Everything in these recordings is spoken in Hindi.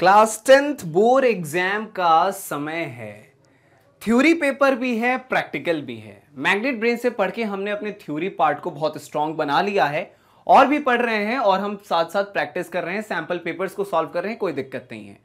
क्लास टेंथ बोर्ड एग्जाम का समय है थ्योरी पेपर भी है प्रैक्टिकल भी है मैग्नेट ब्रेन से पढ़ के हमने अपने थ्योरी पार्ट को बहुत स्ट्रांग बना लिया है और भी पढ़ रहे हैं और हम साथ साथ प्रैक्टिस कर रहे हैं सैम्पल पेपर्स को सॉल्व कर रहे हैं कोई दिक्कत नहीं है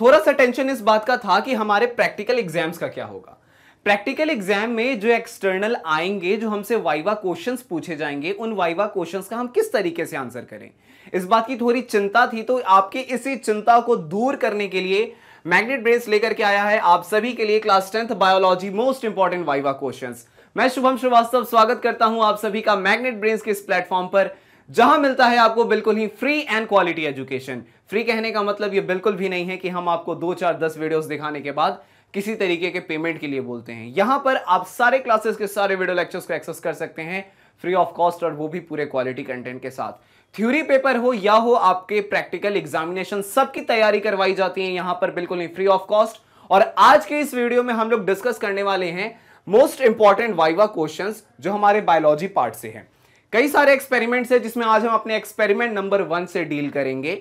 थोड़ा सा टेंशन इस बात का था कि हमारे प्रैक्टिकल एग्जाम्स का क्या होगा प्रैक्टिकल एग्जाम में जो एक्सटर्नल आएंगे जो हमसे वाइवा क्वेश्चंस पूछे जाएंगे उन वाइवा क्वेश्चंस का हम किस तरीके से आंसर करें इस बात की थोड़ी चिंता थी तो आपकी इसी चिंता को दूर करने के लिए मैग्नेट ब्रेस लेकर के आया है आप सभी के लिए class tenth biology most important viva questions मैं शुभम श्रीवास्तव स्वागत करता हूं आप सभी का मैग्नेट ब्रेन्स के इस प्लेटफॉर्म पर जहां मिलता है आपको बिल्कुल ही free and quality education free कहने का मतलब ये बिल्कुल भी नहीं है कि हम आपको दो चार दस वीडियोस दिखाने के बाद किसी तरीके के पेमेंट के लिए बोलते हैं यहां पर आप सारे क्लासेस के सारे वीडियो लेक्चर्स को एक्सेस कर सकते हैं फ्री ऑफ कॉस्ट और वो भी पूरे क्वालिटी कंटेंट के साथ थ्योरी पेपर हो या हो आपके प्रैक्टिकल एग्जामिनेशन सबकी तैयारी करवाई जाती है यहां पर बिल्कुल नहीं फ्री ऑफ कॉस्ट और आज के इस वीडियो में हम लोग डिस्कस करने वाले हैं मोस्ट इंपॉर्टेंट वाइवा क्वेश्चन जो हमारे बायोलॉजी पार्ट से है कई सारे एक्सपेरिमेंट है जिसमें आज हम अपने एक्सपेरिमेंट नंबर वन से डील करेंगे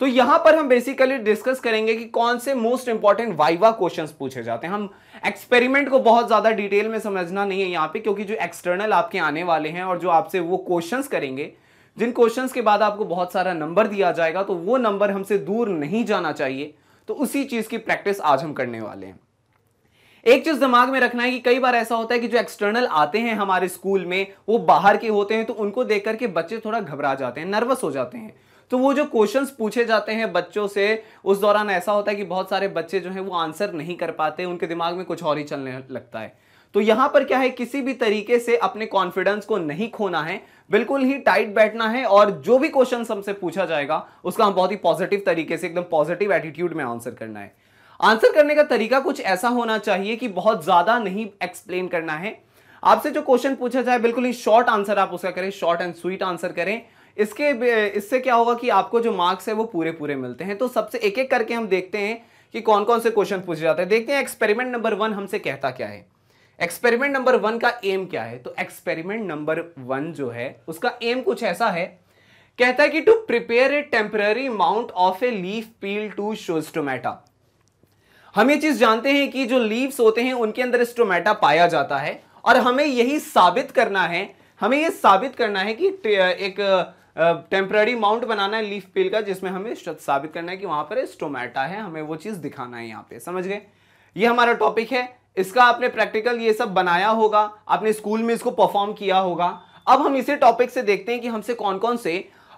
तो यहां पर हम बेसिकली डिस्कस करेंगे कि कौन से मोस्ट इंपॉर्टेंट वाइवा क्वेश्चंस पूछे जाते हैं हम एक्सपेरिमेंट को बहुत ज्यादा डिटेल में समझना नहीं है यहाँ पे क्योंकि जो एक्सटर्नल आपके आने वाले हैं और जो आपसे वो क्वेश्चंस करेंगे जिन क्वेश्चंस के बाद आपको बहुत सारा नंबर दिया जाएगा तो वो नंबर हमसे दूर नहीं जाना चाहिए तो उसी चीज़ की प्रैक्टिस आज हम करने वाले हैं एक चीज दिमाग में रखना है कि कई बार ऐसा होता है कि जो एक्सटर्नल आते हैं हमारे स्कूल में वो बाहर के होते हैं तो उनको देख करके बच्चे थोड़ा घबरा जाते हैं नर्वस हो जाते हैं तो वो जो क्वेश्चंस पूछे जाते हैं बच्चों से उस दौरान ऐसा होता है कि बहुत सारे बच्चे जो हैं वो आंसर नहीं कर पाते उनके दिमाग में कुछ और ही चलने लगता है तो यहां पर क्या है किसी भी तरीके से अपने कॉन्फिडेंस को नहीं खोना है बिल्कुल ही टाइट बैठना है और जो भी क्वेश्चन हमसे पूछा जाएगा उसका हम बहुत ही पॉजिटिव तरीके से एकदम पॉजिटिव एटीट्यूड में आंसर करना है आंसर करने का तरीका कुछ ऐसा होना चाहिए कि बहुत ज़्यादा नहीं एक्सप्लेन करना है आपसे जो क्वेश्चन पूछा जाए बिल्कुल ही शॉर्ट आंसर आप उसका करें शॉर्ट एंड स्वीट आंसर करें इसके इससे क्या होगा कि आपको जो मार्क्स है वो पूरे पूरे मिलते हैं तो सबसे एक एक करके हम देखते हैं कि कौन कौन से क्वेश्चन पूछे जाते हैं देखते हैं एक्सपेरिमेंट नंबर वन हमसे कहता क्या है एक्सपेरिमेंट नंबर वन का एम क्या है तो एक्सपेरिमेंट नंबर वन जो है उसका एम कुछ ऐसा है कहता है कि to prepare a temporary mount of a leaf peel to show हम ये चीज जानते हैं कि जो लीव्स होते हैं उनके अंदर स्टोमैटा पाया जाता है और हमें यही साबित करना है हमें यह साबित करना है कि एक टेम्पररी माउंट बनाना है लीफ पील का जिसमें हमें साबित करना है कि वहां पर स्टोमैटा है हमें वो चीज दिखाना है यहाँ पे समझ गए ये हमारा टॉपिक है इसका आपने प्रैक्टिकल ये सब बनाया होगा आपने स्कूल में इसको परफॉर्म किया होगा अब हम इसी टॉपिक से देखते हैं कि हमसे कौन कौन से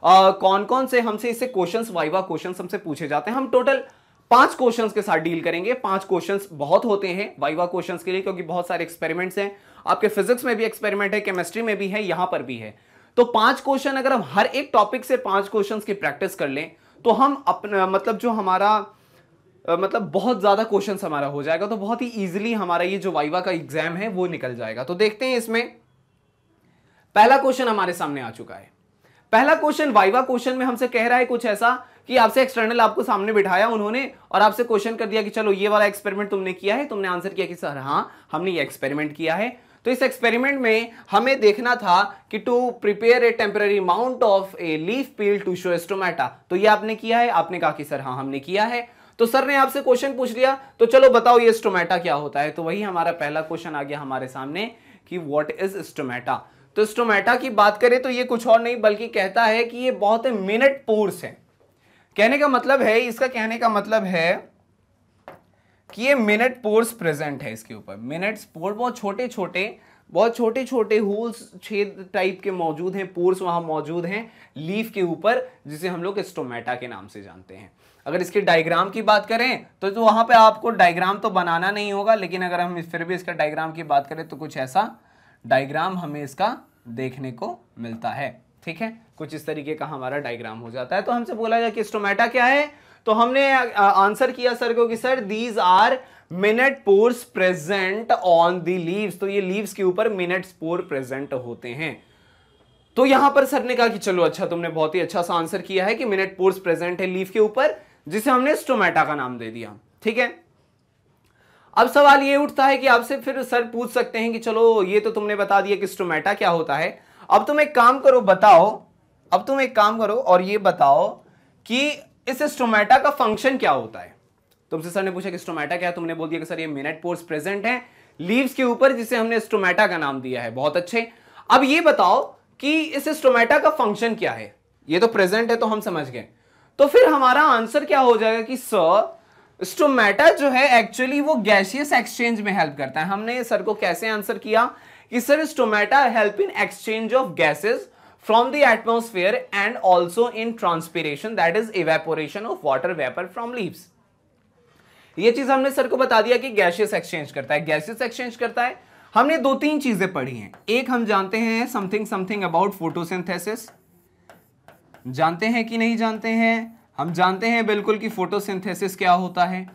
आ, कौन कौन से हमसे इससे क्वेश्चन वाइवा क्वेश्चन हमसे पूछे जाते हैं हम टोटल पांच क्वेश्चंस के साथ डील करेंगे पांच क्वेश्चंस बहुत होते हैं वाइवा क्वेश्चंस के लिए क्योंकि बहुत सारे एक्सपेरिमेंट्स हैं आपके फिजिक्स में भी एक्सपेरिमेंट है केमिस्ट्री में भी है यहां पर भी है तो पांच क्वेश्चन अगर हम हर एक टॉपिक से पांच क्वेश्चन की प्रैक्टिस कर लें तो हम अपना मतलब जो हमारा मतलब बहुत ज़्यादा क्वेश्चन हमारा हो जाएगा तो बहुत ही ईजिली हमारा ये जो वाइवा का एग्जाम है वो निकल जाएगा तो देखते हैं इसमें पहला क्वेश्चन हमारे सामने आ चुका है पहला क्वेश्चन वाइवा क्वेश्चन में हमसे कह रहा है कुछ ऐसा कि आपसे एक्सटर्नल आपको सामने बिठाया उन्होंने और आपसे क्वेश्चन कर दिया कि चलो ये वाला एक्सपेरिमेंट तुमने किया है तुमने आंसर किया कि सर हाँ हमने ये एक्सपेरिमेंट किया है तो इस एक्सपेरिमेंट में हमें देखना था कि to prepare a temporary amount of a leaf peel to show stomata तो ये आपने किया है आपने कहा कि सर हाँ हमने किया है तो सर ने आपसे क्वेश्चन पूछ लिया तो चलो बताओ ये स्टोमेटा क्या होता है तो वही हमारा पहला क्वेश्चन आ गया हमारे सामने कि वॉट इज स्टोमेटा तो स्टोमेटा की बात करें तो ये कुछ और नहीं बल्कि कहता है कि ये बहुत मिनट पोर्स है कहने का मतलब है इसका कहने का मतलब है कि ये मिनट पोर्स प्रेजेंट है इसके ऊपर मिनट पोर बहुत छोटे छोटे बहुत छोटे छोटे होल्स छेद टाइप के मौजूद हैं पोर्स वहां मौजूद हैं लीफ के ऊपर जिसे हम लोग स्टोमेटा के नाम से जानते हैं अगर इसके डायग्राम की बात करें तो, तो वहां वहाँ पे आपको डायग्राम तो बनाना नहीं होगा लेकिन अगर हम फिर भी इसका डायग्राम की बात करें तो कुछ ऐसा डायग्राम हमें इसका देखने को मिलता है ठीक है कुछ इस तरीके का हमारा डायग्राम हो जाता है तो हमसे बोला गया कि स्टोमेटा क्या है तो हमने आंसर किया सर को कि sir these are minute pores present on the leaves तो ये लीव्स के ऊपर मिनट पोर प्रेजेंट होते हैं तो यहां पर सर ने कहा कि चलो अच्छा तुमने बहुत ही अच्छा सा आंसर किया है कि मिनट पोर्स प्रेजेंट है लीव के ऊपर जिसे हमने स्टोमेटा का नाम दे दिया ठीक है अब सवाल ये उठता है कि आपसे फिर सर पूछ सकते हैं कि चलो ये तो तुमने बता दिया कि स्टोमेटा क्या होता है अब तुम एक काम करो बताओ अब तुम एक काम करो और ये बताओ कि इस स्टोमेटा का फंक्शन क्या होता है तुमसे सर ने पूछा कि स्टोमेटा क्या है तुमने बोल दिया कि सर ये मिनट पोर्स प्रेजेंट है लीव्स के ऊपर जिसे हमने स्टोमेटा का नाम दिया है बहुत अच्छे अब ये बताओ कि इस स्टोमेटा का फंक्शन क्या है ये तो प्रेजेंट है तो हम समझ गए तो फिर हमारा आंसर क्या हो जाएगा कि सर स्टोमेटा जो है एक्चुअली वो गैसियस एक्सचेंज में हेल्प करता है हमने सर को कैसे आंसर किया कि sir stomata help in exchange of gases from the atmosphere and also in transpiration that is evaporation of water vapour from leaves ये चीज हमने सर को बता दिया कि गैसियस एक्सचेंज करता है गैसियस एक्सचेंज करता है हमने दो तीन चीजें पढ़ी हैं एक हम जानते हैं समथिंग समथिंग अबाउट फोटोसिंथेसिस जानते हैं कि नहीं जानते हैं हम जानते हैं बिल्कुल कि फोटोसिंथेसिस क्या होता है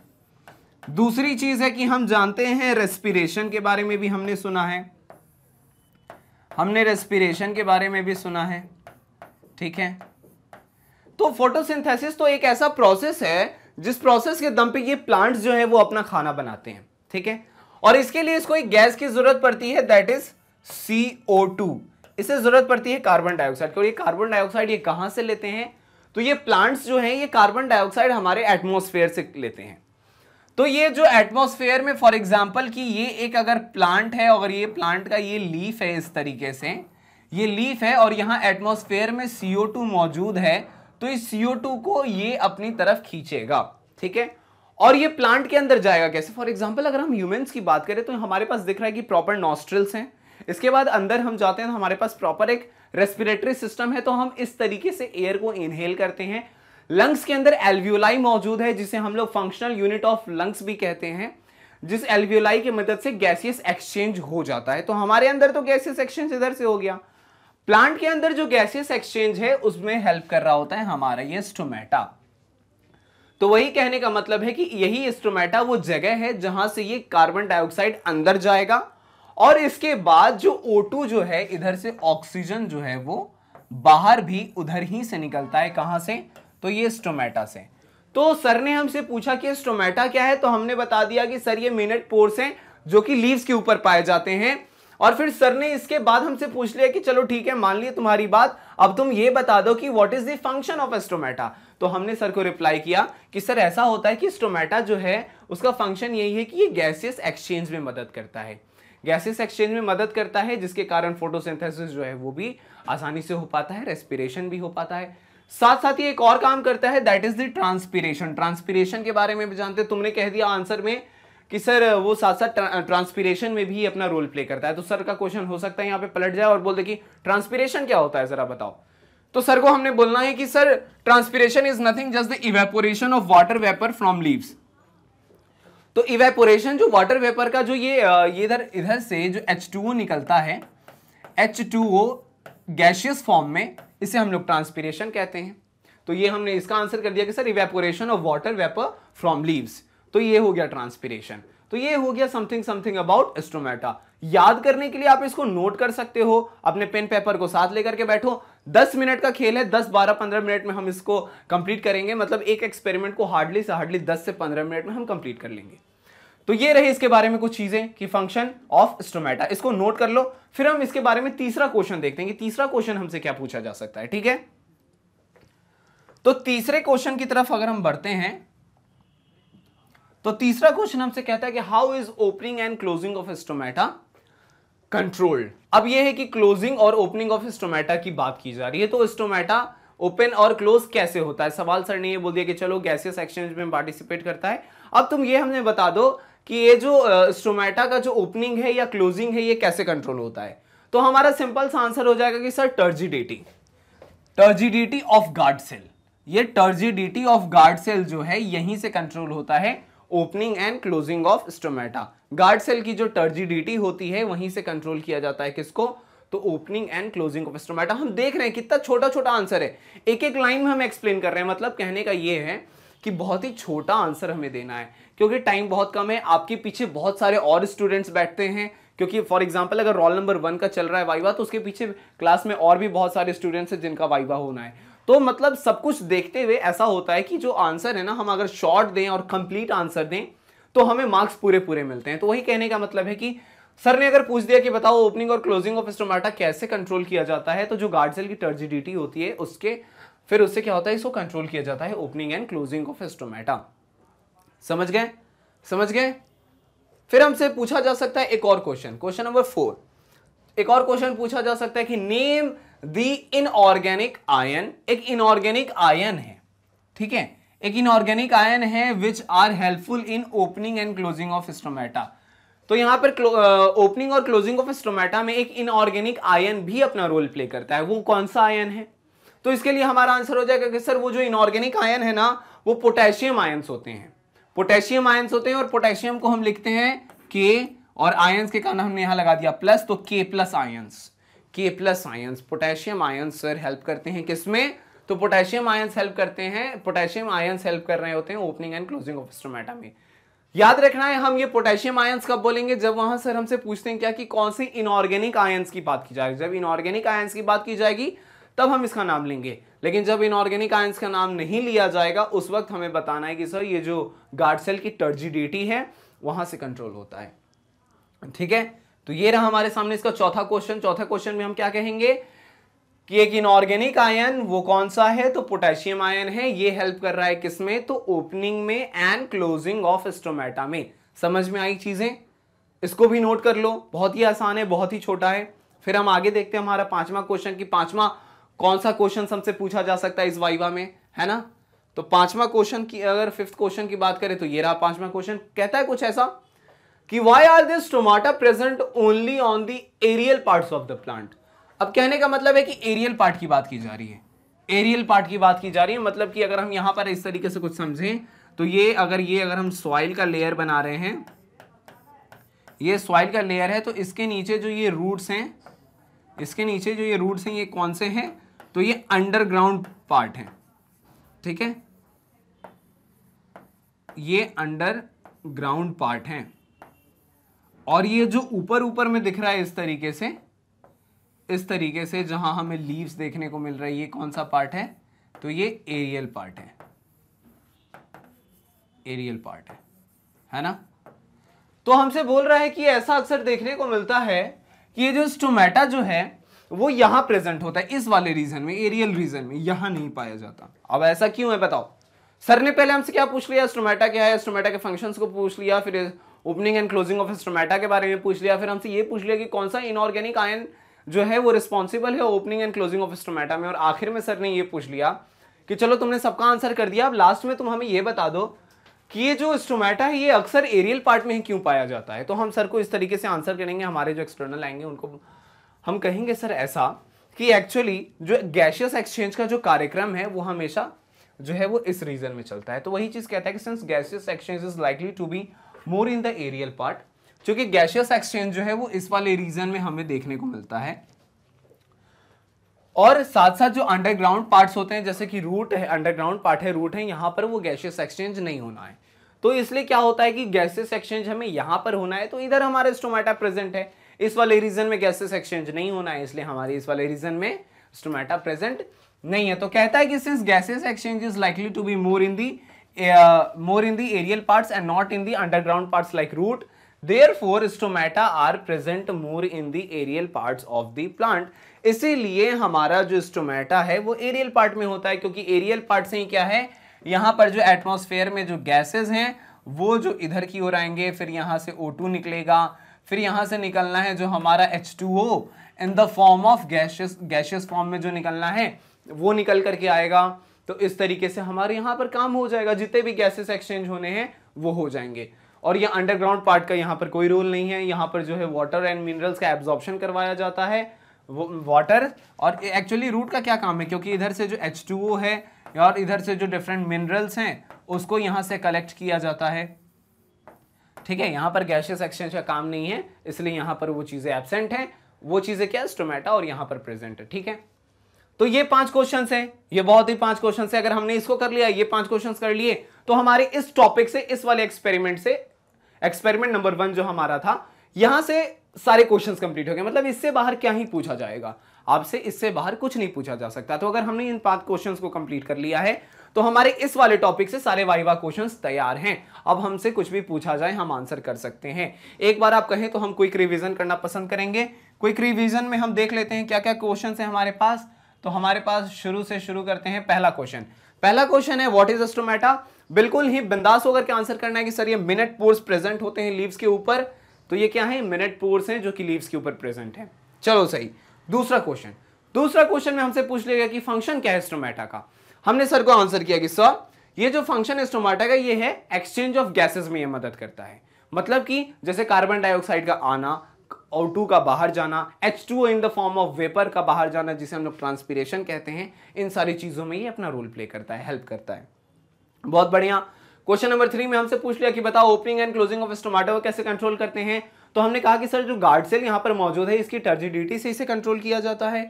दूसरी चीज है कि हम जानते हैं रेस्पिरेशन के बारे में भी हमने सुना है हमने रेस्पिरेशन के बारे में भी सुना है ठीक है तो फोटोसिंथेसिस तो एक ऐसा प्रोसेस है जिस प्रोसेस के दम पे ये प्लांट्स जो है वो अपना खाना बनाते हैं ठीक है और इसके लिए इसको एक गैस की जरूरत पड़ती है that is C O two इसे ज़रूरत पड़ती है कार्बन डाइऑक्साइड की और ये कार्बन डाइऑक्साइड ये कहाँ से लेते हैं तो ये प्लांट्स जो हैं ये कार्बन डाइऑक्साइड हमारे एटमोसफेयर से लेते हैं तो ये जो एटमोसफेयर में फॉर एग्जाम्पल कि ये एक अगर प्लांट है और ये प्लांट का ये लीफ है इस तरीके से ये लीफ है और यहाँ एटमोसफेयर में सी मौजूद है तो इस सी को ये अपनी तरफ खींचेगा ठीक है और ये प्लांट के अंदर जाएगा कैसे फॉर एग्जाम्पल अगर हम ह्यूमन्स की बात करें तो हमारे पास दिख रहा है कि प्रॉपर नॉस्ट्रल्स हैं इसके बाद अंदर हम जाते हैं तो हमारे पास प्रॉपर एक रेस्पिरेटरी सिस्टम है तो हम इस तरीके से एयर को इनहेल करते हैं लंग्स के अंदर एल्व्यूलाई मौजूद है जिसे हम लोग फंक्शनल यूनिट ऑफ लंग्स भी कहते हैं जिस एल्व्यूलाई की मदद से गैसियस एक्सचेंज हो जाता है तो हमारे अंदर तो गैसियस एक्सचेंज इधर से हो गया प्लांट के अंदर जो गैसियस एक्सचेंज है उसमें हेल्प कर रहा होता है हमारा ये स्टोमेटा तो वही कहने का मतलब है कि यही स्टोमेटा वो जगह है जहां से ये कार्बन डाइऑक्साइड अंदर जाएगा और इसके बाद जो O2 जो है इधर से ऑक्सीजन जो है वो बाहर भी उधर ही से निकलता है कहां से तो ये स्टोमेटा से तो सर ने हमसे पूछा कि स्टोमेटा क्या है तो हमने बता दिया कि सर ये मिनट पोर्स हैं जो कि लीव्स के ऊपर पाए जाते हैं और फिर सर ने इसके बाद हमसे पूछ लिया कि चलो ठीक है मान लिया तुम्हारी बात अब तुम ये बता दो कि what is the function of stomata तो हमने सर को रिप्लाई किया कि सर ऐसा होता है कि स्टोमेटा जो है उसका फंक्शन यही है कि ये गैसियस एक्सचेंज में मदद करता है गैसेस एक्सचेंज में मदद करता है जिसके कारण फोटोसिंथेसिस जो है वो भी आसानी से हो पाता है रेस्पिरेशन भी हो पाता है साथ साथ ये एक और काम करता है that is the transpiration transpiration के बारे में भी जानते तुमने कह दिया आंसर में कि सर वो साथ साथ ट्रांसपीरेशन में भी अपना रोल प्ले करता है तो सर का क्वेश्चन हो सकता है यहाँ पे पलट जाए और बोल दे कि ट्रांसपीरेशन क्या होता है जरा बताओ तो सर को हमने बोलना है कि sir transpiration is nothing just the evaporation of water vapour from leaves तो इवेपोरेशन जो वाटर वेपर का जो ये ये इधर इधर से जो H2O निकलता है H2O गैशियस फॉर्म में इसे हम लोग ट्रांसपीरेशन कहते हैं तो ये हमने इसका आंसर कर दिया कि sir evaporation of water vapour from leaves तो ये हो गया ट्रांसपीरेशन तो ये हो गया समथिंग समथिंग अबाउट एस्ट्रोमेटा याद करने के लिए आप इसको नोट कर सकते हो अपने पेन पेपर को साथ लेकर के बैठो दस मिनट का खेल है दस बारह पंद्रह मिनट में हम इसको कंप्लीट करेंगे मतलब एक एक्सपेरिमेंट को हार्डली से हार्डली दस से पंद्रह मिनट में हम कंप्लीट कर लेंगे तो ये रहे इसके बारे में कुछ चीजें कि फंक्शन ऑफ स्टोमेटा इसको नोट कर लो फिर हम इसके बारे में तीसरा क्वेश्चन देखते हैं कि तीसरा क्वेश्चन हमसे क्या पूछा जा सकता है ठीक है तो तीसरे क्वेश्चन की तरफ अगर हम बढ़ते हैं तो तीसरा क्वेश्चन हमसे कहता है कि how is opening and closing of stomata controlled अब यह है कि क्लोजिंग और ओपनिंग ऑफ स्टोमेटा की बात की जा रही है तो स्टोमेटा ओपन और क्लोज कैसे होता है सवाल सर ने यह बोल दिया कि चलो गैसियस एक्सचेंज में पार्टिसिपेट करता है अब तुम ये हमने बता दो कि ये जो स्टोमेटा का जो ओपनिंग है या क्लोजिंग है ये कैसे कंट्रोल होता है तो हमारा सिंपल सा आंसर हो जाएगा कि sir turgidity turgidity of guard cell ये टर्जिडिटी ऑफ गार्ड सेल जो है यहीं से कंट्रोल होता है opening and closing of stomata guard cell की जो टर्जिडिटी होती है वहीं से कंट्रोल किया जाता है किसको तो opening and closing of stomata हम देख रहे हैं कितना छोटा छोटा आंसर है एक एक लाइन में हम एक्सप्लेन कर रहे हैं मतलब कहने का ये है कि बहुत ही छोटा आंसर हमें देना है क्योंकि टाइम बहुत कम है आपके पीछे बहुत सारे और स्टूडेंट्स बैठते हैं क्योंकि फॉर एग्जाम्पल अगर रोल नंबर वन का चल रहा है वाइवा तो उसके पीछे क्लास में और भी बहुत सारे स्टूडेंट्स हैं जिनका वाइवा होना है तो मतलब सब कुछ देखते हुए ऐसा होता है कि जो आंसर है ना हम अगर शॉर्ट दें और कंप्लीट आंसर दें तो हमें मार्क्स पूरे पूरे मिलते हैं तो वही कहने का मतलब है कि सर ने अगर पूछ दिया कि बताओ ओपनिंग और क्लोजिंग ऑफ स्टोमाटा कैसे कंट्रोल किया जाता है तो जो गार्डसेल की टर्जिडिटी होती है उसके फिर उससे क्या होता है इसको कंट्रोल किया जाता है opening and closing of stomata समझ गए समझ गए फिर हमसे पूछा जा सकता है एक और क्वेश्चन क्वेश्चन नंबर फोर एक और क्वेश्चन पूछा जा सकता है कि नेम दी इनऑर्गेनिक आयन एक इनऑर्गेनिक आयन है ठीक है एक इनऑर्गेनिक आयन है which are helpful in opening and closing of stomata तो यहां पर ओपनिंग और क्लोजिंग ऑफ स्टोमेटा में एक इनऑर्गेनिक आयन भी अपना रोल प्ले करता है वो कौन सा आयन है तो इसके लिए हमारा आंसर हो जाएगा कि सर वो जो इनऑर्गेनिक आयन है ना वो पोटेशियम आयन्स होते हैं पोटेशियम आयन्स होते हैं और पोटेशियम को हम लिखते हैं के और आयन्स के कारण हमने यहां लगा दिया प्लस तो K plus ions K plus ions potassium ions sir help करते हैं किसमें तो पोटेशियम आयन्स हेल्प करते हैं पोटेशियम आयन्स हेल्प कर रहे होते हैं opening and closing of stomata में याद रखना है हम ये पोटेशियम आयन्स कब बोलेंगे जब वहां सर हमसे पूछते हैं क्या कि कौन से इनऑर्गेनिक आयन्स की बात की जाएगी जब इनऑर्गेनिक आयन्स की बात की जाएगी तब हम इसका नाम लेंगे लेकिन जब इनऑर्गेनिक आयन्स का नाम नहीं लिया जाएगा उस वक्त हमें बताना है कि सर ये जो गार्ड सेल की टर्जिडिटी है वहां से कंट्रोल होता है ठीक है तो ये रहा हमारे सामने इसका चौथा क्वेश्चन चौथा क्वेश्चन में हम क्या कहेंगे कि एक इनऑर्गेनिक आयन वो कौन सा है तो पोटेशियम आयन है ये हेल्प कर रहा है किसमें तो ओपनिंग में एंड क्लोजिंग ऑफ स्टोमेटा में समझ में आई चीजें इसको भी नोट कर लो बहुत ही आसान है बहुत ही छोटा है फिर हम आगे देखते हैं हमारा पांचवा क्वेश्चन की पांचवा कौन सा क्वेश्चन हमसे पूछा जा सकता है इस वाइवा में है ना तो पांचवा क्वेश्चन की अगर फिफ्थ क्वेश्चन की बात करें तो ये रहा पांचवा क्वेश्चन कहता है कुछ ऐसा कि why are this stomata present only on the aerial parts of the plant अब कहने का मतलब है कि एरियल पार्ट की बात की जा रही है एरियल पार्ट की बात की जा रही है मतलब कि अगर हम यहां पर इस तरीके से कुछ समझें तो ये अगर ये अगर हम सॉइल का लेयर बना रहे हैं ये सॉइल का लेयर है तो इसके नीचे जो ये रूट्स हैं इसके नीचे जो ये रूट्स हैं ये कौन से हैं तो ये अंडरग्राउंड पार्ट हैं ठीक है ये अंडरग्राउंड पार्ट हैं और ये जो ऊपर ऊपर में दिख रहा है इस तरीके से इस तरीके से जहां हमें लीव्स देखने को मिल रहा है ये कौन सा पार्ट है तो ये एरियल पार्ट है एरियल पार्ट है है ना तो हमसे बोल रहा है कि ऐसा अक्सर देखने को मिलता है कि ये जो स्टोमेटा जो है वो यहां प्रेजेंट होता है इस वाले रीजन में एरियल रीजन में यहां नहीं पाया जाता अब ऐसा क्यों है बताओ सर ने पहले हमसे क्या पूछ लिया स्टोमेटा क्या है स्टोमेटा के फंक्शंस को पूछ लिया फिर opening and closing of stomata के बारे में पूछ लिया फिर हमसे ये पूछ लिया कि कौन सा इनऑर्गेनिक आयन जो है वो रिस्पॉन्सिबल है opening and closing of stomata में और आखिर में सर ने ये पूछ लिया कि चलो तुमने सबका आंसर कर दिया अब लास्ट में तुम हमें ये बता दो कि ये जो स्टोमेटा है ये अक्सर एरियल पार्ट में ही क्यों पाया जाता है तो हम सर को इस तरीके से आंसर करेंगे हमारे जो एक्सटर्नल आएंगे उनको हम कहेंगे सर ऐसा कि एक्चुअली जो गैशियस एक्सचेंज का जो कार्यक्रम है वो हमेशा जो है वो इस रीजन में चलता है तो वही चीज़ कहता है कि since gaseous exchange is likely to be more in the aerial part क्योंकि गैशियस एक्सचेंज जो है वो इस वाले रीजन में हमें देखने को मिलता है और साथ साथ जो अंडरग्राउंड पार्ट्स होते हैं जैसे कि रूट है अंडरग्राउंड पार्ट है रूट है यहां पर वो गैशियस एक्सचेंज नहीं होना है तो इसलिए क्या होता है कि गैसेस एक्सचेंज हमें यहां पर होना है तो इधर हमारा स्टोमेटा प्रेजेंट है इस वाले रीजन में गैसेस एक्सचेंज नहीं होना है इसलिए हमारे इस वाले रीजन में स्टोमेटा प्रेजेंट नहीं है तो कहता है कि since gases exchange is likely to be more in the more uh, more in the aerial parts and not in the underground parts like root. Therefore, stomata are present more in the aerial parts of the plant. इसीलिए हमारा जो स्टोमेटा है वो एरियल पार्ट में होता है क्योंकि एरियल पार्ट से ही क्या है यहाँ पर जो एटमॉस्फेयर में जो गैसेस हैं वो जो इधर की ओर आएंगे फिर यहाँ से O2 निकलेगा फिर यहाँ से निकलना है जो हमारा H2O in the form of gaseous gaseous form में जो निकलना है वो निकल करके आएगा तो इस तरीके से हमारे यहां पर काम हो जाएगा जितने भी गैसेस एक्सचेंज होने हैं वो हो जाएंगे और ये अंडरग्राउंड पार्ट का यहां पर कोई रोल नहीं है यहां पर जो है वाटर एंड मिनरल्स का एब्जॉर्प्शन करवाया जाता है वाटर और एक्चुअली रूट का क्या काम है क्योंकि इधर से जो एच है और इधर से जो डिफरेंट मिनरल्स हैं उसको यहां से कलेक्ट किया जाता है ठीक है यहां पर गैशियस एक्सचेंज का काम नहीं है इसलिए यहां पर वो चीज़ें एबसेंट हैं वो चीज़ें क्या स्टोमेटा और यहाँ पर प्रेजेंट है ठीक है तो ये पांच क्वेश्चन हैं ये बहुत ही पांच क्वेश्चन है अगर हमने इसको कर लिया ये पांच क्वेश्चन कर लिए तो हमारे इस टॉपिक से इस वाले एक्सपेरिमेंट से एक्सपेरिमेंट नंबर वन जो हमारा था यहां से सारे क्वेश्चंस कंप्लीट हो गए मतलब इससे बाहर क्या ही पूछा जाएगा आपसे इससे बाहर कुछ नहीं पूछा जा सकता तो अगर हमने इन पांच क्वेश्चंस को कंप्लीट कर लिया है तो हमारे इस वाले टॉपिक से सारे वाइवा क्वेश्चंस तैयार हैं अब हमसे कुछ भी पूछा जाए हम आंसर कर सकते हैं एक बार आप कहें तो हम क्विक रिविजन करना पसंद करेंगे क्विक रिविजन में हम देख लेते हैं क्या क्या क्वेश्चन है हमारे पास तो हमारे पास शुरू से शुरू करते हैं पहला क्वेश्चन पहला क्वेश्चन है व्हाट इज अस्ट्रोमेटा बिल्कुल ही बिंदास होकर के आंसर करना है कि सर ये मिनट पोर्स प्रेजेंट होते हैं लीव्स के ऊपर तो ये क्या है मिनट पोर्स हैं जो कि लीव्स के ऊपर प्रेजेंट है चलो सही दूसरा क्वेश्चन दूसरा क्वेश्चन में हमसे पूछ लिया कि फंक्शन क्या है स्टोमेटा का हमने सर को आंसर किया कि सर ये जो फंक्शन है स्टोमेटा का ये है एक्सचेंज ऑफ गैसेज में यह मदद करता है मतलब कि जैसे कार्बन डाइऑक्साइड का आना O2 का बाहर जाना H2O in the form of vapour का बाहर जाना जिसे हम लोग ट्रांसपीरेशन कहते हैं इन सारी चीज़ों में ये अपना रोल प्ले करता है हेल्प करता है बहुत बढ़िया क्वेश्चन नंबर थ्री में हमसे पूछ लिया कि बताओ opening and closing of stomata कैसे कंट्रोल करते हैं तो हमने कहा कि सर जो गार्ड सेल यहाँ पर मौजूद है इसकी टर्जिडिटी से इसे कंट्रोल किया जाता है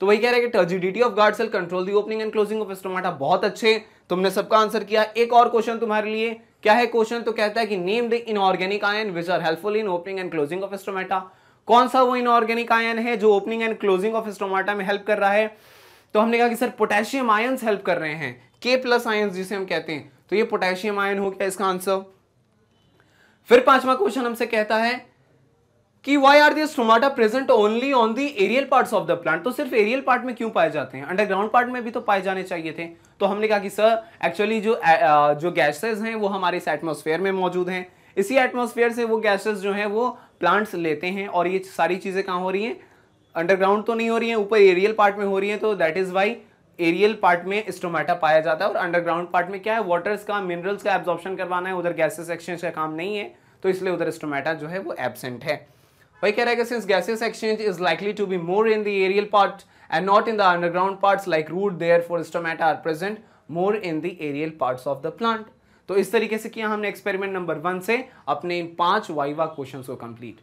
तो वही कह रहे हैं कि turgidity of guard cell control the opening and closing of stomata बहुत अच्छे तुमने सबका आंसर किया एक और क्वेश्चन तुम्हारे लिए क्या है क्वेश्चन तो कहता है कि name the inorganic ion which are helpful in opening and closing of stomata कौन सा वो इनऑर्गेनिक आयन है जो opening and closing of stomata में हेल्प कर रहा है तो हमने कहा कि सर पोटेशियम आयन्स हेल्प कर रहे हैं के प्लस आयन्स जिसे हम कहते हैं तो ये पोटेशियम आयन हो गया इसका आंसर फिर पांचवा क्वेश्चन हमसे कहता है कि why are this present only on the aerial parts of the plant तो सिर्फ एरियल पार्ट में क्यों पाए जाते हैं अंडरग्राउंड पार्ट में भी तो पाए जाने चाहिए थे तो हमने कहा कि सर एक्चुअली जो जो गैसेस हैं वो हमारे इस एटमोसफेयर में मौजूद हैं इसी एटमोसफेयर से वो गैसेज जो हैं वो प्लांट्स लेते हैं और ये सारी चीज़ें कहाँ हो रही हैं अंडरग्राउंड तो नहीं हो रही है ऊपर एरियल पार्ट में हो रही है तो that is why aerial part में स्टोमेटा पाया जाता है और अंडरग्राउंड पार्ट में क्या है वाटर्स का मिनरल्स का एब्जॉर्प्शन करवाना है उधर गैसेस एक्सचेंज का काम नहीं है तो इसलिए उधर स्टोमेटा जो है वो एबसेंट है वही कह रहा है कि since gases exchange is likely to be more in the aerial part and not in the underground parts like root therefore stomata are present more in the aerial parts of the plant तो इस तरीके से किया हमने एक्सपेरिमेंट नंबर वन से अपने इन पांच वाइवा क्वेश्चन को कंप्लीट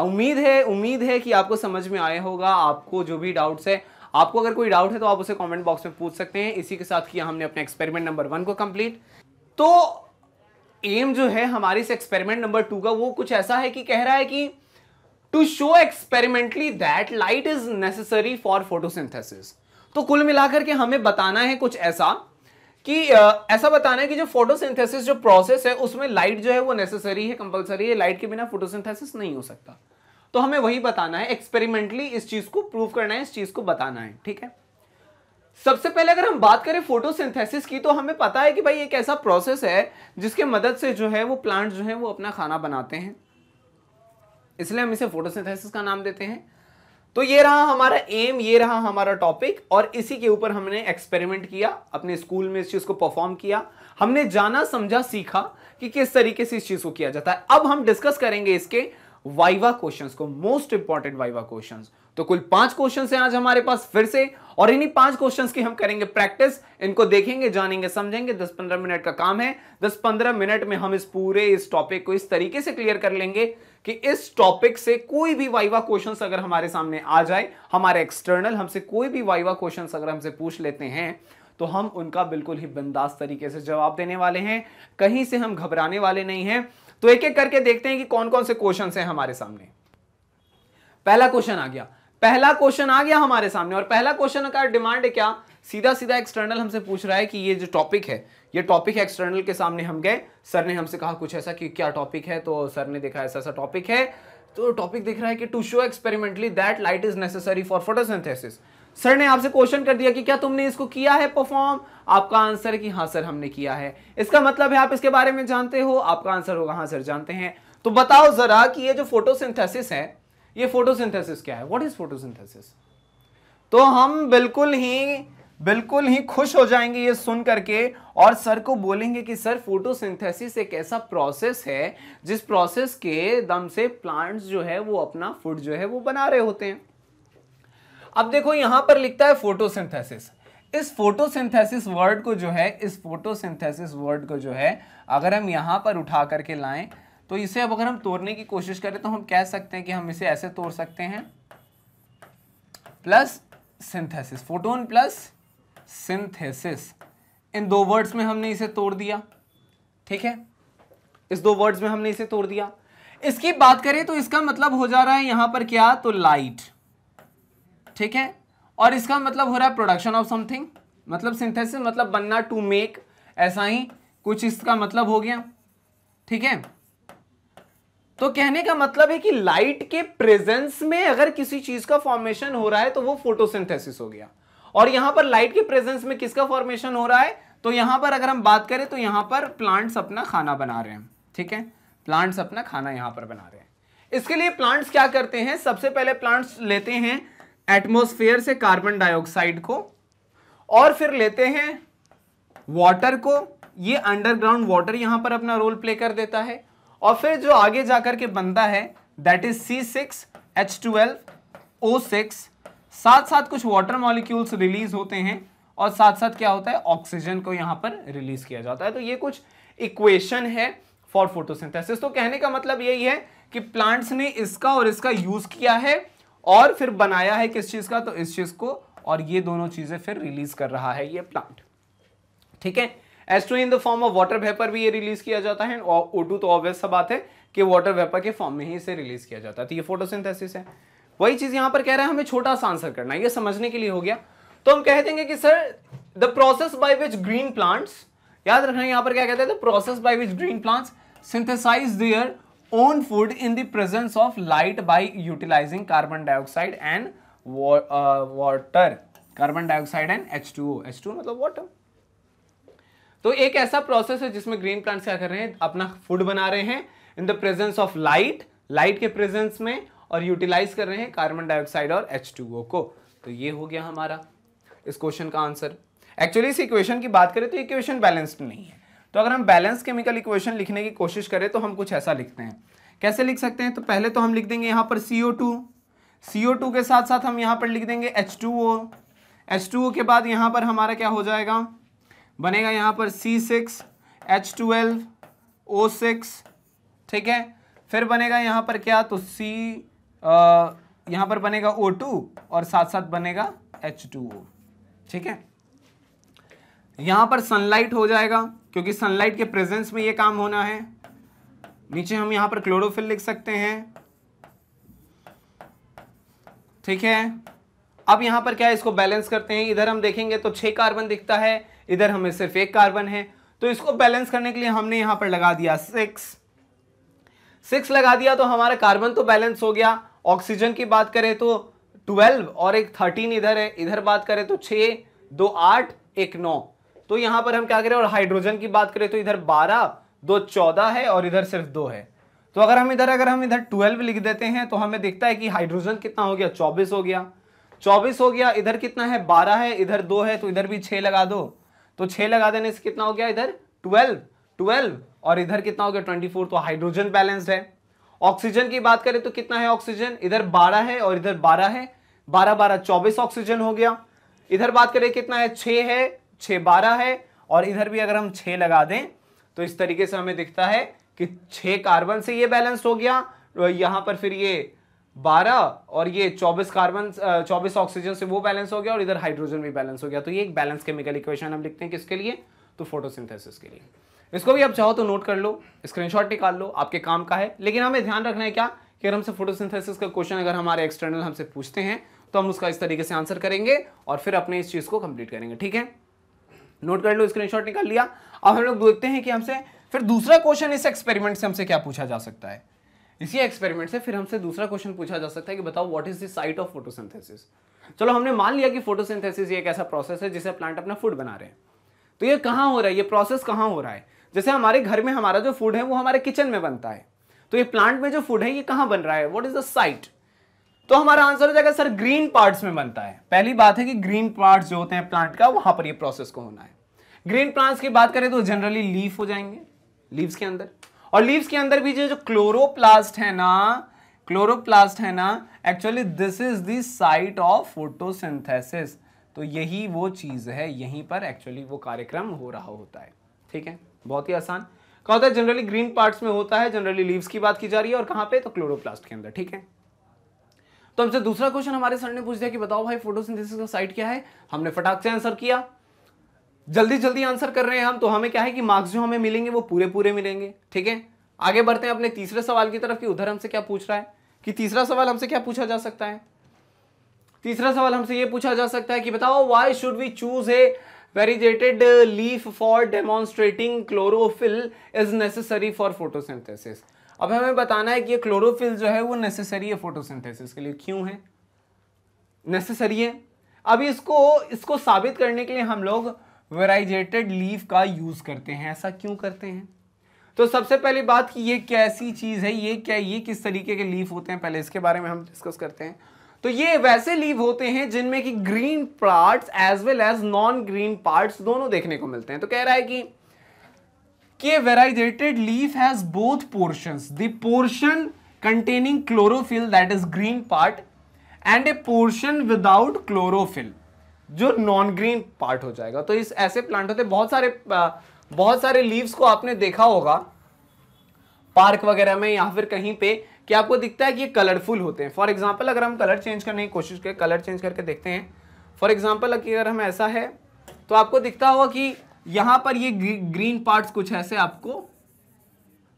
उम्मीद है उम्मीद है कि आपको समझ में आया होगा आपको जो भी डाउट्स है आपको अगर कोई डाउट है तो आप उसे कमेंट बॉक्स में पूछ सकते हैं इसी के साथ किया हमने अपने एक्सपेरिमेंट नंबर वन को कंप्लीट तो एम जो है हमारे इस एक्सपेरिमेंट नंबर टू का वो कुछ ऐसा है कि कह रहा है कि to show experimentally that light is necessary for photosynthesis तो कुल मिलाकर के हमें बताना है कुछ ऐसा कि ऐसा बताना है कि जो फोटोसिंथेसिस जो प्रोसेस है उसमें लाइट जो है वो नेसेसरी है कंपलसरी है लाइट के बिना फोटोसिंथेसिस नहीं हो सकता तो हमें वही बताना है एक्सपेरिमेंटली इस चीज को प्रूव करना है इस चीज को बताना है ठीक है सबसे पहले अगर हम बात करें फोटोसिंथेसिस की तो हमें पता है कि भाई एक ऐसा प्रोसेस है जिसके मदद से जो है वो प्लांट जो है वो अपना खाना बनाते हैं इसलिए हम इसे फोटोसिंथेसिस का नाम देते हैं तो ये रहा हमारा एम ये रहा हमारा टॉपिक और इसी के ऊपर हमने एक्सपेरिमेंट किया अपने स्कूल में इस चीज को परफॉर्म किया हमने जाना समझा सीखा कि किस तरीके से इस चीज को किया जाता है अब हम डिस्कस करेंगे इसके वाइवा क्वेश्चंस को मोस्ट इंपॉर्टेंट वाइवा क्वेश्चंस तो कुल पांच क्वेश्चन है आज हमारे पास फिर से और इन्हीं पांच क्वेश्चन की हम करेंगे प्रैक्टिस इनको देखेंगे जानेंगे समझेंगे दस पंद्रह मिनट का काम है दस पंद्रह मिनट में हम इस पूरे इस टॉपिक को इस तरीके से क्लियर कर लेंगे कि इस टॉपिक से कोई भी वाइवा क्वेश्चन अगर हमारे सामने आ जाए हमारे एक्सटर्नल हमसे कोई भी वाइवा क्वेश्चन अगर हमसे पूछ लेते हैं तो हम उनका बिल्कुल ही बिंदास तरीके से जवाब देने वाले हैं कहीं से हम घबराने वाले नहीं हैं तो एक एक करके देखते हैं कि कौन कौन से क्वेश्चन हैं हमारे सामने पहला क्वेश्चन आ गया पहला क्वेश्चन आ गया हमारे सामने और पहला क्वेश्चन का डिमांड क्या सीधा सीधा एक्सटर्नल हमसे पूछ रहा है कि ये जो टॉपिक है ये टॉपिक है एक्सटर्नल के सामने हम गए सर ने हमसे कहा कुछ ऐसा कि क्या टॉपिक है तो सर ने देखा ऐसा ऐसा टॉपिक है तो टॉपिक दिख रहा है कि to show experimentally that light is necessary for photosynthesis sir ने आपसे क्वेश्चन कर दिया कि क्या तुमने इसको किया है परफॉर्म आपका आंसर है कि हाँ सर हमने किया है इसका मतलब है आप इसके बारे में जानते हो आपका आंसर होगा हाँ सर जानते हैं तो बताओ जरा कि ये जो फोटोसिंथेसिस है ये फोटोसिंथेसिस क्या है व्हाट इज फोटोसिंथेसिस तो हम बिल्कुल ही बिल्कुल ही खुश हो जाएंगे ये सुन करके और सर को बोलेंगे कि सर फोटोसिंथेसिस एक ऐसा प्रोसेस है जिस प्रोसेस के दम से प्लांट्स जो है वो अपना फूड जो है वो बना रहे होते हैं अब देखो यहां पर लिखता है फोटोसिंथेसिस इस फोटोसिंथेसिस वर्ड को जो है इस फोटोसिंथेसिस वर्ड को जो है अगर हम यहां पर उठा करके लाएं तो इसे अब अगर हम तोड़ने की कोशिश करें तो हम कह सकते हैं कि हम इसे ऐसे तोड़ सकते हैं plus synthesis photon plus synthesis इन दो वर्ड्स में हमने इसे तोड़ दिया ठीक है इस दो वर्ड्स में हमने इसे तोड़ दिया इसकी बात करें तो इसका मतलब हो जा रहा है यहां पर क्या तो लाइट ठीक है और इसका मतलब हो रहा है प्रोडक्शन ऑफ समथिंग मतलब सिंथेसिस मतलब बनना टू मेक ऐसा ही कुछ इसका मतलब हो गया ठीक है तो कहने का मतलब है कि लाइट के प्रेजेंस में अगर किसी चीज का फॉर्मेशन हो रहा है तो वो फोटोसिंथेसिस हो गया और यहां पर लाइट के प्रेजेंस में किसका फॉर्मेशन हो रहा है तो यहां पर अगर हम बात करें तो यहां पर प्लांट्स अपना खाना बना रहे हैं ठीक है प्लांट्स अपना खाना यहां पर बना रहे हैं इसके लिए प्लांट्स क्या करते हैं सबसे पहले प्लांट्स लेते हैं एटमोस्फेयर से कार्बन डाइऑक्साइड को और फिर लेते हैं वाटर को ये अंडरग्राउंड वाटर यहां पर अपना रोल प्ले कर देता है और फिर जो आगे जाकर के बनता है that is C six H twelve O six साथ साथ कुछ वाटर मॉलिक्यूल्स रिलीज होते हैं और साथ साथ क्या होता है ऑक्सीजन को यहां पर रिलीज किया जाता है तो ये कुछ इक्वेशन है फॉर फोटोसिंथेसिस तो कहने का मतलब यही है कि प्लांट्स ने इसका और इसका यूज किया है और फिर बनाया है किस चीज का तो इस चीज को और ये दोनों चीजें फिर रिलीज कर रहा है ये प्लांट ठीक है एस्ट्रो in the form of water vapour भी ये रिलीज किया जाता है ओटू तो ऑब्वियस बात है कि वाटर वेपर के फॉर्म में ही इसे रिलीज किया जाता है तो ये फोटोसिंथेसिस है वही चीज यहां पर कह रहा है हमें छोटा सा आंसर करना है ये समझने के लिए हो गया तो हम कह देंगे कि sir the process by which green plants याद रखना यहां पर क्या कहते हैं the process by which green plants synthesise their own food in the presence of light by utilising carbon dioxide and water carbon dioxide and H two H two मतलब वाटर तो एक ऐसा प्रोसेस है जिसमें ग्रीन प्लांट्स क्या कर रहे हैं अपना फूड बना रहे हैं in the presence of light light के प्रेजेंस में और यूटिलाइज कर रहे हैं कार्बन डाइऑक्साइड और एच को तो ये हो गया हमारा इस क्वेश्चन का आंसर एक्चुअली इस इक्वेशन की बात करें तो इक्वेशन बैलेंस्ड नहीं है तो अगर हम बैलेंस केमिकल इक्वेशन लिखने की कोशिश करें तो हम कुछ ऐसा लिखते हैं कैसे लिख सकते हैं तो पहले तो हम लिख देंगे यहाँ पर सी O to C O to के साथ साथ हम यहाँ पर लिख देंगे H two O H two O के बाद यहाँ पर हमारा क्या हो जाएगा बनेगा यहाँ पर C six H twelve O six ठीक है फिर बनेगा यहाँ पर क्या तो सी यहां पर बनेगा O2 और साथ साथ बनेगा H2O ठीक है यहां पर सनलाइट हो जाएगा क्योंकि सनलाइट के प्रेजेंस में यह काम होना है नीचे हम यहां पर क्लोरोफिल लिख सकते हैं ठीक है अब यहां पर क्या है इसको बैलेंस करते हैं इधर हम देखेंगे तो छह कार्बन दिखता है इधर हमें सिर्फ एक कार्बन है तो इसको बैलेंस करने के लिए हमने यहां पर लगा दिया सिक्स सिक्स लगा दिया तो हमारा कार्बन तो बैलेंस हो गया ऑक्सीजन की बात करें तो ट्वेल्व और एक थर्टीन इधर है इधर बात करें तो छ दो आठ एक नौ तो यहां पर हम क्या करें और हाइड्रोजन की बात करें तो इधर बारह दो चौदह है और इधर सिर्फ दो है तो अगर हम इधर अगर हम इधर ट्वेल्व लिख देते हैं तो हमें दिखता है कि हाइड्रोजन कितना हो गया चौबीस हो गया चौबीस हो गया इधर कितना है बारह है इधर दो है तो इधर भी छः लगा दो तो छः लगा देने से कितना हो गया इधर ट्वेल्व ट्वेल्व और इधर कितना हो गया ट्वेंटी फोर तो हाइड्रोजन बैलेंस है ऑक्सीजन की बात करें तो कितना है ऑक्सीजन इधर 12 है और इधर 12 है 12 12 24 ऑक्सीजन हो गया इधर बात करें कितना है 6 है 6 12 है और इधर भी अगर हम 6 लगा दें तो इस तरीके से हमें दिखता है कि 6 कार्बन से ये बैलेंस हो गया तो यहाँ पर फिर ये 12 और ये 24 कार्बन 24 ऑक्सीजन से वो बैलेंस हो गया और इधर हाइड्रोजन भी बैलेंस हो गया तो ये एक बैलेंस केमिकल इक्वेशन हम लिखते हैं किसके लिए तो फोटोसिंथेसिस के लिए इसको भी आप चाहो तो नोट कर लो स्क्रीनशॉट निकाल लो आपके काम का है लेकिन हमें ध्यान रखना है क्या कि अगर हमसे फोटोसिंथेसिस का क्वेश्चन अगर हमारे एक्सटर्नल हमसे पूछते हैं तो हम उसका इस तरीके से आंसर करेंगे और फिर अपने इस चीज़ को कंप्लीट करेंगे ठीक है नोट कर लो स्क्रीनशॉट निकाल लिया अब हम लोग देखते हैं कि हमसे फिर दूसरा क्वेश्चन इस एक्सपेरिमेंट से हमसे क्या पूछा जा सकता है इसी एक्सपेरिमेंट से फिर हमसे दूसरा क्वेश्चन पूछा जा सकता है कि बताओ what is the site of photosynthesis चलो हमने मान लिया कि फोटोसिंथेसिस एक ऐसा प्रोसेस है जिसे प्लांट अपना फूड बना रहे हैं तो ये कहाँ हो रहा है ये प्रोसेस कहाँ हो रहा है जैसे हमारे घर में हमारा जो फूड है वो हमारे किचन में बनता है तो ये प्लांट में जो फूड है ये कहाँ बन रहा है वॉट इज द साइट तो हमारा आंसर हो जाएगा सर ग्रीन पार्ट्स में बनता है पहली बात है कि ग्रीन पार्ट्स जो होते हैं प्लांट का वहां पर ये प्रोसेस को होना है ग्रीन प्लांट्स की बात करें तो जनरली लीफ हो जाएंगे लीव्स के अंदर और लीव्स के अंदर भी जो क्लोरोप्लास्ट है ना क्लोरोप्लास्ट है ना actually this is the site of photosynthesis तो यही वो चीज है यहीं पर एक्चुअली वो कार्यक्रम हो रहा होता है ठीक है बहुत ही आसान क्या होता है जनरली ग्रीन पार्ट्स में होता है जनरली लीव्स की बात की जा रही है और कहां पे तो क्लोरोप्लास्ट के अंदर ठीक है तो हमसे दूसरा क्वेश्चन हमारे सर ने पूछ दिया कि बताओ भाई फोटोसिंथेसिस का साइट क्या है हमने फटाक से आंसर किया जल्दी जल्दी आंसर कर रहे हैं हम तो हमें क्या है कि मार्क्स जो हमें मिलेंगे वो पूरे पूरे मिलेंगे ठीक है आगे बढ़ते हैं अपने तीसरे सवाल की तरफ कि उधर हमसे क्या पूछ रहा है कि तीसरा सवाल हमसे क्या पूछा जा सकता है तीसरा सवाल हमसे ये पूछा जा सकता है कि बताओ why should we choose a variegated leaf for demonstrating chlorophyll is necessary for photosynthesis अब हमें बताना है कि ये क्लोरोफिल जो है वो नेसेसरी है फोटोसिंथेसिस के लिए क्यों है नेसेसरी है अब इसको इसको साबित करने के लिए हम लोग वेराइजेटेड लीफ का यूज़ करते हैं ऐसा क्यों करते हैं तो सबसे पहली बात कि ये कैसी चीज़ है ये क्या ये किस तरीके के लीफ होते हैं पहले इसके बारे में हम डिस्कस करते हैं तो ये वैसे लीव होते हैं जिनमें कि green parts as well as non green parts दोनों देखने को मिलते हैं तो कह रहा है कि के variegated leave has both portion the portion containing chlorophyll that is green part and a portion without chlorophyll जो नॉन ग्रीन पार्ट हो जाएगा तो इस ऐसे प्लांट होते बहुत सारे बहुत सारे लीव्स को आपने देखा होगा पार्क वगैरह में या फिर कहीं पे कि आपको दिखता है कि ये कलरफुल होते हैं फॉर एग्जाम्पल अगर हम कलर चेंज करने की कोशिश करें कलर चेंज करके देखते हैं फॉर एग्जाम्पल अगर हम ऐसा है तो आपको दिखता होगा कि यहाँ पर ये ग्रीन पार्ट्स कुछ ऐसे आपको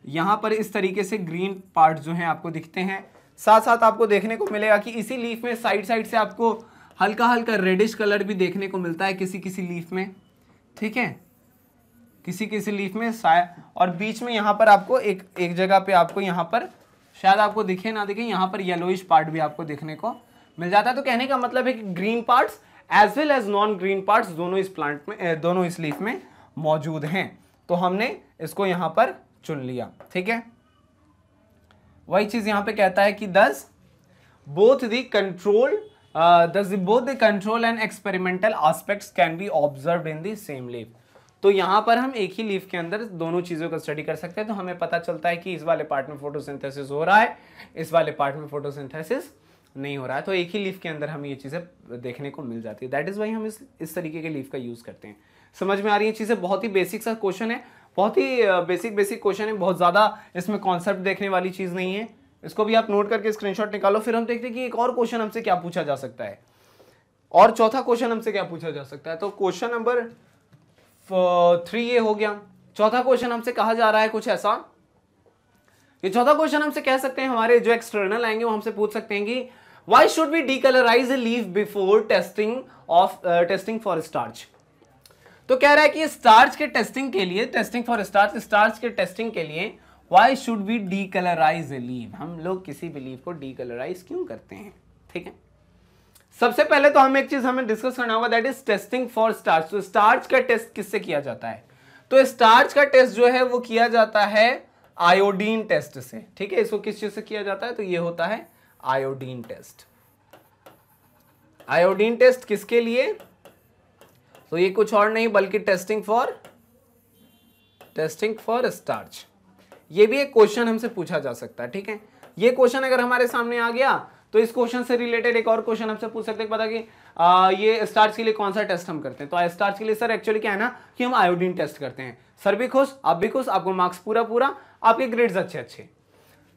यहाँ पर इस तरीके से ग्रीन पार्ट जो हैं आपको दिखते हैं साथ साथ आपको देखने को मिलेगा कि इसी लीफ में साइड साइड से आपको हल्का हल्का रेडिश कलर भी देखने को मिलता है किसी किसी लीफ में ठीक है किसी किसी लीफ में और बीच में यहाँ पर आपको एक एक जगह पे आपको यहाँ पर शायद आपको दिखे ना दिखे यहाँ पर येलोइश पार्ट भी आपको देखने को मिल जाता है तो कहने का मतलब है कि green parts as well as non green parts दोनों इस प्लांट में दोनों इस लीफ में मौजूद हैं तो हमने इसको यहाँ पर चुन लिया ठीक है वही चीज़ यहाँ पे कहता है कि thus both the control thus both the control and experimental aspects can be observe in the same leaf तो यहाँ पर हम एक ही लीफ के अंदर दोनों चीज़ों का स्टडी कर सकते हैं तो हमें पता चलता है कि इस वाले पार्ट में फोटोसिंथेसिस हो रहा है इस वाले पार्ट में फोटोसिंथेसिस नहीं हो रहा है तो एक ही लीफ के अंदर हम ये चीज़ें देखने को मिल जाती है दैट इज़ वाई हम इस इस तरीके के लीफ का यूज़ करते हैं समझ में आ रही है चीज़ें बहुत ही बेसिक सा क्वेश्चन है बहुत ही बेसिक बेसिक क्वेश्चन है बहुत ज़्यादा इसमें कॉन्सेप्ट देखने वाली चीज़ नहीं है इसको भी आप नोट करके स्क्रीनशॉट निकालो फिर हम देखते हैं कि एक और क्वेश्चन हमसे क्या पूछा जा सकता है और चौथा क्वेश्चन हमसे क्या पूछा जा सकता है तो क्वेश्चन नंबर थ्री ये हो गया चौथा क्वेश्चन हमसे कहा जा रहा है कुछ ऐसा ये चौथा क्वेश्चन हमसे कह सकते हैं हमारे जो एक्सटर्नल आएंगे वो हमसे पूछ सकते हैं कि why should be decolourise a leave before testing of testing for starch तो कह रहा है कि स्टार्च के टेस्टिंग के लिए टेस्टिंग फॉर स्टार्च स्टार्च के टेस्टिंग के लिए why should be decolourise a leave हम लोग किसी भी लीव को डीकलराइज क्यों करते हैं ठीक है सबसे पहले तो हम एक चीज हमें डिस्कस करना होगा that is testing for starch तो स्टार्च का टेस्ट किससे किया जाता है तो स्टार्च का टेस्ट जो है वो किया जाता है आयोडीन टेस्ट से ठीक है इसको किस चीज से किया जाता है तो ये होता है आयोडीन टेस्ट आयोडीन टेस्ट किसके लिए तो ये कुछ और नहीं बल्कि testing for testing for starch ये भी एक क्वेश्चन हमसे पूछा जा सकता है ठीक है ये क्वेश्चन अगर हमारे सामने आ गया तो इस क्वेश्चन से रिलेटेड एक और क्वेश्चन आपसे पूछ सकते हैं पता कि आ, ये स्टार्च के लिए कौन सा टेस्ट हम करते हैं तो स्टार्च के लिए सर एक्चुअली क्या है ना कि हम आयोडीन टेस्ट करते हैं सर भी खुश आप भी खुश आपको मार्क्स पूरा पूरा आपके ग्रेड्स अच्छे अच्छे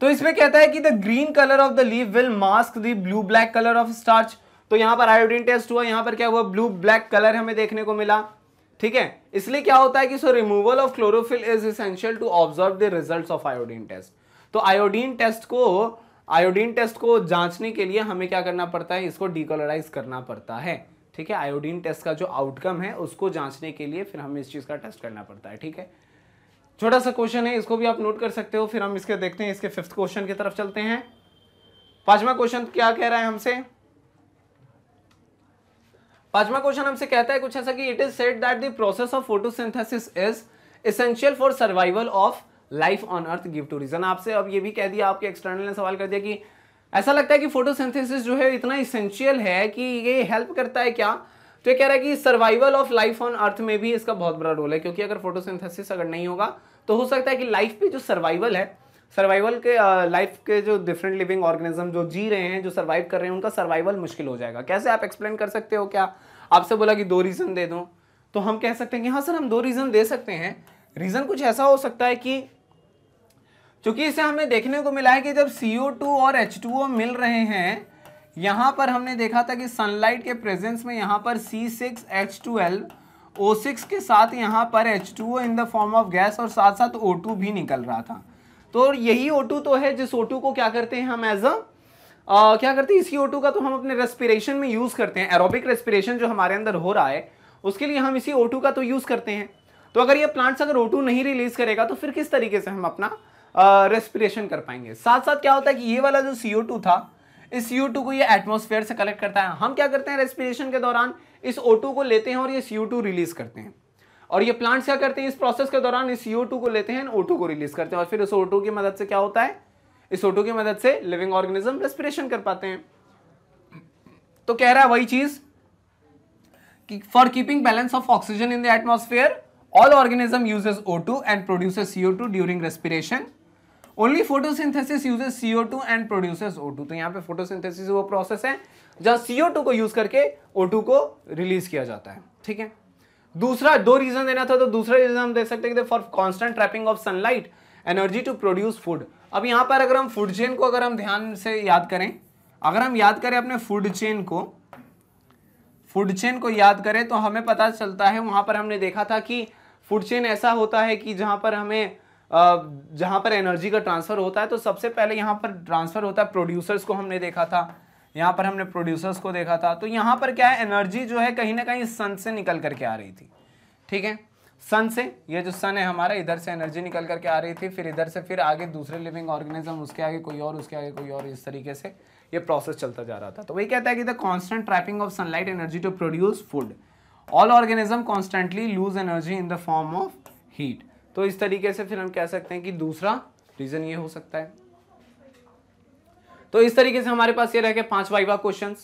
तो इसमें कहता है कि the green colour of the leave will mask the blue black colour of starch तो यहां पर आयोडीन टेस्ट हुआ यहां पर क्या हुआ ब्लू ब्लैक कलर हमें देखने को मिला ठीक है इसलिए क्या होता है कि so removal of chlorophyll is essential to observe the results of iodine test तो आयोडीन टेस्ट को आयोडीन टेस्ट को जांचने के लिए हमें क्या करना पड़ता है इसको डिकोलराइज करना पड़ता है ठीक है आयोडीन टेस्ट का जो आउटकम है उसको जांचने के लिए फिर हमें इस चीज़ का टेस्ट करना पड़ता है ठीक है छोटा सा क्वेश्चन है इसको भी आप नोट कर सकते हो फिर हम इसके देखते हैं इसके फिफ्थ क्वेश्चन की तरफ चलते हैं पांचवा क्वेश्चन क्या कह रहा है हमसे पांचवा क्वेश्चन हमसे कहता है कुछ ऐसा कि it is said that the process of photosynthesis is essential for survival of life on earth give two reason आपसे अब ये भी कह दिया आपके एक्सटर्नल ने सवाल कर दिया कि ऐसा लगता है कि फोटोसिंथेसिस जो है इतना इसेंशियल है कि ये हेल्प करता है क्या तो ये कह रहा है कि survival of life on earth में भी इसका बहुत बड़ा रोल है क्योंकि अगर फोटोसिंथेसिस अगर नहीं होगा तो हो सकता है कि लाइफ पे जो सर्वाइवल है सर्वाइवल के लाइफ के जो डिफरेंट लिविंग ऑर्गेनिज्म जो जी रहे हैं जो सर्वाइव कर रहे हैं उनका सर्वाइवल मुश्किल हो जाएगा कैसे आप एक्सप्लेन कर सकते हो क्या आपसे बोला कि दो रीज़न दे दो तो हम कह सकते हैं कि हाँ सर हम दो रीज़न दे सकते हैं रीज़न कुछ ऐसा हो सकता है कि क्योंकि इसे हमें देखने को मिला है कि जब CO2 और H2O मिल रहे हैं यहाँ पर हमने देखा था कि सनलाइट के प्रेजेंस में यहाँ पर C6H12 O6 के साथ यहाँ पर H2O in the form of gas और साथ साथ O2 भी निकल रहा था तो यही O2 तो है जिस O2 को क्या करते हैं हम एज अ Uh, क्या करते हैं इसी O2 का तो हम अपने रेस्पिरेशन में यूज़ करते हैं एरोबिक रेस्पिरेशन जो हमारे अंदर हो रहा है उसके लिए हम इसी O2 का तो यूज़ करते हैं तो अगर ये प्लांट्स अगर ओटू नहीं रिलीज़ करेगा तो फिर किस तरीके से हम अपना रेस्पिरेशन कर पाएंगे साथ साथ क्या होता है कि ये वाला जो टू था इस टू को ये एटमॉस्फेयर से कलेक्ट करता है हम क्या करते हैं रेस्पिरेशन के दौरान इस O2 को लेते हैं और ये टू रिलीज करते हैं और ये प्लांट्स क्या करते हैं इस प्रोसेस के दौरान इस CO2 को लेते हैं O2 को रिलीज करते हैं और फिर इस O2 की मदद से क्या होता है इस O2 की मदद से लिविंग ऑर्गेनिज्म रेस्पिरेशन कर पाते हैं तो कह रहा है वही चीज कि for keeping balance of oxygen in the organism uses O two and produces CO two during respiration only photosynthesis uses CO two and produces O two तो यहाँ पे फोटोसिंथेसिस वो प्रोसेस है जहां सीओ टू को यूज करके ओ टू को रिलीज किया जाता है ठीक है दूसरा दो रीजन देना था तो दूसरा रीजन हम देख सकते हैं for constant trapping of sunlight energy to produce food अब यहाँ पर अगर हम फूड चेन को अगर हम ध्यान से याद करें अगर हम याद करें अपने फूड चेन को फूड चेन को याद करें तो हमें पता चलता है वहां पर हमने देखा था कि फूड चेन ऐसा होता है कि जहां पर हमें जहाँ पर एनर्जी का ट्रांसफ़र होता है तो सबसे पहले यहाँ पर ट्रांसफ़र होता है प्रोड्यूसर्स को हमने देखा था यहाँ पर हमने प्रोड्यूसर्स को देखा था तो यहाँ पर क्या है एनर्जी जो है कहीं ना कहीं सन से निकल करके आ रही थी ठीक है सन से ये जो सन है हमारा इधर से एनर्जी निकल करके आ रही थी फिर इधर से फिर आगे दूसरे लिविंग ऑर्गेनिज्म उसके आगे कोई और उसके आगे कोई और इस तरीके से ये प्रोसेस चलता जा रहा था तो वही कहता है कि the constant trapping of sunlight energy to produce food all organism constantly lose energy in the form of heat तो इस तरीके से फिर हम कह सकते हैं कि दूसरा रीजन ये हो सकता है तो इस तरीके से हमारे पास ये रह गए पांच वाइवा क्वेश्चन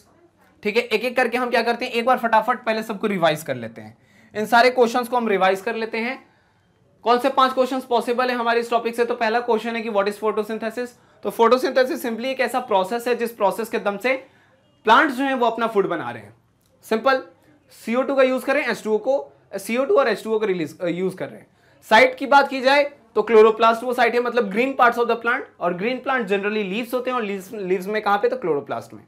ठीक है एक एक करके हम क्या करते हैं एक बार फटाफट पहले सबको रिवाइज कर लेते हैं इन सारे क्वेश्चंस को हम रिवाइज कर लेते हैं कौन से पांच क्वेश्चंस पॉसिबल है हमारे इस टॉपिक से तो पहला क्वेश्चन है कि व्हाट इज फोटोसिंथेसिस तो फोटोसिंथेसिस सिंपली एक ऐसा प्रोसेस है जिस प्रोसेस के दम से प्लांट्स जो है वो अपना फूड बना रहे हैं सिंपल सीओ का यूज करें एच को सीओ और एच को रिलीज यूज कर रहे हैं साइट की बात की जाए तो क्लोरोप्लास्ट वो साइट है मतलब green parts of the plant और ग्रीन प्लांट जनरली लीव्स होते हैं और लीव्स लीव्स में कहां पे तो क्लोरोप्लास्ट में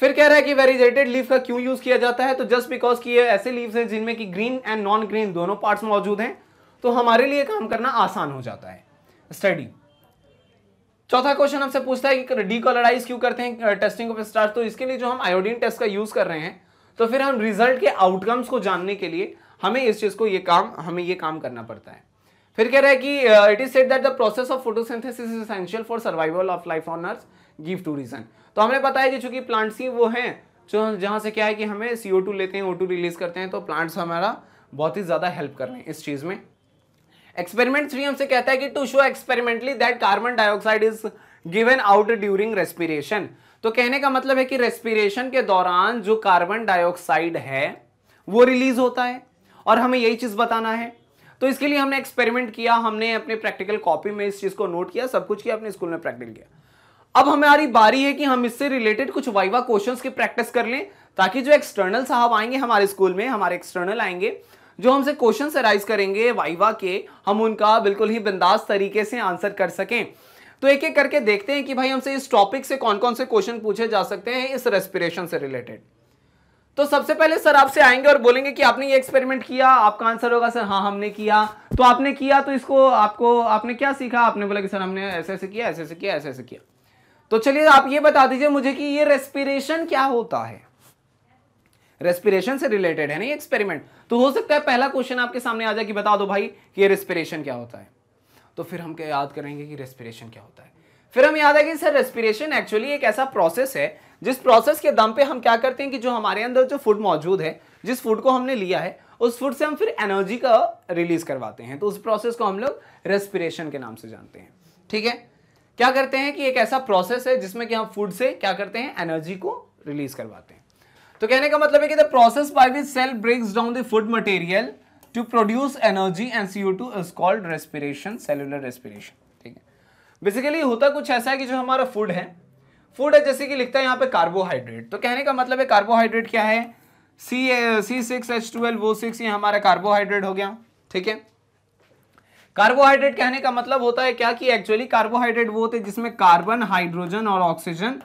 फिर कह रहा है कि वेरीजेटेड लीव का क्यों यूज किया जाता है तो जस्ट बिकॉज की ऐसे लीव्स हैं जिनमें कि ग्रीन एंड नॉन ग्रीन दोनों पार्ट मौजूद हैं तो हमारे लिए काम करना आसान हो जाता है स्टडी चौथा क्वेश्चन हमसे पूछता है कि डीकोलराइज क्यों करते हैं टेस्टिंग ऑफ स्टार्ट तो इसके लिए जो हम आयोडीन टेस्ट का यूज कर रहे हैं तो फिर हम रिजल्ट के आउटकम्स को जानने के लिए हमें इस चीज़ को ये काम हमें ये काम करना पड़ता है फिर कह रहा है कि it is said that the process of photosynthesis is essential for survival of life on earth give two reason तो हमने बताया कि चूंकि प्लांट्स ही वो हैं जो जहां से क्या है कि हमें सी लेते हैं ओ रिलीज करते हैं तो प्लांट्स हमारा बहुत ही ज़्यादा हेल्प कर रहे हैं इस चीज़ में एक्सपेरिमेंट थ्री हमसे कहता है कि to show experimentally that carbon dioxide is given out during respiration तो कहने का मतलब है कि रेस्पिरेशन के दौरान जो कार्बन डाइऑक्साइड है वो रिलीज होता है और हमें यही चीज़ बताना है तो इसके लिए हमने एक्सपेरिमेंट किया हमने अपने प्रैक्टिकल कॉपी में इस चीज़ को नोट किया सब कुछ किया अपने स्कूल में प्रैक्टिकल किया अब हमारी बारी है कि हम इससे रिलेटेड कुछ वाइवा क्वेश्चंस की प्रैक्टिस कर लें ताकि जो एक्सटर्नल साहब आएंगे हमारे स्कूल में हमारे एक्सटर्नल आएंगे जो हमसे क्वेश्चन अराइज करेंगे वाइवा के हम उनका बिल्कुल ही बिंदास तरीके से आंसर कर सकें तो एक एक करके देखते हैं कि भाई हमसे इस टॉपिक से कौन कौन से क्वेश्चन पूछे जा सकते हैं इस रेस्पिरेशन से रिलेटेड तो सबसे पहले सर आपसे आएंगे और बोलेंगे कि आपने ये एक्सपेरिमेंट किया आपका आंसर होगा सर हाँ हमने किया तो आपने किया तो इसको आपको आपने क्या सीखा आपने बोला कि सर हमने ऐसे ऐसे किया ऐसे ऐसे किया ऐसे ऐसे किया तो चलिए आप ये बता दीजिए मुझे कि ये रेस्पिरेशन क्या होता है रेस्पिरेशन से रिलेटेड है ना ये एक्सपेरिमेंट तो हो सकता है पहला क्वेश्चन आपके सामने आ जाए कि बता दो भाई कि ये रेस्पिरेशन क्या होता है तो फिर हम क्या याद करेंगे कि रेस्पिरेशन क्या होता है फिर हम याद आएगी सर रेस्पिरेशन एक्चुअली एक ऐसा प्रोसेस है जिस प्रोसेस के दम पे हम क्या करते हैं कि जो हमारे अंदर जो फूड मौजूद है जिस फूड को हमने लिया है उस फूड से हम फिर एनर्जी का रिलीज करवाते हैं तो उस प्रोसेस को हम लोग रेस्पिरेशन के नाम से जानते हैं ठीक है क्या करते हैं कि एक ऐसा प्रोसेस है जिसमें कि हम फूड से क्या करते हैं एनर्जी को रिलीज करवाते हैं तो कहने का मतलब है कि the process by which cell breaks down the food material to produce energy and C O two is called respiration cellular respiration ठीक है बेसिकली होता कुछ ऐसा है कि जो हमारा फूड है फूड है जैसे कि लिखता है यहाँ पे कार्बोहाइड्रेट तो कहने का मतलब है कार्बोहाइड्रेट क्या है C C six H twelve O six ये हमारा कार्बोहाइड्रेट हो गया ठीक है कार्बोहाइड्रेट कहने का मतलब होता है क्या कि एक्चुअली कार्बोहाइड्रेट वो होते हैं जिसमें कार्बन हाइड्रोजन और ऑक्सीजन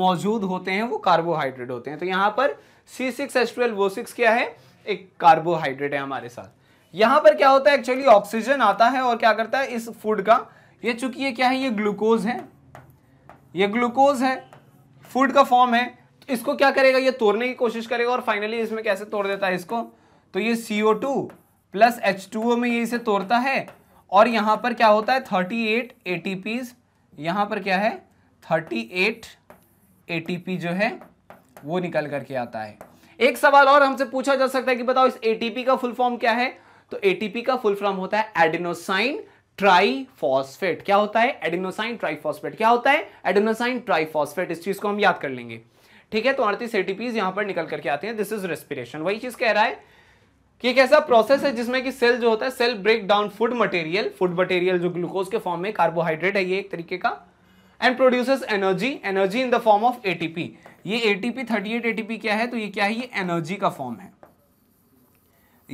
मौजूद होते हैं वो कार्बोहाइड्रेट होते हैं तो यहाँ पर C six H twelve O six क्या है एक कार्बोहाइड्रेट है हमारे साथ यहाँ पर क्या होता है एक्चुअली ऑक्सीजन आता है और क्या करता है इस फूड का ये चूंकि ये क्या है ये ग्लूकोज है ये ग्लूकोज है फूड का फॉर्म है तो इसको क्या करेगा ये तोड़ने की कोशिश करेगा और फाइनली इसमें कैसे तोड़ देता है इसको तो ये CO two plus H two O में ये इसे तोड़ता है और यहाँ पर क्या होता है thirty eight A T P यहाँ पर क्या है thirty eight A T P जो है वो निकल करके आता है एक सवाल और हमसे पूछा जा सकता है कि बताओ इस ए टी पी का फुल फॉर्म क्या है तो ए टी पी का फुल फॉर्म होता है एडिनोसाइन ट्राईफॉस्फेट क्या होता है एडिनोसाइन ट्राईफॉस्फेट क्या होता है एडिनोसाइन ट्राईफॉस्फेट इस चीज को हम याद कर लेंगे ठीक है तो अड़तीस एटीपीज यहां पर निकल करके आते हैं दिस इज रेस्पिरेशन वही चीज कह रहा है कि एक ऐसा प्रोसेस है जिसमें कि सेल जो होता है cell break down food material food material जो ग्लूकोज के फॉर्म में कार्बोहाइड्रेट है ये एक तरीके का and produces energy energy in the form of ATP ये एटीपी थर्टी एट एटीपी क्या है तो ये क्या है ये एनर्जी का फॉर्म है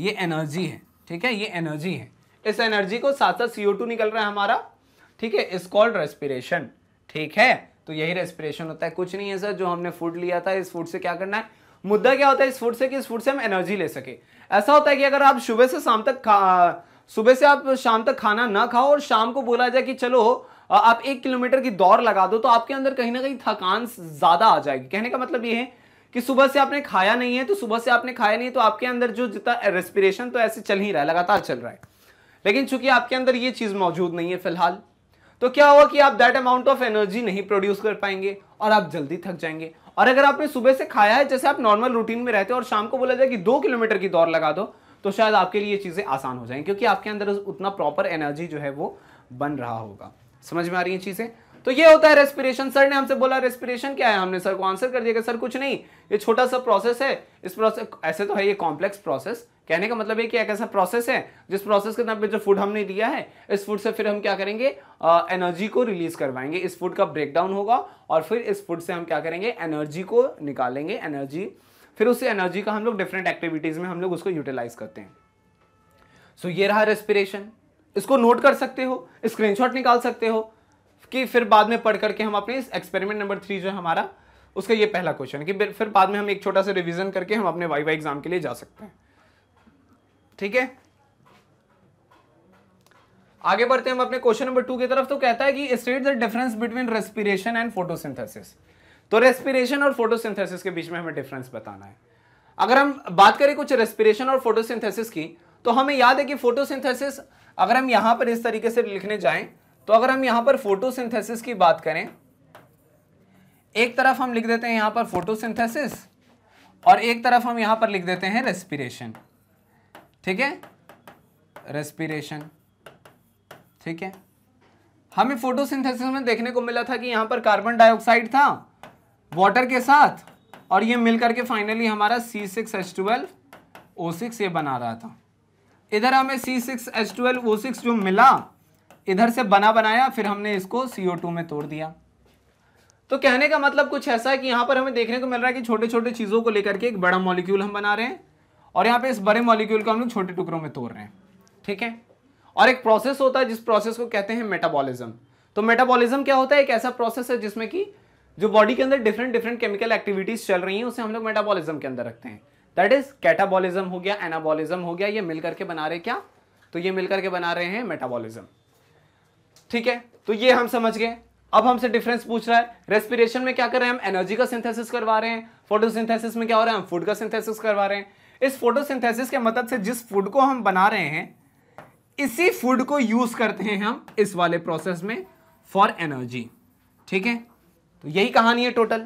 ये एनर्जी है ठीक है ये एनर्जी है इस एनर्जी को साथ साथ सीओ निकल रहा है हमारा ठीक है इस कॉल्ड रेस्पिरेशन ठीक है तो यही रेस्पिरेशन होता है कुछ नहीं है सर जो हमने फूड लिया था इस फूड से क्या करना है मुद्दा क्या होता है इस फूड से कि इस फूड से हम एनर्जी ले सके ऐसा होता है कि अगर आप सुबह से शाम तक सुबह से आप शाम तक खाना ना खाओ और शाम को बोला जाए कि चलो आप एक किलोमीटर की दौड़ लगा दो तो आपके अंदर कहीं ना कहीं थकान ज़्यादा आ जाएगी कहने का मतलब ये है कि सुबह से आपने खाया नहीं है तो सुबह से आपने खाया नहीं है तो आपके अंदर जो जितना रेस्पिरेशन तो ऐसे चल ही रहा है लगातार चल रहा है लेकिन चूंकि आपके अंदर ये चीज़ मौजूद नहीं है फिलहाल तो क्या हुआ कि आप दैट अमाउंट ऑफ एनर्जी नहीं प्रोड्यूस कर पाएंगे और आप जल्दी थक जाएंगे और अगर आपने सुबह से खाया है जैसे आप नॉर्मल रूटीन में रहते हो और शाम को बोला जाए कि दो किलोमीटर की दौड़ लगा दो तो शायद आपके लिए ये चीज़ें आसान हो जाएंगी क्योंकि आपके अंदर उतना प्रॉपर एनर्जी जो है वो बन रहा होगा समझ में आ रही है चीज़ें तो ये होता है रेस्पिरेशन सर ने हमसे बोला रेस्पिरेशन क्या है हमने सर को आंसर कर दिया सर कुछ नहीं ये छोटा सा प्रोसेस है इस प्रोसेस ऐसे तो है ये कॉम्प्लेक्स प्रोसेस कहने का मतलब है कि एक ऐसा प्रोसेस है जिस प्रोसेस के नाम जो फूड हमने दिया है इस फूड से फिर हम क्या करेंगे एनर्जी को रिलीज करवाएंगे इस फूड का ब्रेकडाउन होगा और फिर इस फूड से हम क्या करेंगे एनर्जी को निकालेंगे एनर्जी फिर उस एनर्जी का हम लोग डिफरेंट एक्टिविटीज़ में हम लोग उसको यूटिलाइज करते हैं सो so, ये रहा रेस्पिरेशन इसको नोट कर सकते हो स्क्रीनशॉट निकाल सकते हो कि फिर बाद में पढ़ करके हम अपने एक्सपेरिमेंट नंबर थ्री जो है हमारा उसका ये पहला क्वेश्चन है कि फिर बाद में हम एक छोटा सा रिवीजन करके हम अपने वाई वाई एग्जाम के लिए जा सकते हैं ठीक है आगे बढ़ते हैं हम अपने क्वेश्चन नंबर टू की तरफ तो कहता है कि state the difference between respiration and photosynthesis तो रेस्पिरेशन और फोटोसिंथेसिस के बीच में हमें डिफरेंस बताना है अगर हम बात करें कुछ रेस्पिरेशन और फोटोसिंथेसिस की तो हमें याद है कि फोटोसिंथेसिस अगर हम यहां पर इस तरीके से लिखने जाएं तो अगर हम यहां पर फोटोसिंथेसिस की बात करें एक तरफ हम लिख देते हैं यहां पर फोटोसिंथेसिस और एक तरफ हम यहां पर लिख देते हैं रेस्पिरेशन ठीक है रेस्पिरेशन ठीक है हमें फोटोसिंथेसिस में देखने को मिला था कि यहां पर कार्बन डाइऑक्साइड था वाटर के साथ और ये मिलकर के फाइनली हमारा C six H twelve O six ये बना रहा था इधर हमें C six H twelve O six जो मिला इधर से बना बनाया फिर हमने इसको सी ओ टू में तोड़ दिया तो कहने का मतलब कुछ ऐसा है कि यहां पर हमें देखने को मिल रहा है कि छोटे छोटे चीज़ों को लेकर के एक बड़ा मॉलिक्यूल हम बना रहे हैं और यहाँ पे इस बड़े मॉलिक्यूल को हम लोग छोटे टुकड़ों में तोड़ रहे हैं ठीक है और एक प्रोसेस होता है जिस प्रोसेस को कहते हैं मेटाबॉलिज्म तो मेटाबॉलिज्म क्या होता है एक ऐसा प्रोसेस है जिसमें कि जो बॉडी के अंदर डिफरेंट डिफरेंट केमिकल एक्टिविटीज चल रही हैं उसे हम लोग मेटाबॉलिज्म के अंदर रखते हैं दैट इज कैटाबॉलिज्म हो गया एनाबॉलिज्म हो गया ये मिलकर के बना रहे क्या तो ये मिलकर के बना रहे हैं मेटाबॉलिज्म ठीक है तो ये हम समझ गए अब हमसे डिफरेंस पूछ रहा है रेस्पिरेशन में क्या कर रहे हैं हम एनर्जी का सिंथेसिस करवा रहे हैं फोटोसिंथेसिस में क्या हो रहा है हम फूड का सिंथेसिस करवा रहे हैं इस फोटोसिंथेसिस के मदद से जिस फूड को हम बना रहे हैं इसी फूड को यूज करते हैं हम इस वाले प्रोसेस में फॉर एनर्जी ठीक है तो यही कहानी है टोटल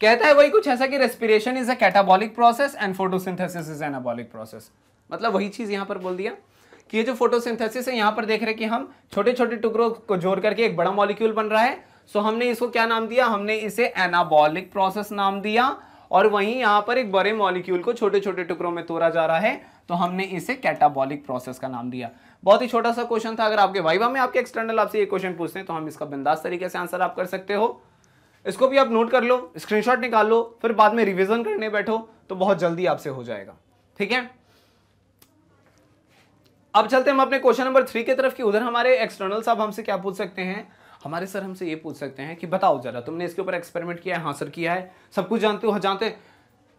कहता है वही कुछ ऐसा कि respiration is a catabolic process and photosynthesis is anabolic process मतलब वही चीज यहां पर बोल दिया कि ये जो फोटोसिंथेसिस है यहां पर देख रहे हैं कि हम छोटे छोटे टुकड़ों को जोड़ करके एक बड़ा मॉलिक्यूल बन रहा है सो हमने इसको क्या नाम दिया हमने इसे एनाबॉलिक प्रोसेस नाम दिया और वहीं यहाँ पर एक बड़े मॉलिक्यूल को छोटे छोटे टुकड़ों में तोड़ा जा रहा है तो हमने इसे कैटाबॉलिक प्रोसेस का नाम दिया बहुत ही छोटा सा क्वेश्चन था अगर आपके वाइवा में आपके एक्सटर्नल आपसे ये क्वेश्चन पूछते हैं तो हम इसका बिंदास तरीके से आंसर आप कर सकते हो इसको भी आप नोट कर लो स्क्रीनशॉट निकाल लो फिर बाद में रिविजन करने बैठो तो बहुत जल्दी आपसे हो जाएगा ठीक है अब चलते हम अपने क्वेश्चन नंबर थ्री की तरफ कि उधर हमारे एक्सटर्नल साहब हमसे क्या पूछ सकते हैं हमारे सर हमसे ये पूछ सकते हैं कि बताओ ज़रा तुमने इसके ऊपर एक्सपेरिमेंट किया है हाँ सर किया है सब कुछ जानते हो हाँ जानते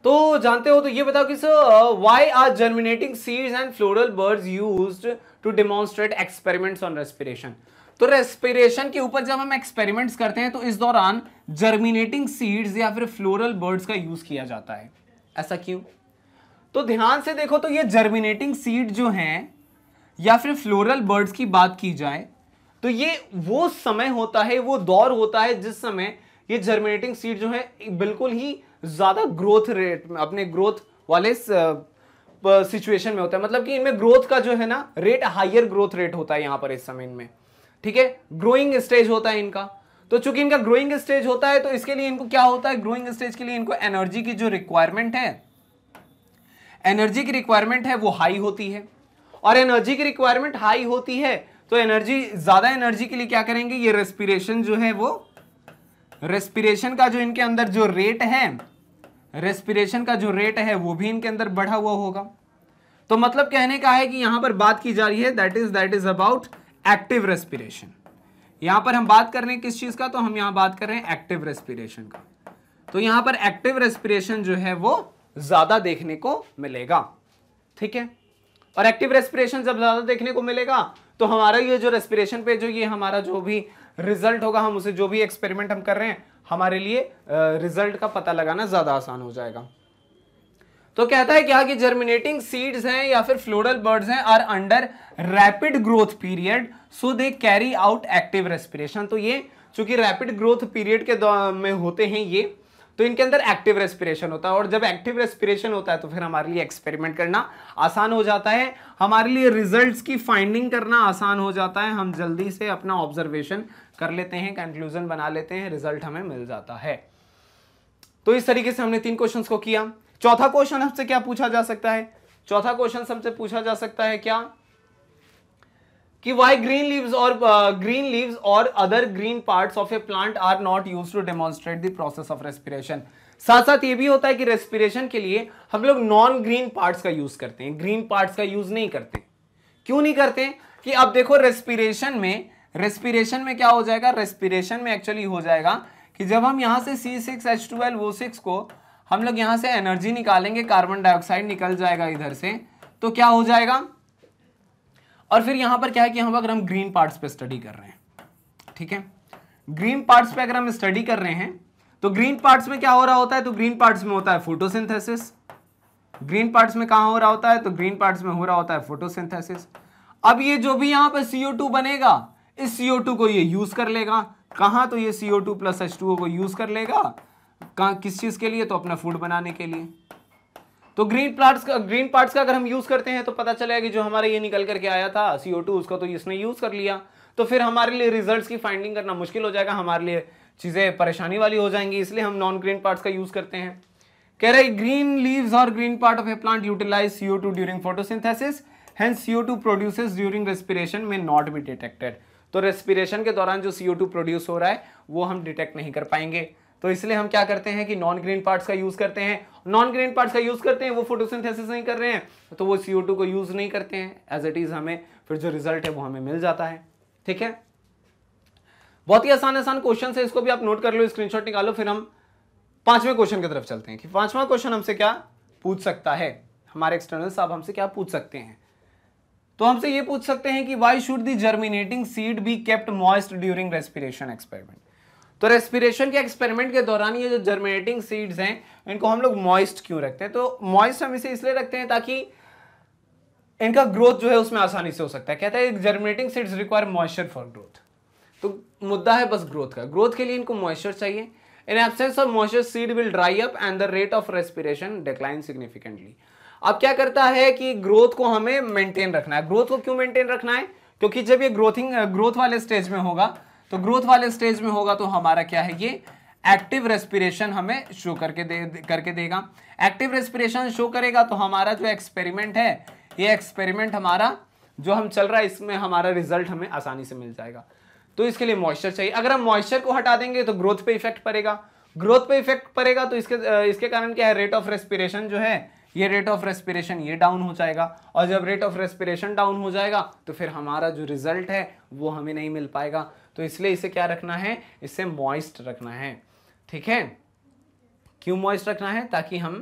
तो जानते हो तो ये बताओ कि sir why are germinating seeds and floral buds use to demonstrate experiments on respiration तो रेस्पिरेशन के ऊपर जब हम एक्सपेरिमेंट्स करते हैं तो इस दौरान जर्मिनेटिंग सीड्स या फिर फ्लोरल बर्ड्स का यूज किया जाता है ऐसा क्यों तो ध्यान से देखो तो ये जर्मिनेटिंग सीड जो हैं या फिर फ्लोरल बर्ड्स की बात की जाए तो ये वो समय होता है वो दौर होता है जिस समय ये जर्मिनेटिंग सीड जो है बिल्कुल ही ज़्यादा ग्रोथ रेट में अपने ग्रोथ वाले सिचुएशन में होता है मतलब कि इनमें ग्रोथ का जो है ना रेट हायर ग्रोथ रेट होता है यहां पर इस समय इनमें ठीक है ग्रोइंग स्टेज होता है इनका तो चूंकि इनका ग्रोइंग स्टेज होता है तो इसके लिए इनको क्या होता है ग्रोइंग स्टेज के लिए इनको एनर्जी की जो रिक्वायरमेंट है एनर्जी की रिक्वायरमेंट है वो हाई होती है और एनर्जी की रिक्वायरमेंट हाई होती है तो एनर्जी ज़्यादा एनर्जी के लिए क्या करेंगे ये रेस्पिरेशन जो है वो रेस्पिरेशन का जो इनके अंदर जो रेट है रेस्पिरेशन का जो रेट है वो भी इनके अंदर बढ़ा हुआ होगा तो मतलब कहने का है कि यहां पर बात की जा रही है that is that is about active respiration यहां पर हम बात कर रहे हैं किस चीज़ का तो हम यहां बात कर रहे हैं एक्टिव रेस्पिरेशन का तो यहां पर एक्टिव रेस्पिरेशन जो है वो ज़्यादा देखने को मिलेगा ठीक है और एक्टिव रेस्पिरेशन जब ज़्यादा देखने को मिलेगा तो हमारा ये जो रेस्पिरेशन पे जो ये हमारा जो भी रिजल्ट होगा हम उसे जो भी एक्सपेरिमेंट हम कर रहे हैं हमारे लिए रिजल्ट का पता लगाना ज़्यादा आसान हो जाएगा तो कहता है क्या कि जर्मिनेटिंग सीड्स हैं या फिर फ्लोरल बर्ड्स हैं are under rapid growth period so they carry out active respiration तो ये चूंकि रैपिड ग्रोथ पीरियड के में होते हैं ये तो इनके अंदर एक्टिव रेस्पिरेशन होता है और जब एक्टिव रेस्पिरेशन होता है तो फिर हमारे लिए एक्सपेरिमेंट करना आसान हो जाता है हमारे लिए रिजल्ट्स की फाइंडिंग करना आसान हो जाता है हम जल्दी से अपना ऑब्जर्वेशन कर लेते हैं कंक्लूजन बना लेते हैं रिजल्ट हमें मिल जाता है तो इस तरीके से हमने तीन क्वेश्चन को किया चौथा क्वेश्चन हमसे क्या पूछा जा सकता है चौथा क्वेश्चन हमसे पूछा जा सकता है क्या कि वाई ग्रीन लीव्स और ग्रीन लीव्स और other green parts of a plant are not use to demonstrate the process of respiration साथ साथ ये भी होता है कि रेस्पिरेशन के लिए हम लोग नॉन ग्रीन पार्ट्स का यूज करते हैं ग्रीन पार्ट्स का यूज नहीं करते क्यों नहीं करते कि अब देखो रेस्पिरेशन में रेस्पिरेशन में क्या हो जाएगा रेस्पिरेशन में एक्चुअली हो जाएगा कि जब हम यहां से C six H twelve O six को हम लोग यहाँ से एनर्जी निकालेंगे कार्बन डाइऑक्साइड निकल जाएगा इधर से तो क्या हो जाएगा और फिर यहां पर क्या है कि हम अगर हम ग्रीन पार्ट्स पे स्टडी कर रहे हैं ठीक है ग्रीन पार्ट्स पे अगर हम स्टडी कर रहे हैं तो ग्रीन पार्ट्स में क्या हो रहा होता है तो ग्रीन पार्ट्स में होता है फोटोसिंथेसिस ग्रीन पार्ट्स में कहा हो रहा होता है तो ग्रीन पार्ट्स में हो रहा होता है फोटोसिंथेसिस अब ये जो भी यहां पर CO2 बनेगा इस CO2 को ये यूज कर लेगा कहां तो ये CO2 टू प्लस एच को यूज कर लेगा कहा किस चीज़ के लिए तो अपना फूड बनाने के लिए तो ग्रीन प्लांट्स का ग्रीन पार्ट्स का अगर हम यूज करते हैं तो पता चलेगा कि जो हमारा ये निकल करके आया था सीओ टू उसका तो इसने यूज कर लिया तो फिर हमारे लिए रिजल्ट की फाइंडिंग करना मुश्किल हो जाएगा हमारे लिए चीज़ें परेशानी वाली हो जाएंगी इसलिए हम नॉन ग्रीन पार्ट्स का यूज करते हैं कह रहे ग्रीन लीव्स और green part of a plant utilise CO two during photosynthesis and CO two produces during respiration may not be detected तो रेस्पिरेशन के दौरान जो सीओ टू प्रोड्यूस हो रहा है वो हम डिटेक्ट नहीं कर पाएंगे तो इसलिए हम क्या करते हैं कि नॉन ग्रीन पार्ट्स का यूज़ करते हैं नॉन ग्रीन पार्ट्स का यूज करते हैं वो फोटोसिंथेसिस नहीं कर रहे हैं तो वो सीओ को यूज नहीं करते हैं एज इट इज हमें फिर जो रिजल्ट है वो हमें मिल जाता है ठीक है बहुत ही आसान आसान क्वेश्चन है इसको भी आप नोट कर लो स्क्रीनशॉट निकालो फिर हम पांचवें क्वेश्चन की तरफ चलते हैं कि पांचवा क्वेश्चन हमसे क्या पूछ सकता है हमारे एक्सटर्नल साहब हमसे क्या पूछ सकते हैं तो हमसे ये पूछ सकते हैं कि why should the germinating seed be kept moist during respiration experiment तो रेस्पिरेशन के एक्सपेरिमेंट के दौरान ये जो जर्मिनेटिंग सीड्स हैं इनको हम लोग मॉइस्ट क्यों रखते हैं तो मॉइस्ट हम इसे इसलिए रखते हैं ताकि इनका ग्रोथ जो है उसमें आसानी से हो सकता है कहता है germinating seeds require moisture for growth तो मुद्दा है बस ग्रोथ का ग्रोथ के लिए इनको मॉइस्चर चाहिए in absence of moisture seed will dry up and the rate of respiration decline significantly अब क्या करता है कि ग्रोथ को हमें मेंटेन रखना है ग्रोथ को क्यों मेंटेन रखना है क्योंकि जब ये ग्रोथिंग ग्रोथ वाले स्टेज में होगा तो ग्रोथ वाले स्टेज में होगा तो हमारा क्या है ये एक्टिव रेस्पिरेशन हमें शो करके दे, करके देगा एक्टिव रेस्पिरेशन शो करेगा तो हमारा जो एक्सपेरिमेंट है ये एक्सपेरिमेंट हमारा जो हम चल रहा है इसमें हमारा रिजल्ट हमें आसानी से मिल जाएगा तो इसके लिए मॉइस्चर चाहिए अगर हम मॉइस्चर को हटा देंगे तो ग्रोथ पे इफेक्ट पड़ेगा ग्रोथ पे इफेक्ट पड़ेगा तो इसके इसके कारण क्या है रेट ऑफ रेस्पिरेशन जो है ये रेट ऑफ रेस्पिरेशन ये डाउन हो जाएगा और जब रेट ऑफ रेस्पिरेशन डाउन हो जाएगा तो फिर हमारा जो रिजल्ट है वो हमें नहीं मिल पाएगा तो इसलिए इसे क्या रखना है इसे मॉइस्ट रखना है ठीक है क्यों मॉइस्ट रखना है ताकि हम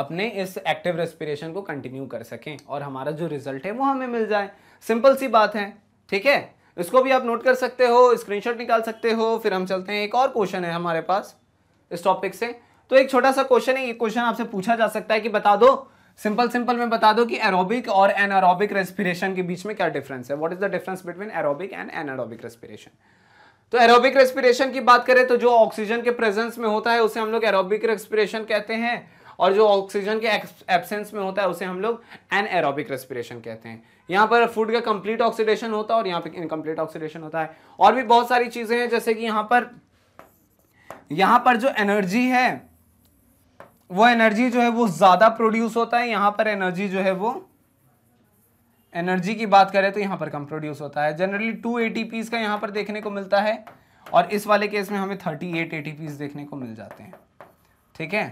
अपने इस एक्टिव रेस्पिरेशन को कंटिन्यू कर सकें और हमारा जो रिजल्ट है वो हमें मिल जाए सिंपल सी बात है ठीक है इसको भी आप नोट कर सकते हो स्क्रीनशॉट निकाल सकते हो फिर हम चलते हैं एक और क्वेश्चन है हमारे पास इस टॉपिक से तो एक छोटा सा क्वेश्चन है ये क्वेश्चन आपसे पूछा जा सकता है कि बता दो सिंपल सिंपल में बता दो कि एरोबिक और एनारोबिक रेस्पिरेशन के बीच में क्या डिफरेंस है what is the difference between aerobic and anaerobic respiration तो एरोबिक रेस्पिरेशन की बात करें तो जो ऑक्सीजन के प्रेजेंस में होता है उसे हम लोग एरोबिक रेस्पिरेशन कहते हैं और जो ऑक्सीजन के एब्सेंस में होता है उसे हम लोग एन एरोबिक रेस्पिरेशन कहते हैं यहाँ पर फूड का कंप्लीट ऑक्सीडेशन होता है और यहाँ पे इनकम्प्लीट ऑक्सीडेशन होता है और भी बहुत सारी चीज़ें हैं जैसे कि यहाँ पर यहाँ पर जो एनर्जी है वो एनर्जी जो है वो ज़्यादा प्रोड्यूस होता है यहां पर एनर्जी जो है वो एनर्जी की बात करें तो यहाँ पर कम प्रोड्यूस होता है जनरली टू ए का यहाँ पर देखने को मिलता है और इस वाले केस में हमें थर्टी एट एटीपीज देखने को मिल जाते हैं ठीक है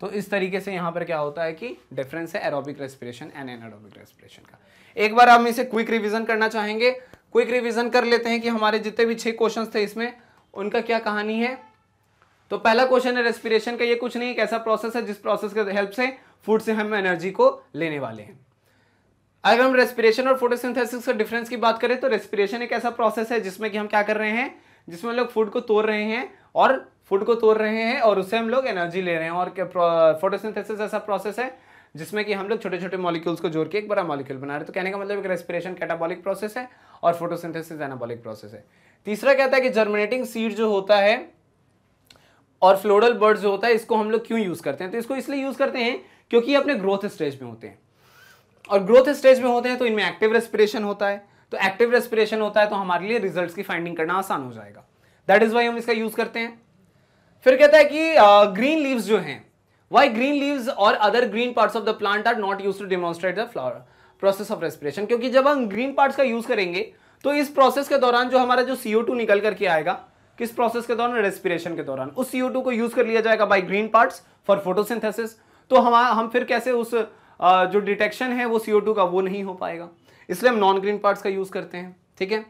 तो इस तरीके से यहाँ पर क्या होता है कि डिफरेंस है aerobic respiration and anaerobic respiration का एक बार हम इसे क्विक रिविजन करना चाहेंगे क्विक रिविजन कर लेते हैं कि हमारे जितने भी छह क्वेश्चन थे इसमें उनका क्या कहानी है तो पहला क्वेश्चन है रेस्पिरेशन का ये कुछ नहीं एक ऐसा प्रोसेस है जिस प्रोसेस के हेल्प से फूड से हम एनर्जी को लेने वाले हैं अगर हम रेस्पिरेशन और फोटोसिंथेसिस का डिफरेंस की बात करें तो रेस्पिरेशन एक ऐसा प्रोसेस है जिसमें कि हम क्या कर रहे हैं जिसमें लोग फूड को तोड़ रहे हैं और फूड को तोड़ रहे हैं और उससे हम लोग एनर्जी ले रहे हैं और फोटोसिंथेसिस ऐसा प्रोसेस है जिसमें कि हम लोग छोटे छोटे मॉलिक्यूल्स को जोड़ के एक बड़ा मॉलिक्यूल बना रहे तो कहने का मतलब एक रेस्पिरेशन कैटाबॉलिक प्रोसेस है और फोटोसिंथेसिस एनाबॉलिक प्रोसेस है तीसरा कहता है कि जर्मिनेटिंग सीड जो होता है और फ्लोरल बर्ड जो होता है इसको हम लोग क्यों यूज़ करते हैं तो इसको इसलिए यूज़ करते हैं क्योंकि ये अपने ग्रोथ स्टेज में होते हैं और ग्रोथ स्टेज में होते हैं तो इनमें एक्टिव रेस्पिरेशन होता है तो एक्टिव रेस्पिरेशन होता है तो हमारे लिए रिजल्ट की फाइंडिंग करना आसान हो जाएगा दैट इज़ वाई हम इसका यूज़ करते हैं फिर कहता है कि ग्रीन लीव्स जो हैं वाई ग्रीन लीव्स और other green parts of the plant are not use to demonstrate the flower process of respiration क्योंकि जब हम ग्रीन पार्ट्स का यूज़ करेंगे तो इस प्रोसेस के दौरान जो हमारा जो सीओ निकल करके आएगा किस प्रोसेस के दौरान रेस्पिरेशन के दौरान उस CO2 को यूज कर लिया जाएगा by green parts for photosynthesis तो हम हम फिर कैसे उस जो डिटेक्शन है वो सीओ का वो नहीं हो पाएगा इसलिए हम नॉन ग्रीन पार्ट्स का यूज करते हैं ठीक है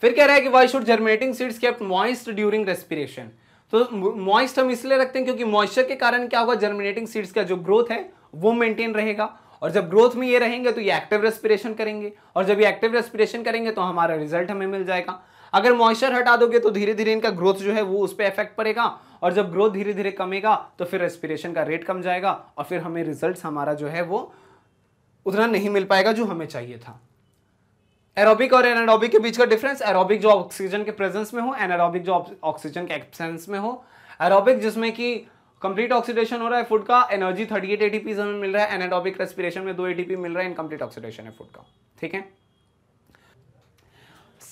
फिर कह रहा है कि why should germinating seeds kept moist during respiration तो मॉइस्ट हम इसलिए रखते हैं क्योंकि मॉइस्चर के कारण क्या होगा जर्मिनेटिंग सीड्स का जो ग्रोथ है वो मेंटेन रहेगा और जब ग्रोथ में ये रहेंगे तो ये एक्टिव रेस्पिरेशन करेंगे और जब ये एक्टिव रेस्पिरेशन करेंगे तो हमारा रिजल्ट हमें मिल जाएगा अगर मॉइस्चर हटा दोगे तो धीरे धीरे इनका ग्रोथ जो है वो उस पर इफेक्ट पड़ेगा और जब ग्रोथ धीरे धीरे कमेगा तो फिर रेस्पिरेशन का रेट कम जाएगा और फिर हमें रिजल्ट हमारा जो है वो उतना नहीं मिल पाएगा जो हमें चाहिए था एरोबिक और एनाडोबिक के बीच का डिफरेंस एरोबिक जो ऑक्सीजन के प्रेजेंस में हो एनाडोबिक जो ऑक्सीजन के एक्सेंस में हो एरोबिक जिसमें कि कंप्लीट ऑक्सीडेशन हो रहा है फूड का एनर्जी 38 एटीपी हमें मिल रहा है एनाडोबिक रेस्पिरेशन में दो एटीपी मिल रहा है इनकम्प्लीट ऑक्सीडेशन है फूड का ठीक है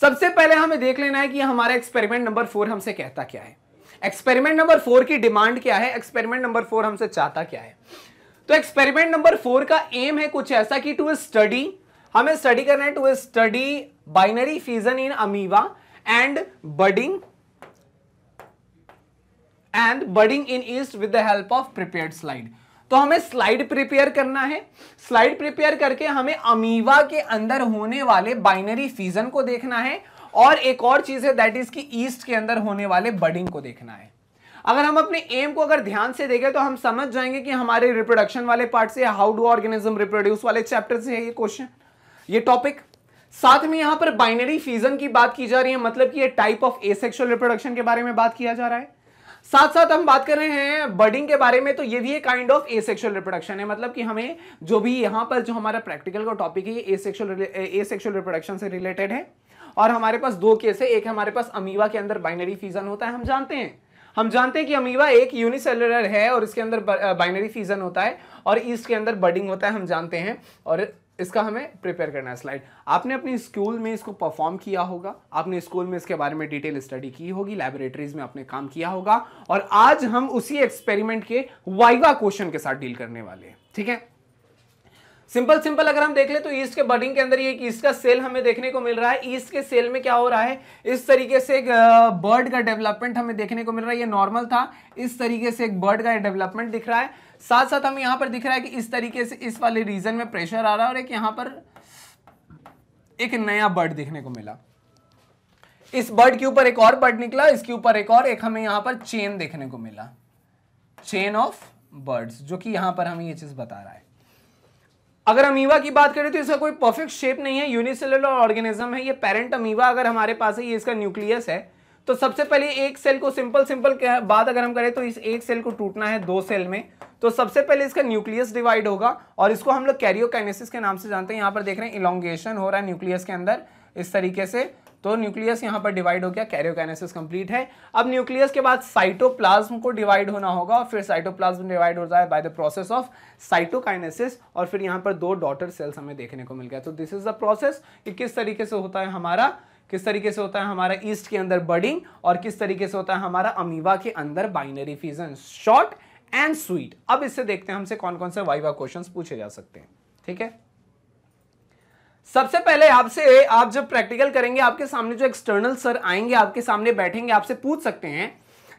सबसे पहले हमें देख लेना है कि हमारा एक्सपेरिमेंट नंबर फोर हमसे कहता क्या है एक्सपेरिमेंट नंबर फोर की डिमांड क्या है एक्सपेरिमेंट नंबर फोर हमसे चाहता क्या है तो एक्सपेरिमेंट नंबर फोर का एम है कुछ ऐसा कि टू स्टडी हमें स्टडी करना है to study binary fission in amoeba and budding and budding in yeast with the help of prepare slide तो हमें स्लाइड प्रिपेयर करना है स्लाइड प्रिपेयर करके हमें अमीवा के अंदर होने वाले बाइनरी फीजन को देखना है और एक और चीज है दैट इज की ईस्ट के अंदर होने वाले बडिंग को देखना है अगर हम अपने एम को अगर ध्यान से देखें तो हम समझ जाएंगे कि हमारे रिप्रोडक्शन वाले पार्ट से हाउ डू ऑर्गेनिज्म रिप्रोड्यूस वाले चैप्टर से है ये क्वेश्चन ये टॉपिक साथ में यहां पर बाइनरी फीजन की बात की जा रही है मतलब कि ये टाइप ऑफ एसेक्सुअल रिप्रोडक्शन के बारे में बात किया जा रहा है साथ साथ हम बात कर रहे हैं बर्डिंग के बारे में तो ये भी एक kind of asexual reproduction है मतलब कि हमें जो भी यहाँ पर जो हमारा प्रैक्टिकल का टॉपिक है ये सेक्शुअल ए सेक्शुअल रिप्रोडक्शन से रिलेटेड है और हमारे पास दो केस है एक हमारे पास अमीवा के अंदर बाइनरी फीजन होता है हम जानते हैं हम जानते हैं कि अमीवा एक यूनिसेलुलर है और इसके अंदर बाइनरी फीजन होता है और इसके अंदर बर्डिंग होता है हम जानते हैं और इसका हमें प्रिपेयर करना है स्लाइड आपने अपनी स्कूल में इसको परफॉर्म किया होगा आपने स्कूल में इसके बारे में डिटेल स्टडी की होगी लेबोरेटरीज में आपने काम किया होगा और आज हम उसी एक्सपेरिमेंट के वाइवा क्वेश्चन के साथ डील करने वाले हैं ठीक है सिंपल सिंपल अगर हम देख ले तो ईस्ट के बडिंग के अंदर ये एक ईस्ट का सेल हमें देखने को मिल रहा है ईस्ट के सेल में क्या हो रहा है इस तरीके से एक बर्ड का डेवलपमेंट हमें देखने को मिल रहा है ये नॉर्मल था इस तरीके से एक बर्ड का डेवलपमेंट दिख रहा है साथ साथ हमें यहां पर दिख रहा है कि इस तरीके से इस वाले रीजन में प्रेशर आ रहा है और एक यहां पर एक नया बर्ड देखने को मिला इस बर्ड के ऊपर एक और बर्ड निकला इसके ऊपर एक और एक हमें यहां पर चेन देखने को मिला चेन ऑफ बर्ड्स जो कि यहां पर हमें यह चीज़ बता रहा है अगर अमीवा की बात करें तो इसका कोई परफेक्ट शेप नहीं है यूनिसेलुलर ऑर्गेनिज्म है ये पेरेंट अमीवा अगर हमारे पास है ये इसका न्यूक्लियस है तो सबसे पहले एक सेल को सिंपल सिंपल बात अगर हम करें तो इस एक सेल को टूटना है दो सेल में तो सबसे पहले इसका न्यूक्लियस डिवाइड होगा और इसको हम लोग कैरियोकाइनेसिस के नाम से जानते हैं यहाँ पर देख रहे हैं इलोंगेशन हो रहा है न्यूक्लियस के अंदर इस तरीके से तो न्यूक्लियस यहाँ पर डिवाइड हो गया कैरियोकाइनेसिस कंप्लीट है अब न्यूक्लियस के बाद साइटोप्लाज्म को डिवाइड होना होगा और फिर साइटोप्लाज्म डिवाइड होता है by the process of cytokinesis और फिर यहाँ पर दो डॉटर सेल्स हमें देखने को मिल गया तो दिस इज द प्रोसेस कि किस तरीके से होता है हमारा किस तरीके से होता है हमारा ईस्ट के अंदर बर्डिंग और किस तरीके से होता है हमारा अमीवा के अंदर binary fission short and sweet अब इससे देखते हैं हमसे कौन कौन से वाइवा क्वेश्चन पूछे जा सकते हैं ठीक है सबसे पहले आपसे आप जब प्रैक्टिकल करेंगे आपके सामने जो एक्सटर्नल सर आएंगे आपके सामने बैठेंगे आपसे पूछ सकते हैं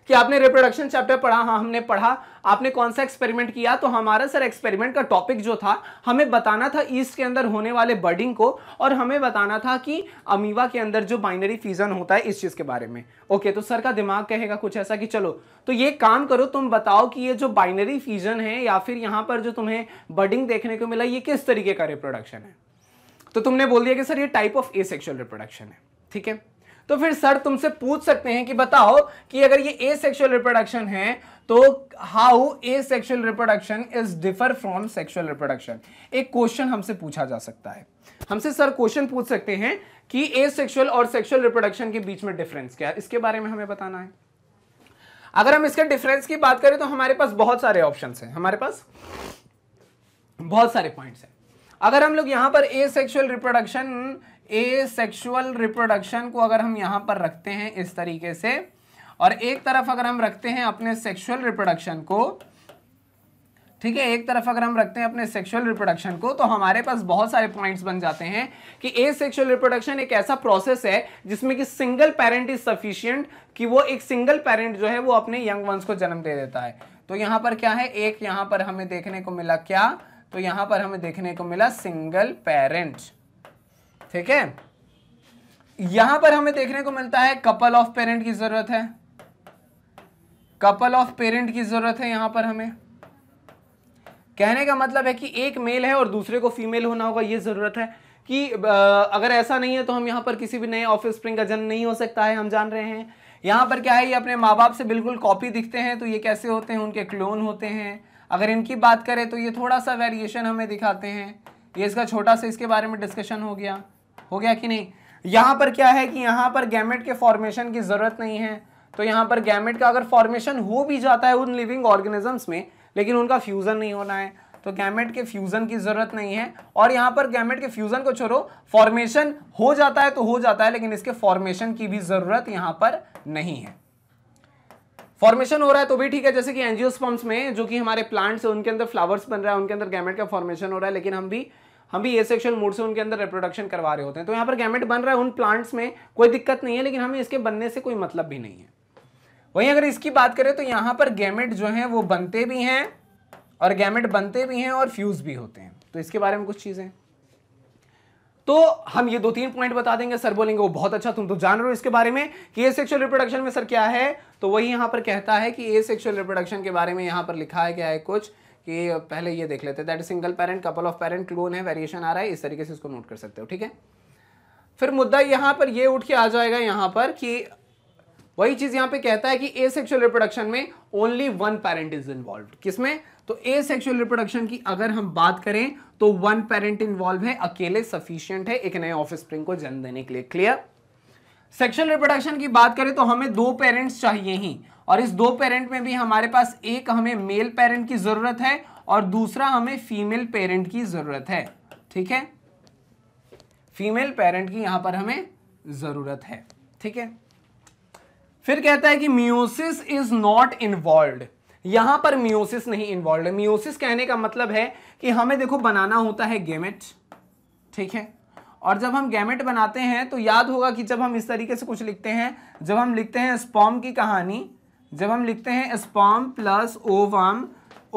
कि आपने रिप्रोडक्शन चैप्टर पढ़ा हाँ हमने पढ़ा आपने कौन सा एक्सपेरिमेंट किया तो हमारा सर एक्सपेरिमेंट का टॉपिक जो था हमें बताना था ईस्ट के अंदर होने वाले बर्डिंग को और हमें बताना था कि अमीवा के अंदर जो बाइनरी फीजन होता है इस चीज़ के बारे में ओके तो सर का दिमाग कहेगा कुछ ऐसा कि चलो तो ये काम करो तुम बताओ कि ये जो बाइनरी फीजन है या फिर यहाँ पर जो तुम्हें बर्डिंग देखने को मिला ये किस तरीके का रिप्रोडक्शन है तो तुमने बोल दिया कि सर ये type of asexual reproduction है ठीक है तो फिर सर तुमसे पूछ सकते हैं कि बताओ कि अगर ये ए सेक्शुअल रिप्रोडक्शन है तो how asexual reproduction is differ from sexual reproduction एक क्वेश्चन हमसे पूछा जा सकता है हमसे सर क्वेश्चन पूछ सकते हैं कि ए सेक्शुअल और सेक्शुअल रिप्रोडक्शन के बीच में डिफरेंस क्या है इसके बारे में हमें बताना है अगर हम इसके डिफरेंस की बात करें तो हमारे पास बहुत सारे ऑप्शन हैं हमारे पास बहुत सारे पॉइंट हैं अगर हम लोग यहां पर asexual reproduction asexual reproduction को अगर हम यहां पर रखते हैं इस तरीके से और एक तरफ अगर हम रखते हैं अपने सेक्सुअल रिप्रोडक्शन को ठीक है एक तरफ अगर हम रखते हैं अपने सेक्सुअल रिप्रोडक्शन को तो हमारे पास बहुत सारे पॉइंट्स बन जाते हैं कि ए सेक्सुअल रिप्रोडक्शन एक ऐसा प्रोसेस है जिसमें कि सिंगल पेरेंट इज सफिशियंट कि वो एक सिंगल पेरेंट जो है वो अपने यंग वंस को जन्म दे देता है तो यहां पर क्या है एक यहां पर हमें देखने को मिला क्या तो यहां पर हमें देखने को मिला सिंगल पेरेंट ठीक है यहां पर हमें देखने को मिलता है कपल ऑफ पेरेंट की जरूरत है कपल ऑफ पेरेंट की ज़रूरत है यहाँ पर हमें कहने का मतलब है कि एक मेल है और दूसरे को फीमेल होना होगा ये ज़रूरत है कि अगर ऐसा नहीं है तो हम यहाँ पर किसी भी नए ऑफिस स्प्रिंग का जन्म नहीं हो सकता है हम जान रहे हैं यहां पर क्या है ये अपने माँ बाप से बिल्कुल कॉपी दिखते हैं तो ये कैसे होते हैं उनके क्लोन होते हैं अगर इनकी बात करें तो ये थोड़ा सा वेरिएशन हमें दिखाते हैं ये इसका छोटा सा इसके बारे में डिस्कशन हो गया हो गया कि नहीं यहाँ पर क्या है कि यहाँ पर गैमेट के फॉर्मेशन की ज़रूरत नहीं है तो यहाँ पर गैमेट का अगर फॉर्मेशन हो भी जाता है उन लिविंग ऑर्गेनिजम्स में लेकिन उनका फ्यूज़न नहीं होना है तो गैमेट के फ्यूज़न की ज़रूरत नहीं है और यहाँ पर गैमेट के फ्यूज़न को छोड़ो फॉर्मेशन हो जाता है तो हो जाता है लेकिन इसके फॉर्मेशन की भी ज़रूरत यहाँ पर नहीं है फॉर्मेशन हो रहा है तो भी ठीक है जैसे कि एनजियोस्पम्स में जो कि हमारे प्लांट्स है उनके अंदर फ्लावर्स बन रहा है उनके अंदर गैमेट का फॉर्मेशन हो रहा है लेकिन हम भी हम भी ए सेक्शुअल मोड से उनके अंदर रिप्रोडक्शन करवा रहे होते हैं तो यहाँ पर गैमेट बन रहा है उन प्लांट्स में कोई दिक्कत नहीं है लेकिन हमें इसके बनने से कोई मतलब भी नहीं है वहीं अगर इसकी बात करें तो यहाँ पर गैमेट जो हैं वो बनते भी हैं और गैमेट बनते भी हैं और फ्यूज भी होते हैं तो इसके बारे में कुछ चीज़ें तो हम ये दो तीन पॉइंट बता देंगे सर बोलेंगे वो बहुत अच्छा तुम तो जान रहे हो इसके बारे में कि ए सेक्शुअल रिप्रोडक्शन में सर क्या है तो वही यहाँ पर कहता है कि ए सेक्शुअल रिप्रोडक्शन के बारे में यहाँ पर लिखा है क्या है कुछ कि पहले ये देख लेते हैं that single parent couple of parent clone है वेरिएशन आ रहा है इस तरीके से इसको नोट कर सकते हो ठीक है फिर मुद्दा यहाँ पर ये उठ के आ जाएगा यहाँ पर कि वही चीज यहां पे कहता है कि ए सेक्सुअल रिप्रोडक्शन में only one parent is involve किसमें तो ए सेक्सुअल रिप्रोडक्शन की अगर हम बात करें तो वन पेरेंट इन्वॉल्व है अकेले सफिशियंट है एक नए ऑफ को जन्म देने के लिए क्लियर सेक्शुअल रिप्रोडक्शन की बात करें तो हमें दो पेरेंट्स चाहिए ही और इस दो पेरेंट में भी हमारे पास एक हमें मेल पेरेंट की जरूरत है और दूसरा हमें फीमेल पेरेंट की जरूरत है ठीक है फीमेल पेरेंट की यहां पर हमें जरूरत है ठीक है फिर कहता है कि म्यूसिस इज नॉट इन्वॉल्व यहां पर म्यूसिस नहीं इन्वॉल्व है म्यूसिस कहने का मतलब है कि हमें देखो बनाना होता है गेमेट ठीक है और जब हम गैमेट बनाते हैं तो याद होगा कि जब हम इस तरीके से कुछ लिखते हैं जब हम लिखते हैं स्पॉम की कहानी जब हम लिखते हैं स्पॉम प्लस ओवम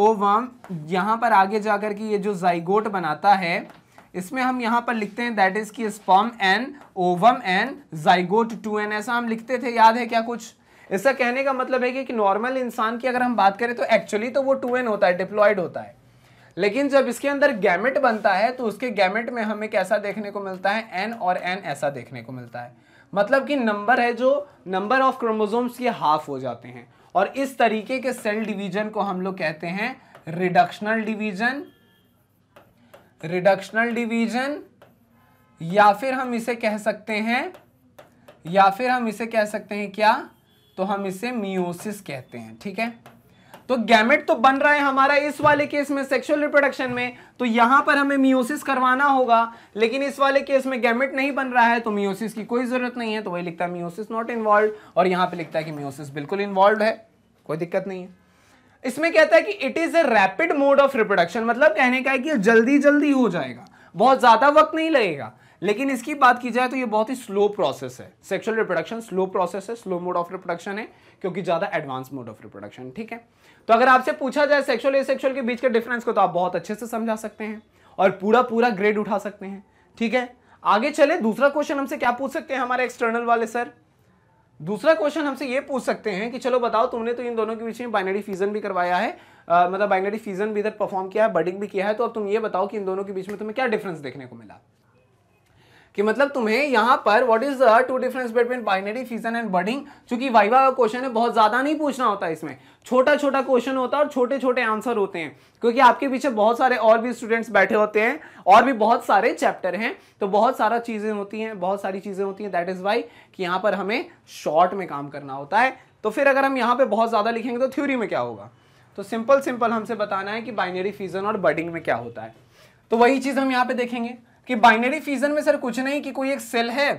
ओवम यहाँ पर आगे जाकर के ये जो जाइगोट बनाता है इसमें हम यहाँ पर लिखते हैं दैट इज की sperm n ovum n zygote two n ऐसा हम लिखते थे याद है क्या कुछ इसका कहने का मतलब है कि, एक नॉर्मल इंसान की अगर हम बात करें तो एक्चुअली तो वो टू एन होता है डिप्लॉयड होता है लेकिन जब इसके अंदर गैमेट बनता है तो उसके गैमेट में हमें कैसा देखने को मिलता है एन और एन ऐसा देखने को मिलता है मतलब कि नंबर है जो नंबर ऑफ क्रोमोजोम्स के हाफ हो जाते हैं और इस तरीके के सेल डिवीजन को हम लोग कहते हैं रिडक्शनल डिवीजन रिडक्शनल डिवीजन या फिर हम इसे कह सकते हैं या फिर हम इसे कह सकते हैं क्या तो हम इसे मियोसिस कहते हैं ठीक है तो गैमेट तो बन रहा है हमारा इस वाले केस में सेक्सुअल रिप्रोडक्शन में तो यहां पर हमें मियोसिस करवाना होगा लेकिन इस वाले केस में गैमेट नहीं बन रहा है तो मियोसिस की कोई जरूरत नहीं है तो वही लिखता है मियोसिस नॉट इन्वॉल्व और यहां पे लिखता है कि मियोसिस बिल्कुल इन्वॉल्व है कोई दिक्कत नहीं है इसमें कहता है कि it is a rapid mode of reproduction मतलब कहने का है कि जल्दी जल्दी हो जाएगा बहुत ज्यादा वक्त नहीं लगेगा लेकिन इसकी बात की जाए तो ये बहुत ही स्लो प्रोसेस है सेक्सुअल रिप्रोडक्शन स्लो प्रोसेस है स्लो मोड ऑफ रिप्रोडक्शन है क्योंकि ज्यादा एडवांस मोड ऑफ रिप्रोडक्शन ठीक है तो अगर आपसे पूछा जाए सेक्सुअल सेक्सुअल के बीच के डिफरेंस को तो आप बहुत अच्छे से समझा सकते हैं और पूरा पूरा ग्रेड उठा सकते हैं ठीक है आगे चले दूसरा क्वेश्चन हमसे क्या पूछ सकते हैं हमारे एक्सटर्नल वाले सर दूसरा क्वेश्चन हमसे ये पूछ सकते हैं कि चलो बताओ तुमने तो इन दोनों के बीच में बाइनरी फ्यूजन भी करवाया है आ, मतलब बाइनरी फ्यूजन भी इधर परफॉर्म किया है बर्डिंग भी किया है तो अब तुम ये बताओ कि इन दोनों के बीच में तुम्हें क्या डिफरेंस देखने को मिला कि मतलब तुम्हें यहाँ पर what is the two difference between binary fission and budding चूंकि वाइवा का क्वेश्चन है बहुत ज्यादा नहीं पूछना होता इसमें छोटा छोटा क्वेश्चन होता है और छोटे छोटे आंसर होते हैं क्योंकि आपके पीछे बहुत सारे और भी स्टूडेंट्स बैठे होते हैं और भी बहुत सारे चैप्टर हैं तो बहुत सारा चीज़ें होती हैं बहुत सारी चीज़ें होती हैं दैट इज़ वाई कि यहाँ पर हमें शॉर्ट में काम करना होता है तो फिर अगर हम यहाँ पर बहुत ज़्यादा लिखेंगे तो थ्योरी में क्या होगा तो सिंपल सिंपल हमसे बताना है कि बाइनरी फीजन और बर्डिंग में क्या होता है तो वही चीज़ हम यहाँ पे देखेंगे कि बाइनरी फ्यूजन में सर कुछ नहीं कि कोई एक सेल है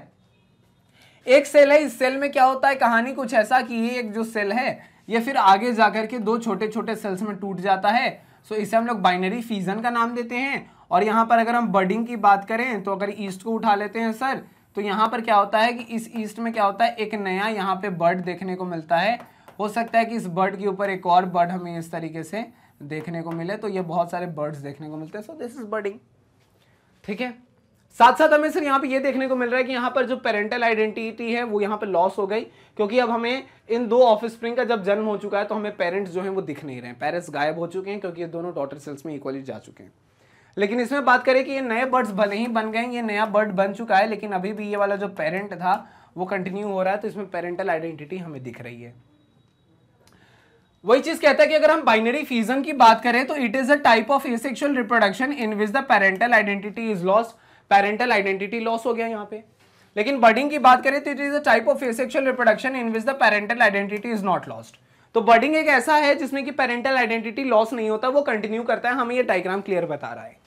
एक सेल है इस सेल में क्या होता है कहानी कुछ ऐसा कि ये एक जो सेल है ये फिर आगे जाकर के दो छोटे छोटे सेल्स में टूट जाता है सो इसे हम लोग बाइनरी फ्यूजन का नाम देते हैं और यहाँ पर अगर हम बर्डिंग की बात करें तो अगर ईस्ट को उठा लेते हैं सर तो यहाँ पर क्या होता है कि इस ईस्ट में क्या होता है एक नया यहाँ पे बर्ड देखने को मिलता है हो सकता है कि इस बर्ड के ऊपर एक और बर्ड हमें इस तरीके से देखने को मिले तो ये बहुत सारे बर्ड्स देखने को मिलते हैं सो दिस इज बर्डिंग ठीक है साथ साथ हमें सर यहाँ पे ये देखने को मिल रहा है कि यहाँ पर जो पेरेंटल आइडेंटिटी है वो यहाँ पे लॉस हो गई क्योंकि अब हमें इन दो ऑफिस स्प्रिंग का जब जन्म हो चुका है तो हमें पेरेंट्स जो हैं वो दिख नहीं रहे हैं पेरेंट्स गायब हो चुके हैं क्योंकि ये दोनों डॉटर सेल्स में इक्वली जा चुके हैं लेकिन इसमें बात करें कि ये नए बर्ड्स भले ही बन गए ये नया बर्ड बन चुका है लेकिन अभी भी ये वाला जो पेरेंट था वो कंटिन्यू हो रहा है तो इसमें पेरेंटल आइडेंटिटी हमें दिख रही है वही चीज कहता है कि अगर हम बाइनरी फ्यूजन की बात करें तो it is a type of asexual reproduction in which the parental identity is loss parental identity loss हो गया यहाँ पे लेकिन बर्डिंग की बात करें तो it is a type of asexual reproduction in which the parental identity is not lost तो बर्डिंग एक ऐसा है जिसमें कि पेरेंटल आइडेंटिटी लॉस नहीं होता वो कंटिन्यू करता है हमें ये डायग्राम क्लियर बता रहा है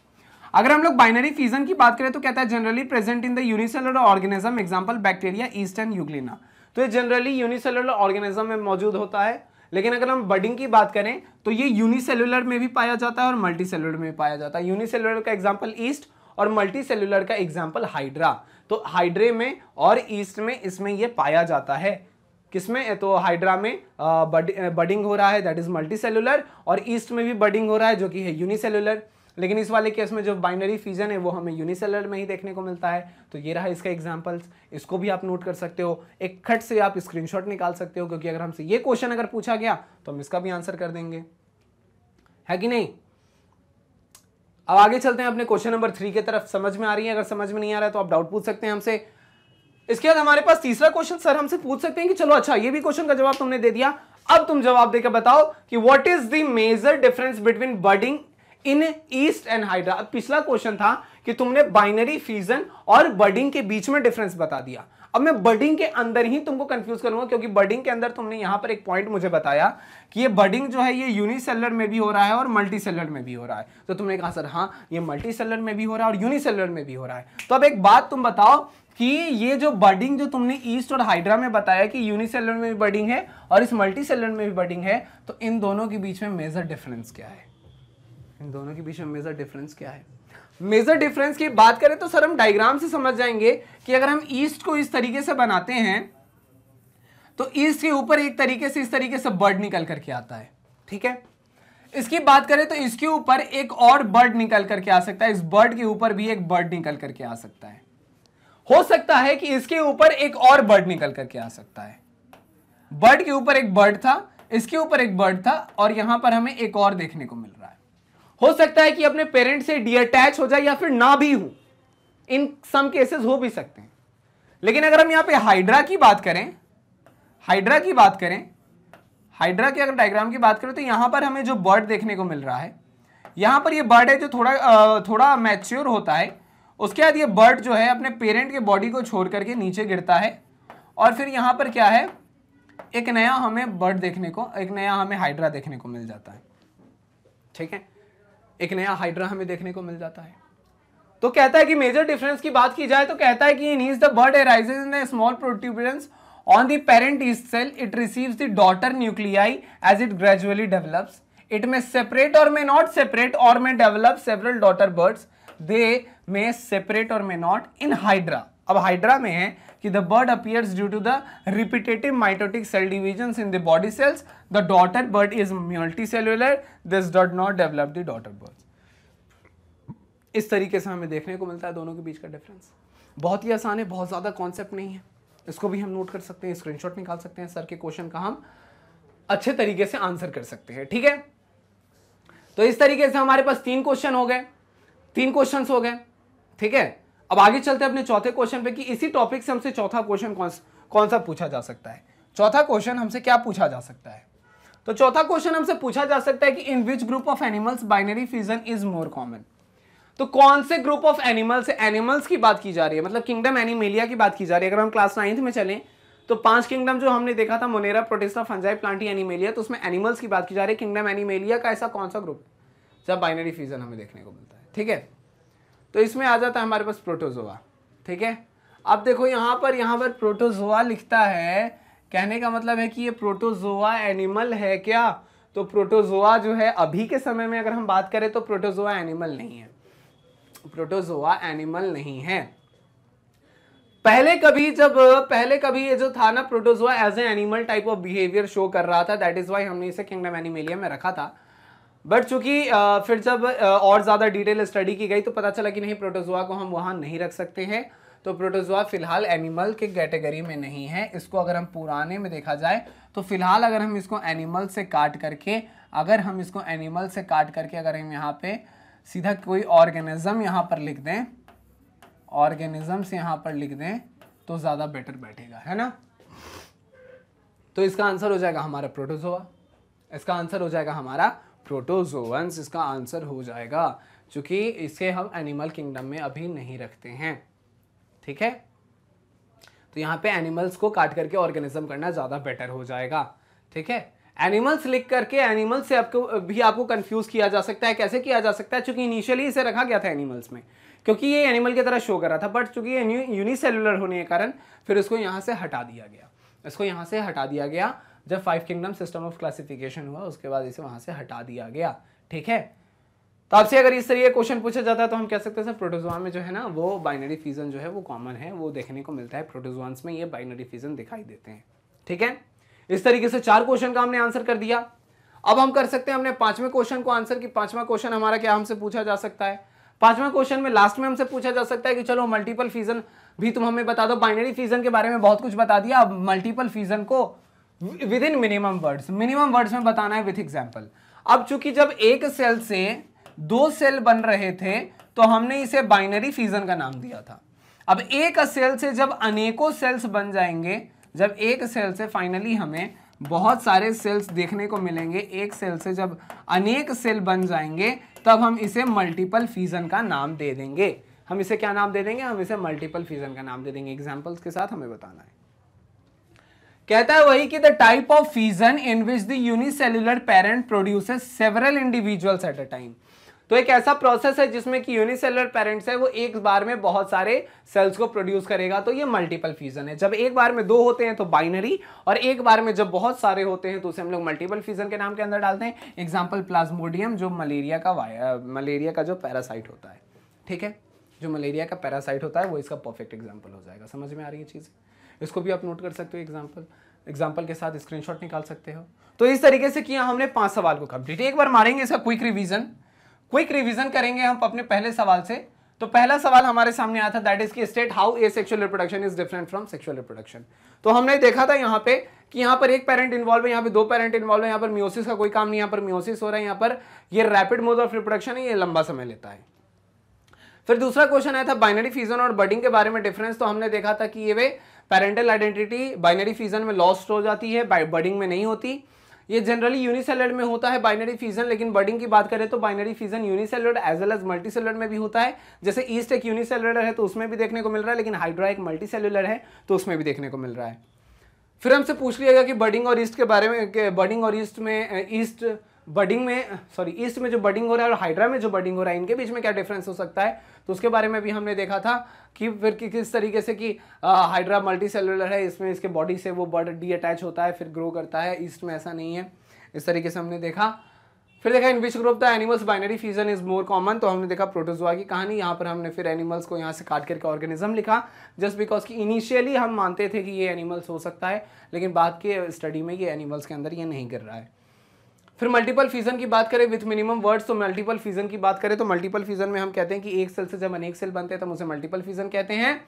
अगर हम लोग बाइनरी फीजन की बात करें तो कहता है generally present in the unicellular organism example bacteria and euglena तो ये जनरली यूनिसेलर ऑर्गेनिज्म में मौजूद होता है लेकिन अगर हम बडिंग की बात करें तो ये यूनिसेलुलर में भी पाया जाता है और मल्टी सेलुलर में भी पाया जाता है यूनिसेलुलर का एग्जाम्पल ईस्ट और मल्टी सेलुलर का एग्जाम्पल हाइड्रा तो हाइड्रे में और ईस्ट में इसमें यह पाया जाता है किसमें तो हाइड्रा में बडिंग हो रहा है दैट इज मल्टी सेलुलर और ईस्ट में भी बडिंग हो रहा है जो कि है यूनिसेलुलर लेकिन इस वाले केस में जो बाइनरी फ्यूजन है वो हमें यूनिसेलर में ही देखने को मिलता है तो ये रहा इसका एग्जाम्पल्स इसको भी आप नोट कर सकते हो एक खट से आप स्क्रीनशॉट निकाल सकते हो क्योंकि अगर हमसे ये क्वेश्चन अगर पूछा गया तो हम इसका भी आंसर कर देंगे है कि नहीं अब आगे चलते हैं अपने क्वेश्चन नंबर थ्री की तरफ समझ में आ रही है अगर समझ में नहीं आ रहा है तो आप डाउट पूछ सकते हैं हमसे इसके बाद हमारे पास तीसरा क्वेश्चन सर हमसे पूछ सकते हैं कि चलो अच्छा ये भी क्वेश्चन का जवाब तुमने दे दिया अब तुम जवाब देकर बताओ कि what is the major difference between budding in yeast and hydra अब पिछला क्वेश्चन था कि तुमने बाइनरी फ्यूजन और बर्डिंग के बीच में डिफरेंस बता दिया अब मैं बर्डिंग के अंदर ही तुमको कंफ्यूज करूंगा क्योंकि बर्डिंग के अंदर तुमने यहां पर एक पॉइंट मुझे बताया कि ये बर्डिंग जो है ये यूनिसेलर में भी हो रहा है और सेलर में भी हो रहा है तो तुमने कहा सर हाँ ये सेलर में भी हो रहा है और यूनिसेलर में भी हो रहा है तो अब एक बात तुम बताओ कि ये जो बर्डिंग जो तुमने ईस्ट और हाइड्रा में बताया कि यूनिसेलर में भी बर्डिंग है और इस सेलर में भी बर्डिंग है तो इन दोनों के बीच में मेजर डिफरेंस क्या है इन दोनों के बीच में मेजर डिफरेंस क्या है मेजर डिफरेंस की बात करें तो सर हम डायग्राम से समझ जाएंगे कि अगर हम ईस्ट को इस तरीके से बनाते हैं तो ईस्ट के ऊपर एक तरीके से इस तरीके से बर्ड निकल करके आता है ठीक है इसकी बात करें तो इसके ऊपर एक और बर्ड निकल करके आ सकता है इस बर्ड के ऊपर भी एक बर्ड निकल करके आ सकता है हो सकता है कि इसके ऊपर एक और बर्ड निकल करके आ सकता है बर्ड के ऊपर एक बर्ड था इसके ऊपर एक बर्ड था और यहां पर हमें एक और देखने को मिल रहा है हो सकता है कि अपने पेरेंट से डीअटैच हो जाए या फिर ना भी हो इन सम केसेस हो भी सकते हैं लेकिन अगर हम यहाँ पे हाइड्रा की बात करें हाइड्रा की बात करें हाइड्रा के अगर डायग्राम की बात करें तो यहां पर हमें जो बर्ड देखने को मिल रहा है यहां पर ये बर्ड है जो थोड़ा थोड़ा मैच्योर होता है उसके बाद ये बर्ड जो है अपने पेरेंट के बॉडी को छोड़ करके नीचे गिरता है और फिर यहाँ पर क्या है एक नया हमें बर्ड देखने को एक नया हमें हाइड्रा देखने को मिल जाता है ठीक है एक नया हाइड्रा हमें देखने को मिल जाता है तो कहता है कि मेजर डिफरेंस की बात की जाए तो कहता है कि in the bud arise in small protuberance on the parent yeast cell it receive the daughter nuclei as it gradually develops it may separate और मे नॉट सेपरेट और may develop several daughter buds they may separate और मे नॉट इन हाइड्रा अब हाइड्रा में है कि the bud appears due to the repetitive mitotic cell division in the body cells the daughter bud is multi cellular this does not develop the daughter bud इस तरीके से हमें देखने को मिलता है दोनों के बीच का डिफरेंस बहुत ही आसान है बहुत ज़्यादा कॉन्सेप्ट नहीं है इसको भी हम नोट कर सकते हैं स्क्रीनशॉट निकाल सकते हैं सर के क्वेश्चन का हम अच्छे तरीके से आंसर कर सकते हैं ठीक है तो इस तरीके से हमारे पास तीन क्वेश्चन हो गए तीन क्वेश्चन हो गए ठीक है अब आगे चलते हैं अपने चौथे क्वेश्चन पे कि इसी टॉपिक से हमसे चौथा क्वेश्चन कौन कौन सा पूछा जा सकता है चौथा क्वेश्चन हमसे क्या पूछा जा सकता है तो चौथा क्वेश्चन हमसे पूछा जा सकता है कि in which group of animals binary fusion is more common तो कौन से ग्रुप ऑफ एनिमल्स एनिमल्स की बात की जा रही है मतलब किंगडम एनिमेलिया की बात की जा रही है अगर हम क्लास नाइन्थ में चलें तो पांच किंगडम जो हमने देखा था monera protista fungi plantae animalia तो उसमें एनिमल्स की बात की जा रही है किंगडम एनिमेलिया का ऐसा कौन सा ग्रुप जब बाइनरी फ्यूजन हमें देखने को मिलता है ठीक है तो इसमें आ जाता है हमारे पास प्रोटोजोआ ठीक है अब देखो यहाँ पर यहाँ पर प्रोटोजोआ लिखता है कहने का मतलब है कि ये प्रोटोजोआ एनिमल है क्या तो प्रोटोजोआ जो है अभी के समय में अगर हम बात करें तो प्रोटोजोआ एनिमल नहीं है प्रोटोजोआ एनिमल नहीं है पहले कभी जब पहले कभी ये जो था ना protozoa as a animal type of behaviour show कर रहा था दैट इज वाई हमने इसे किंगडम एनिमेलिया में रखा था बट चूंकि फिर जब और ज़्यादा डिटेल स्टडी की गई तो पता चला कि नहीं प्रोटोजोआ को हम वहाँ नहीं रख सकते हैं तो प्रोटोजोआ फिलहाल एनिमल के कैटेगरी में नहीं है इसको अगर हम पुराने में देखा जाए तो फिलहाल अगर हम इसको एनिमल से काट करके अगर हम इसको एनिमल से काट करके अगर हम यहाँ पे सीधा कोई ऑर्गेनिज्म यहाँ पर लिख दें ऑर्गेनिज्म से यहाँ पर लिख दें तो ज़्यादा बेटर बैठेगा है ना तो इसका आंसर हो जाएगा हमारा प्रोटोजोआ इसका आंसर हो जाएगा हमारा प्रोटोजोवंस इसका आंसर हो जाएगा चूँकि इसे हम एनिमल किंगडम में अभी नहीं रखते हैं ठीक है तो यहाँ पे एनिमल्स को काट करके ऑर्गेनिज्म करना ज़्यादा बेटर हो जाएगा ठीक है एनिमल्स लिख करके एनिमल्स से आपको भी आपको कंफ्यूज किया जा सकता है कैसे किया जा सकता है चूंकि इनिशियली इसे रखा गया था एनिमल्स में क्योंकि ये एनिमल की तरह शो कर रहा था बट चूंकि ये यूनिसेलुलर होने के कारण फिर इसको यहाँ से हटा दिया गया इसको यहाँ से हटा दिया गया जब five kingdom system of classification हुआ उसके बाद इसे वहां से हटा दिया गया ठीक है तो आपसे अगर इस तरह क्वेश्चन पूछा जाता है तो हम कह सकते हैं सर प्रोटोजोआ में जो है ना वो बाइनरी फ्यूजन जो है वो कॉमन है वो देखने को मिलता है प्रोटोजोआंस में ये बाइनरी फ्यूजन दिखाई देते हैं ठीक है इस तरीके से चार क्वेश्चन का हमने आंसर कर दिया अब हम कर सकते हैं हमने पांचवें क्वेश्चन को आंसर की पांचवा क्वेश्चन हमारा क्या हमसे पूछा जा सकता है पांचवा क्वेश्चन में लास्ट में हमसे पूछा जा सकता है कि चलो मल्टीपल फीजन भी तुम हमें बता दो बाइनरी फीजन के बारे में बहुत कुछ बता दिया अब मल्टीपल फीजन को within minimum words minimum words में बताना है विथ एग्जाम्पल अब चूंकि जब एक सेल से दो सेल बन रहे थे तो हमने इसे बाइनरी फ्यूजन का नाम दिया था अब एक सेल से जब अनेकों सेल्स बन जाएंगे जब एक सेल से फाइनली हमें बहुत सारे सेल्स देखने को मिलेंगे एक सेल से जब अनेक सेल बन जाएंगे तब हम इसे मल्टीपल फ्यूजन का नाम दे देंगे हम इसे क्या नाम दे देंगे हम इसे मल्टीपल फ्यूजन का नाम दे देंगे एग्जाम्पल्स के साथ हमें बताना है कहता है वही कि the type of fission in which the unicellular parent produces several individuals at a time तो एक ऐसा प्रोसेस है जिसमें कि यूनिसेलर पेरेंट्स है वो एक बार में बहुत सारे सेल्स को प्रोड्यूस करेगा तो ये मल्टीपल फ्यूजन है जब एक बार में दो होते हैं तो बाइनरी और एक बार में जब बहुत सारे होते हैं तो उसे हम लोग मल्टीपल फ्यूजन के नाम के अंदर डालते हैं एग्जाम्पल प्लाज्मोडियम जो मलेरिया का मलेरिया का जो पैरासाइट होता है ठीक है जो मलेरिया का पैरासाइट होता है वो इसका परफेक्ट एग्जाम्पल हो जाएगा समझ में आ रही है चीज़ें इसको भी आप नोट कर सकते हो एग्जाम्पल एग्जाम्पल के साथ स्क्रीनशॉट निकाल सकते हो तो इस तरीके से किया हमने पांच सवाल को कंप्लीट एक बार मारेंगे इसका क्विक रिविजन क्विक रिविजन करेंगे हम अपने पहले सवाल से तो पहला सवाल हमारे सामने आया था दैट इज की state how asexual reproduction is different from sexual reproduction तो हमने देखा था यहाँ पे कि यहाँ पर एक पेरेंट इन्वॉल्व है यहाँ पे दो पेरेंट इन्वॉल्व है यहाँ पर म्योसिस का कोई काम नहीं यहाँ पर म्योसिस हो रहा है यहाँ पर ये रैपिड मोड ऑफ रिप्रोडक्शन है ये लंबा समय लेता है फिर दूसरा क्वेश्चन आया था बाइनरी फीजन और बर्डिंग के बारे में डिफरेंस तो हमने देखा था कि ये वे पेरेंटल आइडेंटिटी बाइनरी फ्यूजन में लॉस्ट हो जाती है बडिंग में नहीं होती ये जनरली यूनिसेलर में होता है बाइनरी फ्यूजन लेकिन बर्डिंग की बात करें तो binary fusion unicellular as well as cellular में भी होता है जैसे ईस्ट एक यूनिसेलर है तो उसमें भी देखने को मिल रहा है लेकिन हाइड्रा एक मल्टीसेलुलर है तो उसमें भी देखने को मिल रहा है फिर हमसे पूछ लिया गया कि बर्डिंग और ईस्ट के बारे में बर्डिंग और ईस्ट में ईस्ट बडिंग में सॉरी ईस्ट में जो बडिंग हो रहा है और हाइड्रा में जो बडिंग हो रहा है इनके बीच में क्या डिफरेंस हो सकता है तो उसके बारे में भी हमने देखा था कि फिर कि किस तरीके से कि हाइड्रा मल्टी सेलुलर है इसमें इसके बॉडी से वो बर्ड डी अटैच होता है फिर ग्रो करता है ईस्ट में ऐसा नहीं है इस तरीके से हमने देखा फिर देखा in which group the animals binary fusion is more common तो हमने देखा प्रोटोजोआ की कहानी यहाँ पर हमने फिर एनिमल्स को यहाँ से काट करके ऑर्गेनिज्म लिखा जस्ट बिकॉज कि इनिशियली हम मानते थे कि ये एनिमल्स हो सकता है लेकिन बाद के स्टडी में ये एनिमल्स के अंदर ये नहीं कर रहा है फिर मल्टीपल फ्यूजन की बात करें विथ मिनिमम वर्ड्स तो मल्टीपल फ्यूजन की बात करें तो मल्टीपल फ्यूजन में हम कहते हैं कि एक सेल से जब अनेक सेल बनते हैं तो उसे मल्टीपल फ्यूजन कहते हैं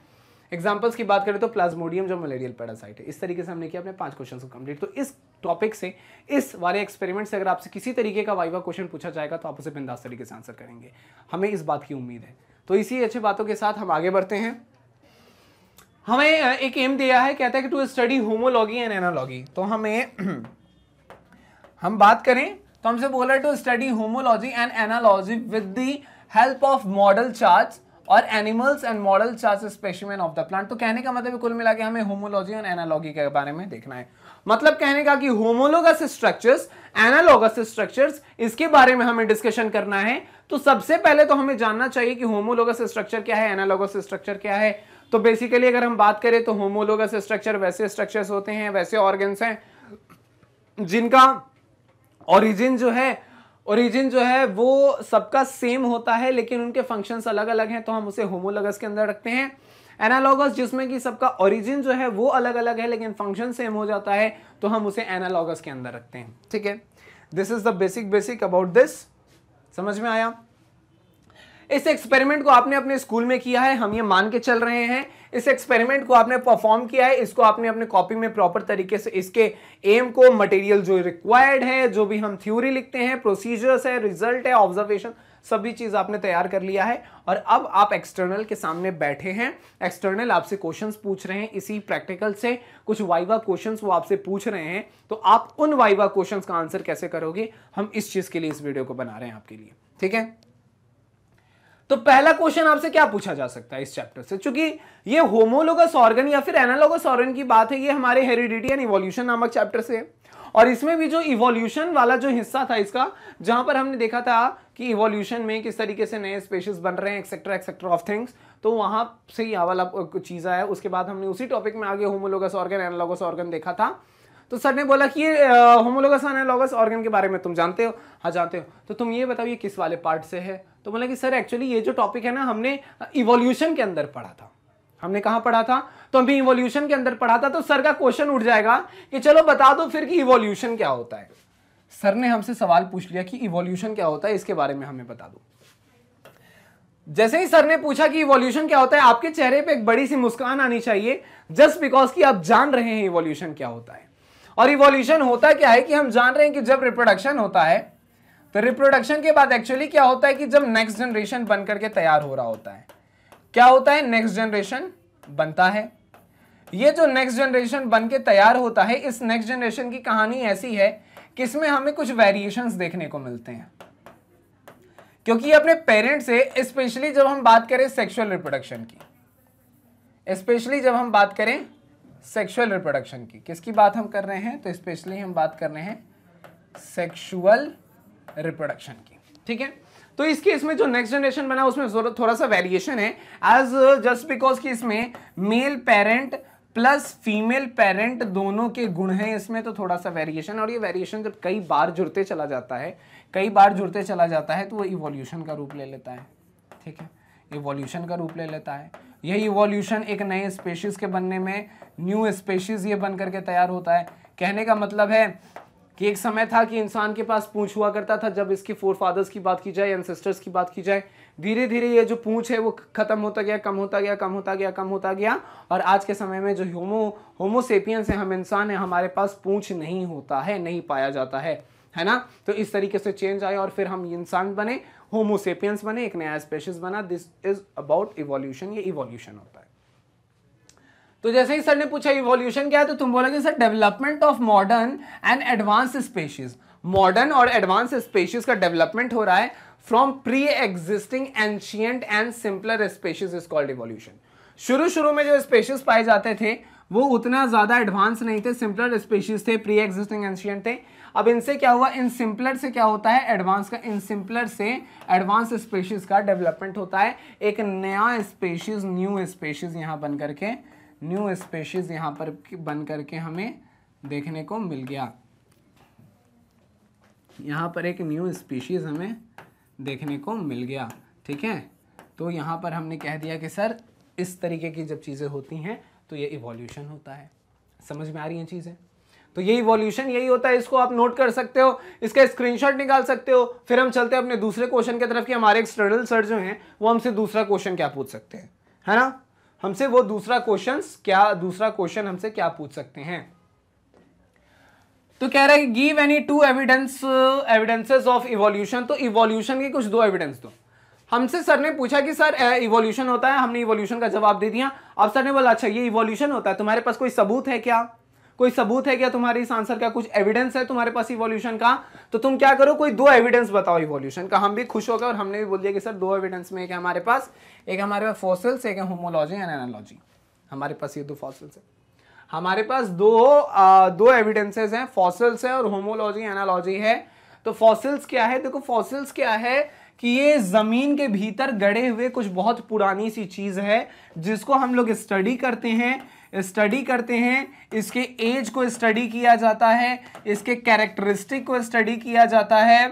एग्जाम्पल्स की बात करें तो प्लाज्मोडियम जो मलेरियल पैरासाइट है इस तरीके से हमने किया अपने पांच क्वेश्चन को कंप्लीट तो इस टॉपिक से इस वाले एक्सपेरिमेंट से अगर आपसे किसी तरीके का वाइवा क्वेश्चन पूछा जाएगा तो आप उसे बिंदास तरीके से आंसर करेंगे हमें इस बात की उम्मीद है तो इसी अच्छी बातों के साथ हम आगे बढ़ते हैं हमें एक एम दिया है कहता है कि to study homology and analogy तो हमें हम बात करें तो हमसे बोला to study homology and analogy with the help of model charts और animals and model chart specimen of the plant तो कहने का मतलब कुल मिला के हमें होमोलॉजी और एनालॉजी के बारे में देखना है मतलब कहने का कि होमोलोगस स्ट्रक्चर्स एनालॉगस स्ट्रक्चर्स इसके बारे में हमें डिस्कशन करना है तो सबसे पहले तो हमें जानना चाहिए कि होमोलोगस स्ट्रक्चर क्या है एनालॉगस स्ट्रक्चर क्या है तो बेसिकली अगर हम बात करें तो होमोलोगस स्ट्रक्चर वैसे स्ट्रक्चर्स होते हैं वैसे ऑर्गेन्स हैं जिनका ओरिजिन जो है ओरिजिन जो है वो सबका सेम होता है लेकिन उनके फंक्शंस अलग अलग हैं तो हम उसे होमोलगस के अंदर रखते हैं एनालॉगस जिसमें कि सबका ओरिजिन जो है वो अलग अलग है लेकिन फंक्शन सेम हो जाता है तो हम उसे एनालॉगस के अंदर रखते हैं ठीक है this is the basic basic about this समझ में आया इस एक्सपेरिमेंट को आपने अपने स्कूल में किया है हम ये मान के चल रहे हैं इस एक्सपेरिमेंट को आपने परफॉर्म किया है इसको आपने अपने कॉपी में प्रॉपर तरीके से इसके एम को मटेरियल जो रिक्वायर्ड है जो भी हम थ्योरी लिखते हैं प्रोसीजर्स है रिजल्ट है ऑब्जर्वेशन सभी चीज़ आपने तैयार कर लिया है और अब आप एक्सटर्नल के सामने बैठे हैं एक्सटर्नल आपसे क्वेश्चंस पूछ रहे हैं इसी प्रैक्टिकल से कुछ वाइवा क्वेश्चंस वो आपसे पूछ रहे हैं तो आप उन वाइवा क्वेश्चंस का आंसर कैसे करोगे हम इस चीज़ के लिए इस वीडियो को बना रहे हैं आपके लिए ठीक है तो पहला क्वेश्चन आपसे क्या पूछा जा सकता है इस चैप्टर से चूंकि ये होमोलोगस ऑर्गन या फिर एनालोगस ऑर्गन की बात है ये हमारे हेरिडिटी एंड इवोल्यूशन नामक चैप्टर से है और इसमें भी जो इवोल्यूशन वाला जो हिस्सा था इसका जहां पर हमने देखा था कि इवोल्यूशन में किस तरीके से नए स्पेशीज बन रहे हैं एक्सेट्रा एक्सेट्रा ऑफ थिंग्स तो वहां से ही वाला चीज आया उसके बाद हमने उसी टॉपिक में आगे होमोलोगस ऑर्गन एनालोगस ऑर्गन देखा था तो सर ने बोला कि ये होमोलोगस एनालोगस ऑर्गन के बारे में तुम जानते हो हाँ जानते हो तो तुम ये बताओ ये किस वाले पार्ट से है तो बोला मतलब कि सर एक्चुअली ये जो टॉपिक है ना हमने इवोल्यूशन के अंदर पढ़ा था हमने कहा पढ़ा था तो अभी इवोल्यूशन के अंदर पढ़ा था तो सर का क्वेश्चन उठ जाएगा कि चलो बता दो फिर कि इवोल्यूशन क्या होता है सर ने हमसे सवाल पूछ लिया कि इवोल्यूशन क्या होता है इसके बारे में हमें बता दो जैसे ही सर ने पूछा कि इवोल्यूशन क्या होता है आपके चेहरे पे एक बड़ी सी मुस्कान आनी चाहिए जस्ट बिकॉज कि आप जान रहे हैं इवोल्यूशन क्या होता है और इवोल्यूशन होता क्या है कि हम जान रहे हैं कि जब रिप्रोडक्शन होता है तो रिप्रोडक्शन के बाद एक्चुअली क्या होता है कि जब नेक्स्ट जनरेशन बन करके तैयार हो रहा होता है क्या होता है नेक्स्ट जनरेशन बनता है ये जो नेक्स्ट जनरेशन बन के तैयार होता है इस नेक्स्ट जनरेशन की कहानी ऐसी है कि इसमें हमें कुछ वेरिएशन देखने को मिलते हैं क्योंकि अपने पेरेंट्स से स्पेशली जब हम बात करें सेक्शुअल रिप्रोडक्शन की स्पेशली जब हम बात करें सेक्शुअल रिप्रोडक्शन की किसकी बात हम कर रहे हैं तो स्पेशली हम बात कर रहे हैं सेक्शुअल रिप्रोडक्शन की ठीक है तो इसके इसमें जो नेक्स्ट जनरेशन बना उसमें थोड़ा सा वेरिएशन है एज जस्ट बिकॉज कि इसमें male parent plus female parent दोनों के गुण हैं इसमें तो थोड़ा सा वेरिएशन और ये वेरिएशन जब कई बार जुड़ते चला जाता है कई बार जुड़ते चला जाता है तो वो इवोल्यूशन का रूप ले लेता है ठीक है इवोल्यूशन का रूप ले लेता है यही इवोल्यूशन एक नए स्पेशीज़ के बनने में न्यू स्पेशीज़ ये बन करके तैयार होता है कहने का मतलब है कि एक समय था कि इंसान के पास पूछ हुआ करता था जब इसके फोर फादर्स की बात की जाए एनसेस्टर्स की बात की जाए धीरे धीरे ये जो पूछ है वो खत्म होता गया कम होता गया कम होता गया कम होता गया और आज के समय में जो होमो होमोसेपियंस है हम इंसान है हमारे पास पूछ नहीं होता है नहीं पाया जाता है है ना तो इस तरीके से चेंज आया और फिर हम इंसान बने होमोसेपियंस बने एक नया स्पेशस बना दिस इज अबाउट इवोल्यूशन ये इवोल्यूशन होता है तो जैसे ही सर ने पूछा इवोल्यूशन क्या है तो तुम बोलोगे sir development of modern and advance species modern और एडवांस स्पेशीज का डेवलपमेंट हो रहा है from pre existing ancient and simpler species is called evolution शुरू शुरू में जो स्पेशीज पाए जाते थे वो उतना ज़्यादा एडवांस नहीं थे सिंपलर स्पेशीज थे प्री एग्जिस्टिंग एंशियंट थे अब इनसे क्या हुआ इन सिंपलर से क्या होता है एडवांस का इन सिंपलर से एडवांस स्पेशीज का डेवलपमेंट होता है एक नया स्पेशीज न्यू स्पेशीज यहाँ बन करके न्यू स्पेशीज़ यहाँ पर बन करके हमें देखने को मिल गया यहाँ पर एक न्यू स्पीशीज़ हमें देखने को मिल गया ठीक है तो यहाँ पर हमने कह दिया कि सर इस तरीके की जब चीज़ें होती हैं तो ये इवोल्यूशन होता है समझ में आ रही हैं चीज़ें तो ये इवोल्यूशन यही होता है इसको आप नोट कर सकते हो इसका स्क्रीनशॉट निकाल सकते हो फिर हम चलते हैं अपने दूसरे क्वेश्चन की तरफ कि हमारे एक्सटर्नल सर जो हैं वो हमसे दूसरा क्वेश्चन क्या पूछ सकते हैं है ना हमसे वो दूसरा क्वेश्चन क्या दूसरा क्वेश्चन हमसे क्या पूछ सकते हैं तो कह रहे हैं give any two evidence evidences of evolution तो इवोल्यूशन के कुछ दो एविडेंस दो हमसे सर ने पूछा कि सर इवोल्यूशन होता है हमने इवोल्यूशन का जवाब दे दिया अब सर ने बोला अच्छा ये इवोल्यूशन होता है तुम्हारे पास कोई सबूत है क्या कोई सबूत है क्या तुम्हारे इस आंसर का कुछ एविडेंस है तुम्हारे पास इवोल्यूशन का तो तुम क्या करो कोई दो एविडेंस बताओ इवोल्यूशन का हम भी खुश हो और हमने भी बोल दिया कि सर दो एविडेंस में क्या हमारे पास एक हमारे पास फॉसिल्स एक है होमोलॉजी एंड एनालॉजी हमारे पास ये दो फॉसिल्स है हमारे पास दो आ, दो एविडेंसेस हैं फॉसिल्स है और होमोलॉजी एनालॉजी है तो फॉसिल्स क्या है देखो फॉसिल्स क्या है कि ये ज़मीन के भीतर गड़े हुए कुछ बहुत पुरानी सी चीज़ है जिसको हम लोग स्टडी करते हैं स्टडी करते हैं इसके एज को स्टडी किया जाता है इसके कैरेक्टरिस्टिक को स्टडी किया जाता है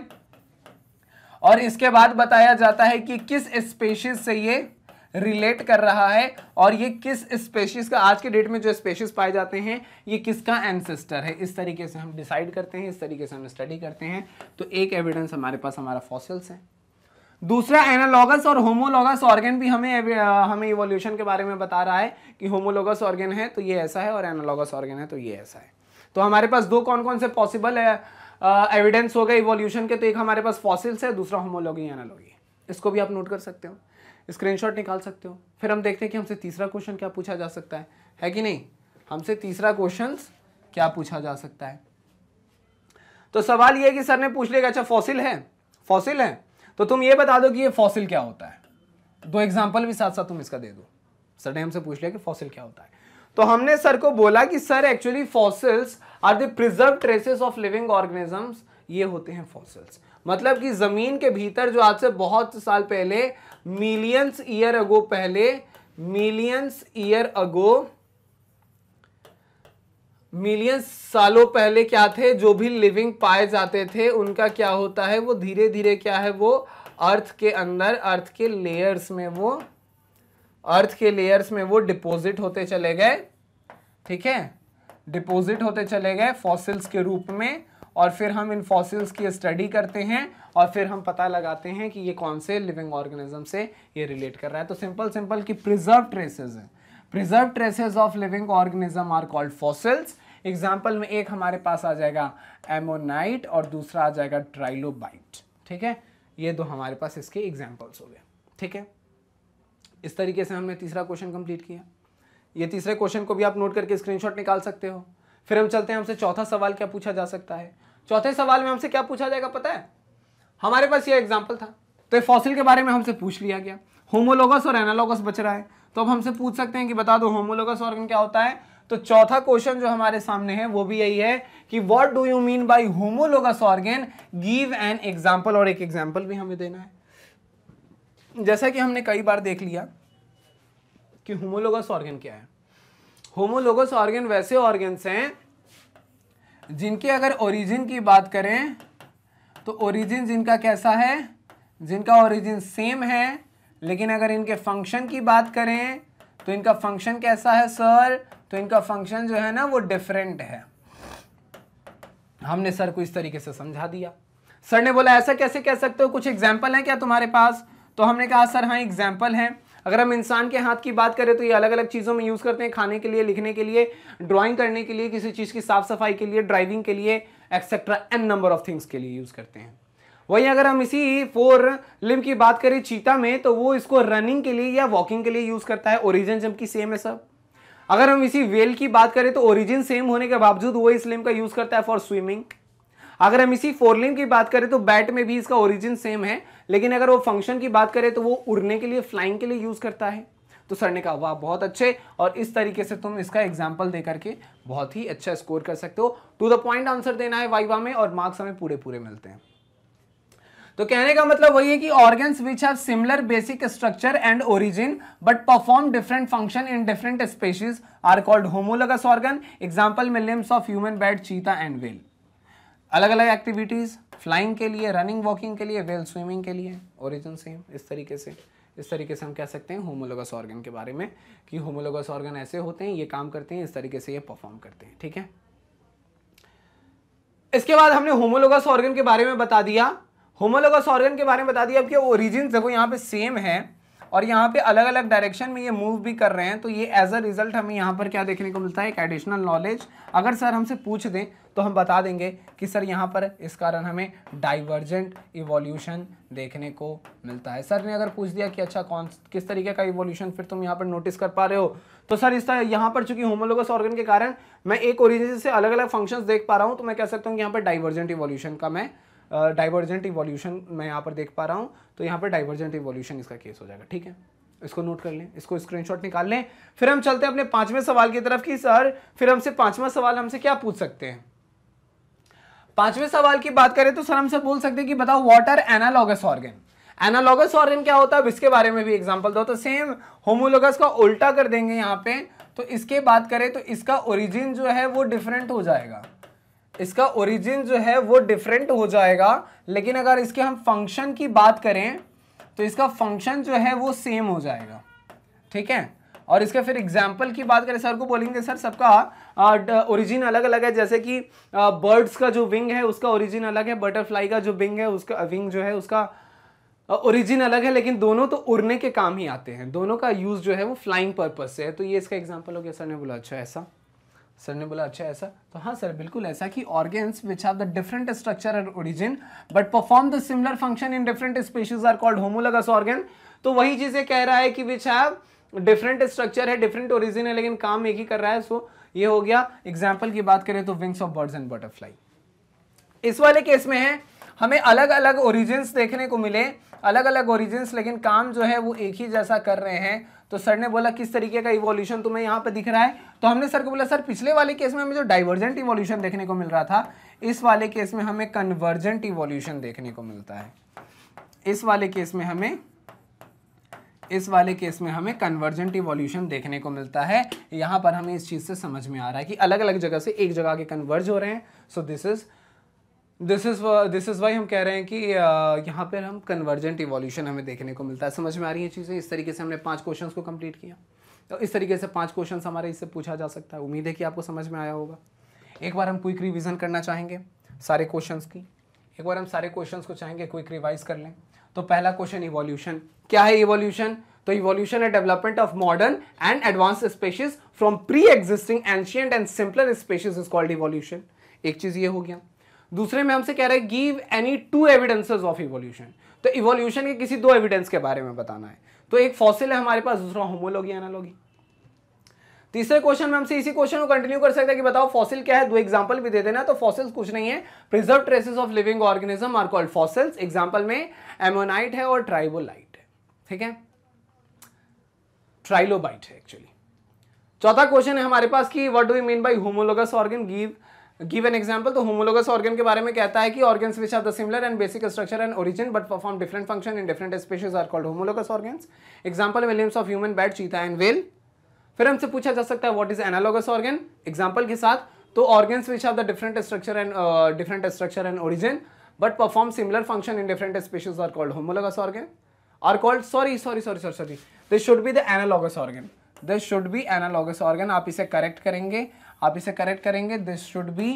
और इसके बाद बताया जाता है कि किस स्पेशीज से ये रिलेट कर रहा है और ये किस स्पेशीज का आज के डेट में जो स्पेशीज पाए जाते हैं ये किसका एंसेस्टर है इस तरीके से हम डिसाइड करते हैं इस तरीके से हम स्टडी करते हैं तो एक एविडेंस हमारे पास हमारा फॉसिल्स है दूसरा एनालॉगस और होमोलॉगस ऑर्गेन भी हमें हमें इवोल्यूशन के बारे में बता रहा है कि होमोलॉगस ऑर्गेन है तो ये ऐसा है और एनालॉगस ऑर्गेन है तो ये ऐसा है तो हमारे पास दो कौन कौन से पॉसिबल है एविडेंस होगा इवोल्यूशन के तो एक हमारे पास फॉसिल्स है दूसरा होमोलॉगी एनालॉगी इसको भी आप नोट कर सकते हो स्क्रीनशॉट निकाल सकते हो फिर हम देखते हैं कि हमसे तीसरा क्वेश्चन क्या पूछा जा सकता है है कि नहीं हमसे तीसरा क्वेश्चन क्या पूछा जा सकता है तो सवाल यह कि सर ने पूछ लिया अच्छा फॉसिल है फॉसिल है तो तुम ये बता दो कि ये फॉसिल क्या होता है दो एग्जाम्पल भी साथ साथ तुम इसका दे दो सर ने हमसे पूछ लिया कि फॉसिल क्या होता है तो हमने सर को बोला कि sir actually fossils are the preserve traces of living organisms ये होते हैं फॉसिल्स मतलब कि ज़मीन के भीतर जो आज से बहुत साल पहले मिलियंस ईयर अगो पहले मिलियंस ईयर अगो मिलियंस सालों पहले क्या थे जो भी लिविंग पाए जाते थे उनका क्या होता है वो धीरे धीरे क्या है वो अर्थ के अंदर अर्थ के लेयर्स में वो अर्थ के लेयर्स में वो डिपॉजिट होते चले गए ठीक है डिपोजिट होते चले गए फॉसिल्स के रूप में और फिर हम इन फॉसिल्स की स्टडी करते हैं और फिर हम पता लगाते हैं कि ये कौन से लिविंग ऑर्गेनिज्म से ये रिलेट कर रहा है तो सिंपल सिंपल कि प्रिजर्व ट्रेसेस हैं preserve traces of living organism are called fossils example में एक हमारे पास आ जाएगा एमोनाइट और दूसरा आ जाएगा ट्राइलोबाइट ठीक है ये दो हमारे पास इसके एग्जाम्पल्स हो गए ठीक है इस तरीके से हमने तीसरा क्वेश्चन कंप्लीट किया ये तीसरे क्वेश्चन को भी आप नोट करके स्क्रीनशॉट निकाल सकते हो फिर हम चलते हैं हमसे चौथा सवाल क्या पूछा जा सकता है चौथे सवाल में हमसे क्या पूछा जाएगा पता है हमारे पास ये एग्जाम्पल था तो ये फॉसिल के बारे में हमसे पूछ लिया गया होमोलोगस और एनालोगस बच रहा है तो अब हमसे पूछ सकते हैं कि बता दो होमोलोगस ऑर्गन क्या होता है तो चौथा क्वेश्चन जो हमारे सामने है वो भी यही है कि what do you mean by homologous organ give an example और एक एग्जाम्पल भी हमें देना है जैसा कि हमने कई बार देख लिया कि होमोलोगस ऑर्गेन क्या है होमोलोगस ऑर्गेन वैसे ऑर्गेन्स हैं जिनके अगर ओरिजिन की बात करें तो ओरिजिन जिनका कैसा है जिनका ओरिजिन सेम है लेकिन अगर इनके फंक्शन की बात करें तो इनका फंक्शन कैसा है सर तो इनका फंक्शन जो है ना वो डिफरेंट है हमने सर को इस तरीके से समझा दिया सर ने बोला ऐसा कैसे कह सकते हो कुछ एग्जाम्पल हैं क्या तुम्हारे पास तो हमने कहा सर हाँ एग्जाम्पल हैं अगर हम इंसान के हाथ की बात करें तो ये अलग अलग चीज़ों में यूज़ करते हैं खाने के लिए लिखने के लिए ड्राइंग करने के लिए किसी चीज़ की साफ सफाई के लिए ड्राइविंग के लिए etcetera an number of things के लिए यूज़ करते हैं वहीं अगर हम इसी फोर लिम की बात करें चीता में तो वो इसको रनिंग के लिए या वॉकिंग के लिए यूज़ करता है ओरिजिन जबकि की सेम है सब अगर हम इसी वेल की बात करें तो ओरिजिन सेम होने के बावजूद वो इस लिम का यूज़ करता है फॉर स्विमिंग अगर हम इसी फोर लिम की बात करें तो बैट में भी इसका ओरिजिन सेम है लेकिन अगर वो फंक्शन की बात करें तो वो उड़ने के लिए फ्लाइंग के लिए यूज़ करता है तो सर ने कहा वाह बहुत अच्छे और इस तरीके से तुम इसका एग्जाम्पल दे करके बहुत ही अच्छा स्कोर कर सकते हो टू द पॉइंट आंसर देना है वाइवा में और मार्क्स हमें पूरे पूरे मिलते हैं तो कहने का मतलब वही है कि organs which have similar basic structure and origin but perform different function in different species are called homologous organ example में limbs of human bat cheetah and whale अलग अलग एक्टिविटीज़ फ्लाइंग के लिए रनिंग वॉकिंग के लिए वेल स्विमिंग के लिए ओरिजिन सेम इस तरीके से इस तरीके से हम कह सकते हैं होमोलोगस ऑर्गन के बारे में कि होमोलोगस ऑर्गन ऐसे होते हैं ये काम करते हैं इस तरीके से ये परफॉर्म करते हैं ठीक है इसके बाद हमने होमोलोगस ऑर्गन के बारे में बता दिया होमोलोगस ऑर्गन के बारे में बता दिया अब ओरिजिन देखो यहाँ पे सेम है और यहाँ पे अलग अलग डायरेक्शन में ये मूव भी कर रहे हैं तो ये एज अ रिजल्ट हमें यहाँ पर क्या देखने को मिलता है एक एडिशनल नॉलेज अगर सर हमसे पूछ दें तो हम बता देंगे कि सर यहाँ पर इस कारण हमें डाइवर्जेंट इवोल्यूशन देखने को मिलता है सर ने अगर पूछ दिया कि अच्छा कौन किस तरीके का इवोल्यूशन फिर तुम यहाँ पर नोटिस कर पा रहे हो तो सर इस तरह यहाँ पर चूंकि होमोलोगस ऑर्गन के कारण मैं एक ओरिजिन से अलग अलग फंक्शंस देख पा रहा हूँ तो मैं कह सकता हूँ कि यहाँ पर डाइवर्जेंट इवोल्यूशन का मैं डाइवर्जेंट uh, इवोल्यूशन मैं यहाँ पर देख पा रहा हूँ तो यहाँ पर डाइवर्जेंट रिवोल्यूशन इसका केस हो जाएगा ठीक है इसको नोट कर लें इसको स्क्रीनशॉट निकाल लें फिर हम चलते हैं अपने पांचवें सवाल की तरफ कि सर फिर हमसे पांचवा सवाल हमसे क्या पूछ सकते हैं पांचवें सवाल की बात करें तो सर हमसे बोल सकते हैं कि बताओ are analogous organ analogous organ क्या होता है इसके बारे में भी एग्जाम्पल दो तो सेम होमोलोगस का उल्टा कर देंगे यहाँ पे तो इसके बात करें तो इसका ओरिजिन जो है वो डिफरेंट हो जाएगा इसका ओरिजिन जो है वो डिफरेंट हो जाएगा लेकिन अगर इसके हम फंक्शन की बात करें तो इसका फंक्शन जो है वो सेम हो जाएगा ठीक है और इसके फिर एग्जाम्पल की बात करें सर को बोलेंगे सर सबका ओरिजिन अलग अलग है जैसे कि बर्ड्स का जो विंग है उसका ओरिजिन अलग है बटरफ्लाई का जो विंग है उसका विंग जो है उसका ओरिजिन अलग है लेकिन दोनों तो उड़ने के काम ही आते हैं दोनों का यूज़ जो है वो फ्लाइंग पर्पज से है तो ये इसका एग्जाम्पल हो गया सर ने बोला अच्छा ऐसा सर ने बोला अच्छा ऐसा तो हाँ सर बिल्कुल ऐसा कि organs which have the different structure and origin but perform the similar function in different species are called homologous organ तो वही चीज़ें कह रहा है कि विच हैव डिफरेंट स्ट्रक्चर है डिफरेंट ओरिजिन है लेकिन काम एक ही कर रहा है सो so, ये हो गया एग्जाम्पल की बात करें तो wings of birds and butterfly इस वाले केस में है हमें अलग अलग ओरिजिन्स देखने को मिले अलग अलग ओरिजिन्स लेकिन काम जो है वो एक ही जैसा कर रहे हैं तो सर ने बोला किस तरीके का इवोल्यूशन तुम्हें यहाँ पे दिख रहा है तो हमने सर को बोला सर पिछले वाले केस में हमें जो डाइवर्जेंट इवोल्यूशन देखने को मिल रहा था इस वाले केस में हमें कन्वर्जेंट इवोल्यूशन देखने को मिलता है इस वाले केस में हमें इस वाले केस में हमें कन्वर्जेंट इवोल्यूशन देखने को मिलता है यहाँ पर हमें इस चीज़ से समझ में आ रहा है कि अलग अलग जगह से एक जगह के कन्वर्ज हो रहे हैं so this is this is this is why हम कह रहे हैं कि यहाँ पर हम कन्वर्जेंट इवोल्यूशन हमें देखने को मिलता है समझ में आ रही है चीज़ें इस तरीके से हमने पाँच क्वेश्चन को कम्प्लीट किया तो इस तरीके से पाँच क्वेश्चन हमारे इससे पूछा जा सकता है उम्मीद है कि आपको समझ में आया होगा एक बार हम क्विक रिविज़न करना चाहेंगे सारे क्वेश्चन की एक बार हम सारे क्वेश्चन को चाहेंगे क्विक रिवाइज कर लें तो पहला क्वेश्चन इवोल्यूशन क्या है इवोल्यूशन तो इवोल्यूशन है development of modern and advance species from pre existing ancient and simpler species is called evolution एक चीज़ ये हो गया दूसरे में हमसे कह रहे हैं give any two evidences of evolution तो इवोल्यूशन के किसी दो एविडेंस के बारे में बताना है तो एक फॉसिल है हमारे पास दूसरा होमोलॉगी एनालॉगी तीसरे क्वेश्चन में हमसे इसी क्वेश्चन को कंटिन्यू कर सकते हैं कि बताओ फॉसिल क्या है दो एग्जांपल भी दे देना तो फॉसिल्स कुछ नहीं है preserve traces of living organism are called fossils example में एमोनाइट है और ट्राइबोलाइट है ठीक है ट्राइलोबाइट है एक्चुअली चौथा क्वेश्चन है हमारे पास की what do mean by homologous organ give give an example तो होमोलोगस ऑर्गन के बारे में कहता है कि organs which are the similar and basic structure and origin but perform different function in different species are called homologous organ example williams of human bat cheetah and whale फिर हमसे पूछा जा सकता है what is analogous organ example के साथ तो organs which are the different structure and different structure and origin but perform similar function in different species are called homologous organ are called sorry sorry sorry sorry sorry this should be the analogous organ this should be analogous organ आप इसे करेक्ट करेंगे आप इसे करेक्ट करेंगे this should be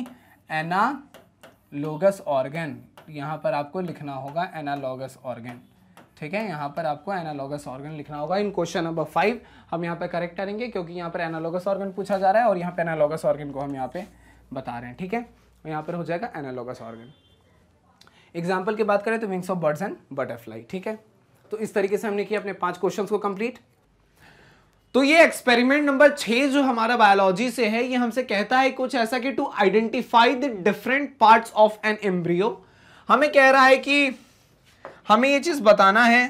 analogous organ यहाँ पर आपको लिखना होगा एनालॉगस ऑर्गन ठीक है यहाँ पर आपको एनालॉगस ऑर्गन लिखना होगा इन क्वेश्चन नंबर फाइव हम यहाँ पर करेक्ट करेंगे क्योंकि यहाँ पर एनालॉगस ऑर्गन पूछा जा रहा है और यहाँ पर एनालॉगस ऑर्गन को हम यहाँ पे बता रहे हैं ठीक है यहाँ पर हो जाएगा एनालॉगस ऑर्गन एग्जाम्पल की बात करें तो wings of birds and butterfly ठीक है तो इस तरीके से हमने किया अपने पांच क्वेश्चंस को कंप्लीट तो ये एक्सपेरिमेंट नंबर छह जो हमारा बायोलॉजी से है ये हमसे कहता है कुछ ऐसा कि to identify the different parts of an embryo हमें कह रहा है कि हमें ये चीज बताना है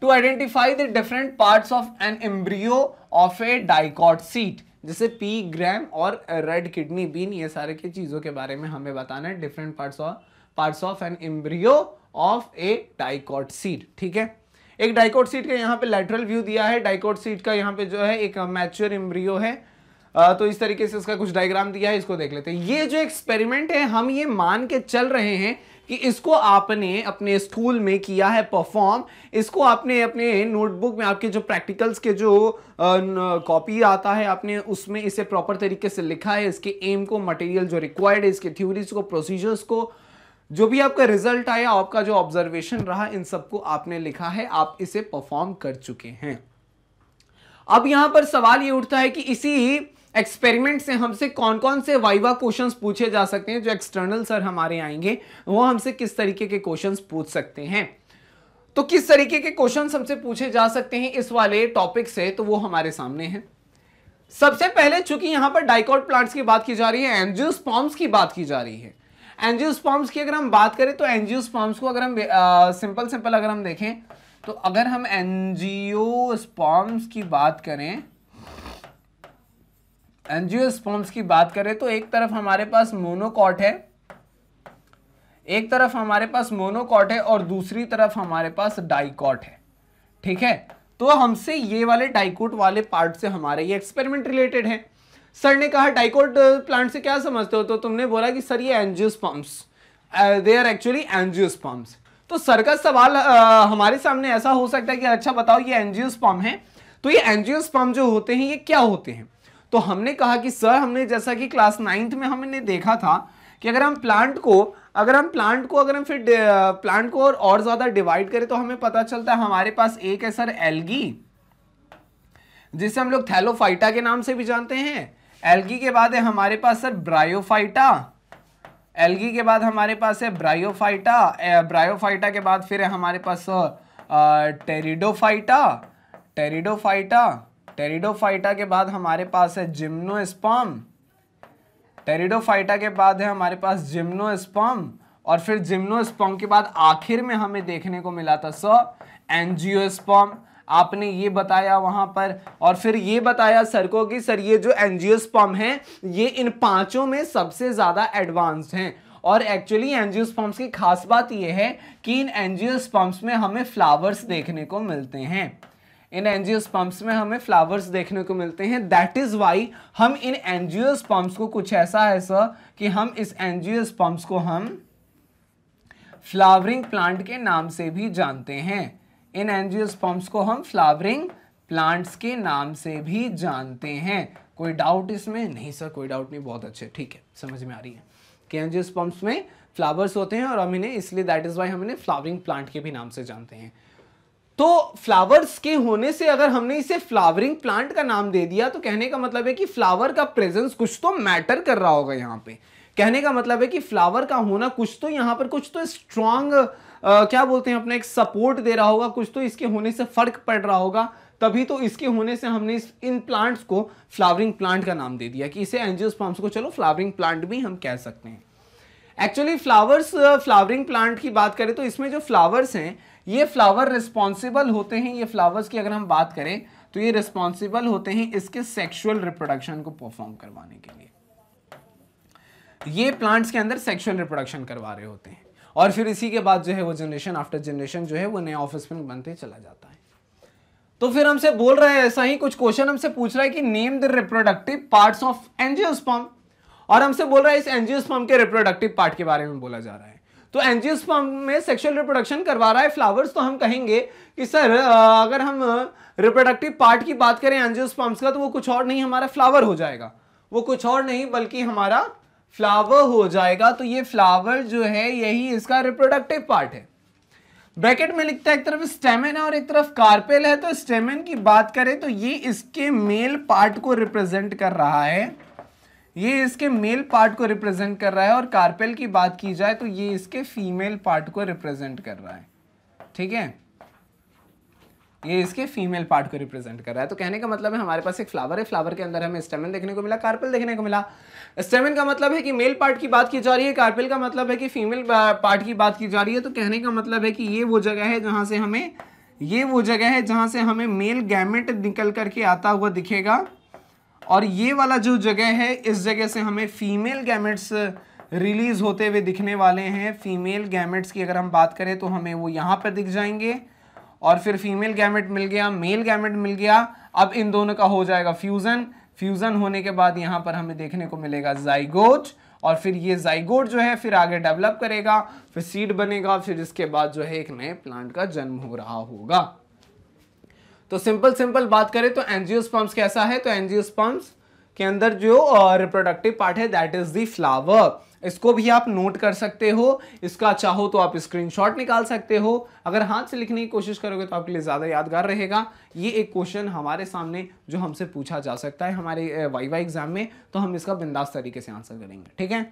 to identify the different parts of an embryo of a dicot seed जैसे पी ग्रैम और रेड किडनी बीन ये सारे की चीजों के बारे में हमें बताना है different parts of parts of an embryo of a dicot seed ठीक है एक डाइकोट सीट का यहाँ पे लेटरल व्यू दिया है डाइकोट सीट का यहाँ पे जो है एक मैच्योर इम्ब्रियो है तो इस तरीके से इसका कुछ डायग्राम दिया है इसको देख लेते हैं ये जो एक्सपेरिमेंट है हम ये मान के चल रहे हैं कि इसको आपने अपने स्कूल में किया है परफॉर्म इसको आपने अपने नोटबुक में आपके जो प्रैक्टिकल्स के जो कॉपी आता है आपने उसमें इसे प्रॉपर तरीके से लिखा है इसके एम को मटेरियल जो रिक्वायर्ड है इसके थ्योरीज को प्रोसीजर्स को जो भी आपका रिजल्ट आया आपका जो ऑब्जर्वेशन रहा इन सबको आपने लिखा है आप इसे परफॉर्म कर चुके हैं अब यहां पर सवाल ये उठता है कि इसी एक्सपेरिमेंट से हमसे कौन कौन से वाइवा क्वेश्चंस पूछे जा सकते हैं जो एक्सटर्नल सर हमारे आएंगे वो हमसे किस तरीके के क्वेश्चंस पूछ सकते हैं तो किस तरीके के क्वेश्चन हमसे पूछे जा सकते हैं इस वाले टॉपिक से तो वो हमारे सामने हैं सबसे पहले चूंकि यहां पर डाइकॉट प्लांट्स की बात की जा रही है एनजियोस्पॉम्स की बात की जा रही है एंजियोस्पॉम्स की अगर हम बात करें तो एंजियोस्पॉम्स को अगर हम सिंपल सिंपल अगर हम देखें तो अगर हम एनजियोस्पॉम्स की बात करें एनजियोस्पॉम्स की बात करें तो एक तरफ हमारे पास मोनोकॉट है एक तरफ हमारे पास मोनोकॉट है और दूसरी तरफ हमारे पास डाइकॉट है ठीक है तो हमसे ये वाले डाइकोट वाले पार्ट से हमारे ये एक्सपेरिमेंट रिलेटेड है सर ने कहा डाइकोट प्लांट uh, से क्या समझते हो तो तुमने बोला कि सर ये pumps they are actually pumps तो सर का सवाल uh, हमारे सामने ऐसा हो सकता है कि अच्छा बताओ ये पम्प है तो ये पम्प जो होते हैं ये क्या होते हैं तो हमने कहा कि सर हमने जैसा कि क्लास नाइन्थ में हमने देखा था कि अगर हम प्लांट को अगर हम प्लांट को अगर हम फिर प्लांट uh, को और, और ज़्यादा डिवाइड करें तो हमें पता चलता है हमारे पास एक है सर एल्गी जिसे हम लोग थैलोफाइटा के नाम से भी जानते हैं एल्गी के बाद है हमारे पास सर ब्रायोफाइटा एल्गी के बाद हमारे पास है ब्रायोफाइटा ब्रायोफाइटा के बाद फिर है हमारे पास टेरिडोफाइटा टेरिडोफाइटा टेरिडोफाइटा के बाद हमारे पास है जिम्नोस्पम टेरिडोफाइटा के बाद है हमारे पास जिम्नोस्पम और फिर जिम्नोस्पम के बाद आखिर में हमें देखने को मिला था सर स्पॉम आपने ये बताया वहां पर और फिर ये बताया सर को कि सर ये जो एनजियोस्पम है ये इन पांचों में सबसे ज़्यादा एडवांस हैं और एक्चुअली एनजियोस्पम्स की खास बात यह है कि इन एनजियोस्पम्स में हमें फ्लावर्स देखने को मिलते हैं इन एनजियोस्पम्प्स में हमें फ्लावर्स देखने को मिलते हैं दैट इज़ वाई हम इन एनजियोस्पम्प्स को कुछ ऐसा है सर कि हम इस एनजियोस्पम्प्स को हम फ्लावरिंग प्लांट के नाम से भी जानते हैं इन एंजियोस्पर्म्स को हम फ्लावरिंग प्लांट्स के नाम से भी जानते हैं कोई डाउट इसमें नहीं सर कोई डाउट नहीं बहुत अच्छे ठीक है समझ में आ रही है कि एंजियोस्पर्म्स में फ्लावर्स होते हैं और हम इन्हें इसलिए दैट इज़ वाई हम इन्हें फ्लावरिंग प्लांट के भी नाम से जानते हैं तो फ्लावर्स के होने से अगर हमने इसे फ्लावरिंग प्लांट का नाम दे दिया तो कहने का मतलब है कि फ्लावर का प्रेजेंस कुछ तो मैटर कर रहा होगा यहाँ पे कहने का मतलब है कि फ्लावर का होना कुछ तो यहाँ पर कुछ तो स्ट्रांग क्या बोलते हैं अपना एक सपोर्ट दे रहा होगा कुछ तो इसके होने से फर्क पड़ रहा होगा तभी तो इसके होने से हमने इस इन प्लांट्स को फ्लावरिंग प्लांट का नाम दे दिया कि इसे एंजियोस्पर्म्स को चलो फ्लावरिंग प्लांट भी हम कह सकते हैं एक्चुअली फ्लावर्स फ्लावरिंग प्लांट की बात करें तो इसमें जो फ्लावर्स हैं ये फ्लावर रिस्पॉन्सिबल होते हैं ये फ्लावर्स की अगर हम बात करें तो ये रिस्पॉन्सिबल होते हैं इसके सेक्शुअल रिप्रोडक्शन को परफॉर्म करवाने के लिए ये प्लांट्स के अंदर सेक्शुअल रिप्रोडक्शन करवा रहे होते हैं और फिर इसी के बाद जो है वो जनरेशन आफ्टर जनरेशन जो है वो नया ऑफिस में बनते चला जाता है तो फिर हमसे बोल रहा है ऐसा ही कुछ क्वेश्चन हमसे पूछ रहा है कि name the reproductive part of angiosperm और हमसे बोल रहा है इस एनजियोस्पर्म के रिप्रोडक्टिव पार्ट के बारे में बोला जा रहा है तो एनजियोस्पर्म में सेक्शुअल रिप्रोडक्शन करवा रहा है फ्लावर्स तो हम कहेंगे कि सर अगर हम रिप्रोडक्टिव पार्ट की बात करें एनजियोस्पर्म्स का तो वो कुछ और नहीं हमारा फ्लावर हो जाएगा वो कुछ और नहीं बल्कि हमारा फ्लावर हो जाएगा तो ये फ्लावर जो है यही इसका रिप्रोडक्टिव पार्ट है ब्रैकेट में लिखता है एक तरफ स्टेमिन है और एक तरफ कार्पेल है तो स्टेमिन की बात करें तो ये इसके मेल पार्ट को रिप्रेजेंट कर रहा है ये इसके मेल पार्ट को रिप्रेजेंट कर रहा है और कार्पेल की बात की जाए तो ये इसके फीमेल पार्ट को रिप्रेजेंट कर रहा है ठीक है ये इसके फीमेल पार्ट को रिप्रेजेंट कर रहा है तो कहने का मतलब है हमारे पास एक फ्लावर है फ्लावर के अंदर हमें स्टेमन देखने को मिला कार्पल देखने को मिला स्टेमन का मतलब है कि मेल पार्ट की बात की जा रही है कार्पल का मतलब है कि फीमेल पार्ट की बात की जा रही है तो कहने का मतलब है कि ये वो जगह है जहाँ से हमें ये वो जगह है जहाँ से हमें मेल गैमेट निकल करके आता हुआ दिखेगा और ये वाला जो जगह है इस जगह से हमें फीमेल गैमेट्स रिलीज होते हुए दिखने वाले हैं फीमेल गैमेट्स की अगर हम बात करें तो हमें वो यहाँ पर दिख जाएंगे और फिर फीमेल गैमेट मिल गया मेल गैमेट मिल गया अब इन दोनों का हो जाएगा फ्यूज़न फ्यूज़न होने के बाद यहां पर हमें देखने को मिलेगा जाइगोट और फिर ये जाइगोट जो है फिर आगे डेवलप करेगा फिर सीड बनेगा फिर इसके बाद जो है एक नए प्लांट का जन्म हो रहा होगा तो सिंपल सिंपल बात करें तो एनजियोस्पम्स कैसा है तो एनजियोस्पम्स के अंदर जो रिप्रोडक्टिव पार्ट है दैट इज दी फ्लावर इसको भी आप नोट कर सकते हो इसका चाहो तो आप स्क्रीनशॉट निकाल सकते हो अगर हाथ से लिखने की कोशिश करोगे तो आपके लिए ज़्यादा यादगार रहेगा ये एक क्वेश्चन हमारे सामने जो हमसे पूछा जा सकता है हमारे वाई वाई एग्जाम में तो हम इसका बिंदास तरीके से आंसर करेंगे ठीक है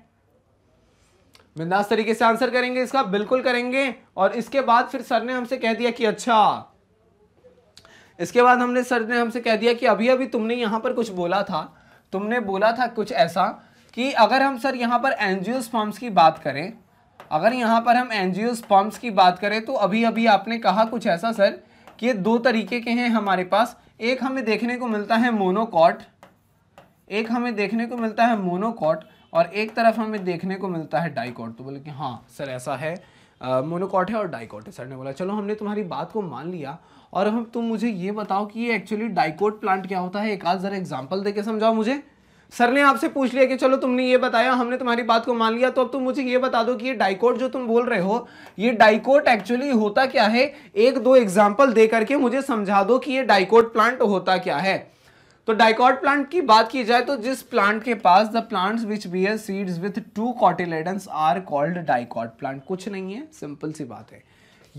बिंदास तरीके से आंसर करेंगे इसका बिल्कुल करेंगे और इसके बाद फिर सर ने हमसे कह दिया कि अच्छा इसके बाद हमने सर ने हमसे कह दिया कि अभी अभी तुमने यहां पर कुछ बोला था तुमने बोला था कुछ ऐसा कि अगर हम सर यहाँ पर एनजीओ फॉर्म्स की बात करें अगर यहाँ पर हम एनजीओ फॉर्म्स की बात करें तो अभी अभी आपने कहा कुछ ऐसा सर कि ये दो तरीके के हैं हमारे पास एक हमें देखने को मिलता है मोनोकॉट एक हमें देखने को मिलता है मोनोकॉट और एक तरफ हमें देखने को मिलता है डाइकॉट तो बोले कि हाँ सर ऐसा है मोनोकॉट है और डाईकॉट है सर ने बोला चलो हमने तुम्हारी बात को मान लिया और अब तुम मुझे ये बताओ कि ये एक्चुअली डाइकोट प्लांट क्या होता है एक आध ज़रा एग्जाम्पल दे के समझाओ मुझे सर ने आपसे पूछ लिया कि चलो तुमने ये बताया हमने तुम्हारी बात को मान लिया तो अब तुम मुझे ये बता दो कि ये डाइकोट जो तुम बोल रहे हो ये डाइकोट एक्चुअली होता क्या है एक दो एग्जाम्पल दे करके मुझे समझा दो कि ये डाइकोट प्लांट होता क्या है तो डाइकॉट प्लांट की बात की जाए तो जिस प्लांट के पास the plants which bear seeds with two cotyledons are called dicot plant कुछ नहीं है सिंपल सी बात है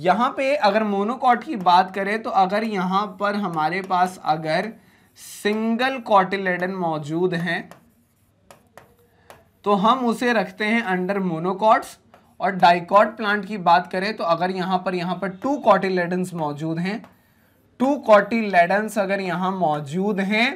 यहाँ पे अगर मोनोकॉट की बात करें तो अगर यहाँ पर हमारे पास अगर सिंगल कॉटिलेडन मौजूद हैं तो हम उसे रखते हैं अंडर मोनोकॉट्स और डाइकॉट प्लांट की बात करें तो अगर यहां पर यहां पर टू कॉटिलेडन मौजूद हैं टू कॉटिलेडन्स अगर यहां मौजूद हैं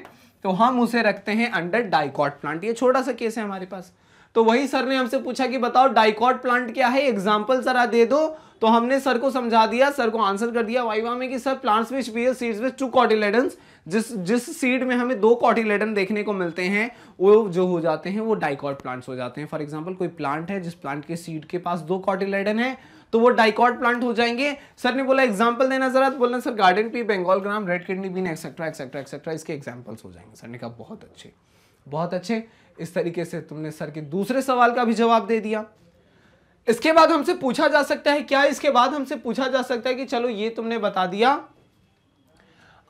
तो हम उसे रखते हैं अंडर डाइकॉट प्लांट ये छोटा सा केस है हमारे पास तो वही सर ने हमसे पूछा कि बताओ डाइकॉट प्लांट क्या है एग्जाम्पल जरा दे दो तो हमने सर को समझा दिया सर को आंसर कर दिया वाइवा में कि sir plants which bear seeds which two cotyledons जिस जिस सीड में हमें दो कॉटिलेडन देखने को मिलते हैं वो जो हो जाते हैं वो डाइकॉट प्लांट्स हो जाते हैं फॉर एग्जाम्पल कोई प्लांट है जिस प्लांट के सीड के पास दो कॉटिलेडन है तो वो डाइकॉट प्लांट हो जाएंगे सर ने बोला एग्जाम्पल देना जरा तो बोलना sir garden pea Bengal gram red kidney bean etcetera etcetera etcetera इसके एग्जाम्पल्स हो जाएंगे सर ने कहा बहुत अच्छे बहुत अच्छे इस तरीके से तुमने सर के दूसरे सवाल का भी जवाब दे दिया इसके बाद हमसे पूछा जा सकता है क्या इसके बाद हमसे पूछा जा सकता है कि चलो ये तुमने बता दिया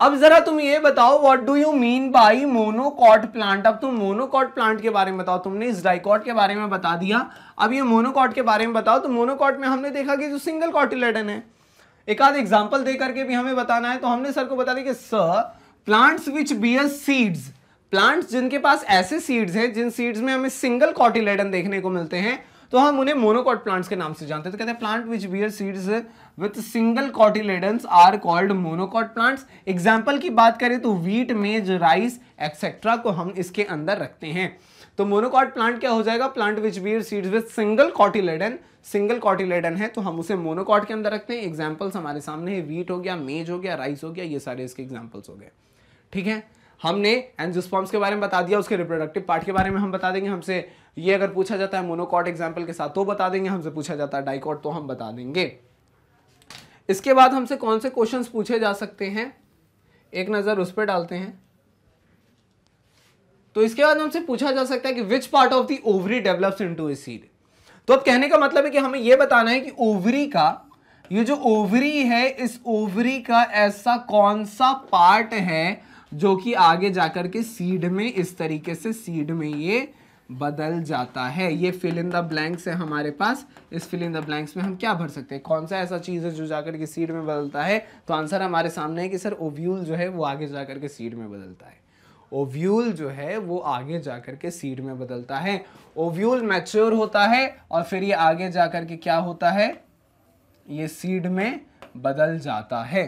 अब जरा तुम ये बताओ what do you mean by monocot plant अब तुम मोनोकॉट प्लांट के बारे में बताओ तुमने इस डाइकॉट के बारे में बता दिया अब ये मोनोकॉट के बारे में बताओ तो मोनोकॉट में हमने देखा कि जो सिंगल कॉटिलेडन है एक आध एग्जाम्पल दे करके भी हमें बताना है तो हमने सर को बता दिया कि sir plants which bear seeds plants जिनके पास ऐसे सीड्स हैं जिन सीड्स में हमें सिंगल कॉटिलेडन देखने को मिलते हैं तो हम उन्हें मोनोकॉट प्लांट्स के नाम से जानते हैं तो कहते हैं plant which bear seeds with single cotyledon are called monocot plants example की बात करें तो वीट मेज राइस एक्सेट्रा को हम इसके अंदर रखते हैं तो मोनोकॉट प्लांट क्या हो जाएगा plant which bear seeds with single cotyledon single cotyledon है तो हम उसे मोनोकॉट के अंदर रखते हैं एग्जाम्पल्स हमारे सामने है वीट हो गया मेज हो गया राइस हो गया ये सारे इसके एग्जाम्पल्स हो गए ठीक है हमने एंजियोस्पर्म्स के बारे में बता दिया उसके रिप्रोडक्टिव पार्ट के बारे में हम बता देंगे हमसे ये अगर पूछा जाता है मोनोकॉट एग्जाम्पल के साथ तो बता देंगे हमसे पूछा जाता है डाइकॉट तो हम बता देंगे इसके बाद हमसे कौन से क्वेश्चन पूछे जा सकते हैं एक नज़र उस पर डालते हैं तो इसके बाद हमसे पूछा जा सकता है कि which part of the ovary develops into a seed तो अब कहने का मतलब है कि हमें यह बताना है कि ओवरी का ये जो ओवरी है इस ओवरी का ऐसा कौन सा पार्ट है जो कि आगे जाकर के सीड में इस तरीके से सीड में ये बदल जाता है ये फिल इन द ब्लैंक्स है हमारे पास इस फिल इन द ब्लैंक्स में हम क्या भर सकते हैं कौन सा ऐसा चीज़ है जो जाकर के सीड में बदलता है तो आंसर हमारे सामने है कि सर ओव्यूल जो है वो आगे जाकर के सीड में बदलता है ओव्यूल जो है वो आगे जाकर के सीड में बदलता है ओव्यूल मैच्योर होता है और फिर ये आगे जाकर के क्या होता है ये सीड में बदल जाता है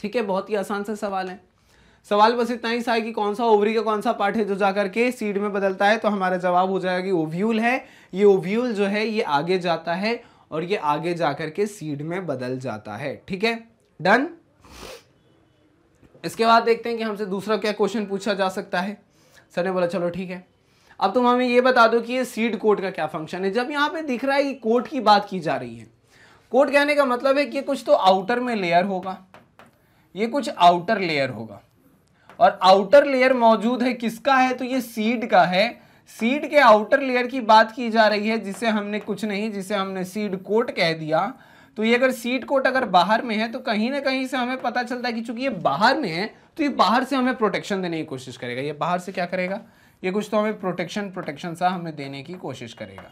ठीक है बहुत ही आसान से सवाल है सवाल बस इतना ही सा है कि कौन सा ओवरी का कौन सा पार्ट है जो जाकर के सीड में बदलता है तो हमारा जवाब हो जाएगा कि ओव्यूल है ये ओव्यूल जो है ये आगे जाता है और ये आगे जाकर के सीड में बदल जाता है ठीक है डन इसके बाद देखते हैं कि हमसे दूसरा क्या क्वेश्चन पूछा जा सकता है सर ने बोला चलो ठीक है अब तुम हमें यह बता दो कि ये सीड कोट का क्या फंक्शन है जब यहाँ पे दिख रहा है कि की बात की जा रही है कोट कहने का मतलब है कि कुछ तो आउटर में लेयर होगा ये कुछ आउटर लेयर होगा और आउटर लेयर मौजूद है किसका है तो ये सीड का है सीड के आउटर लेयर की बात की जा रही है जिसे हमने कुछ नहीं जिसे हमने सीड कोट कह दिया तो ये अगर सीड कोट अगर बाहर में है तो कहीं ना कहीं से हमें पता चलता है कि चूंकि ये बाहर में है तो ये बाहर से हमें प्रोटेक्शन देने की कोशिश करेगा ये बाहर से क्या करेगा ये कुछ तो हमें प्रोटेक्शन प्रोटेक्शन सा हमें देने की कोशिश करेगा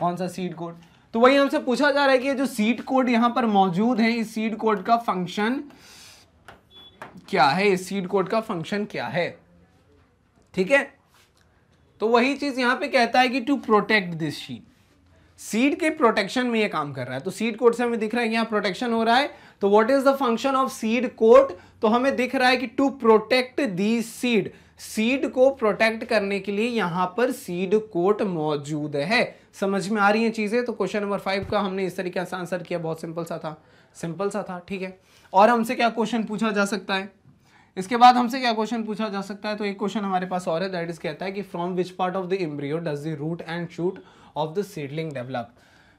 कौन सा सीड कोड तो वही हमसे पूछा जा रहा है कि ये जो सीड कोड यहाँ पर मौजूद है इस सीड कोड का फंक्शन क्या है इस सीड कोड का फंक्शन क्या है ठीक है तो वही चीज़ यहां पे कहता है कि to protect this sheet seed के प्रोटेक्शन में ये काम कर रहा है तो सीड कोड से हमें दिख रहा है यहां प्रोटेक्शन हो रहा है तो what is the function of seed coat तो हमें दिख रहा है कि to protect the seed seed को प्रोटेक्ट करने के लिए यहां पर सीड कोट मौजूद है समझ में आ रही है चीज़ें तो क्वेश्चन नंबर फाइव का हमने इस तरीके से आंसर किया बहुत सिंपल सा था सिंपल सा था ठीक है और हमसे क्या क्वेश्चन पूछा जा सकता है इसके बाद हमसे क्या क्वेश्चन पूछा जा सकता है तो एक क्वेश्चन हमारे पास और है दैट इज कहता है कि from which part of the embryo does the root and shoot of the seedling develop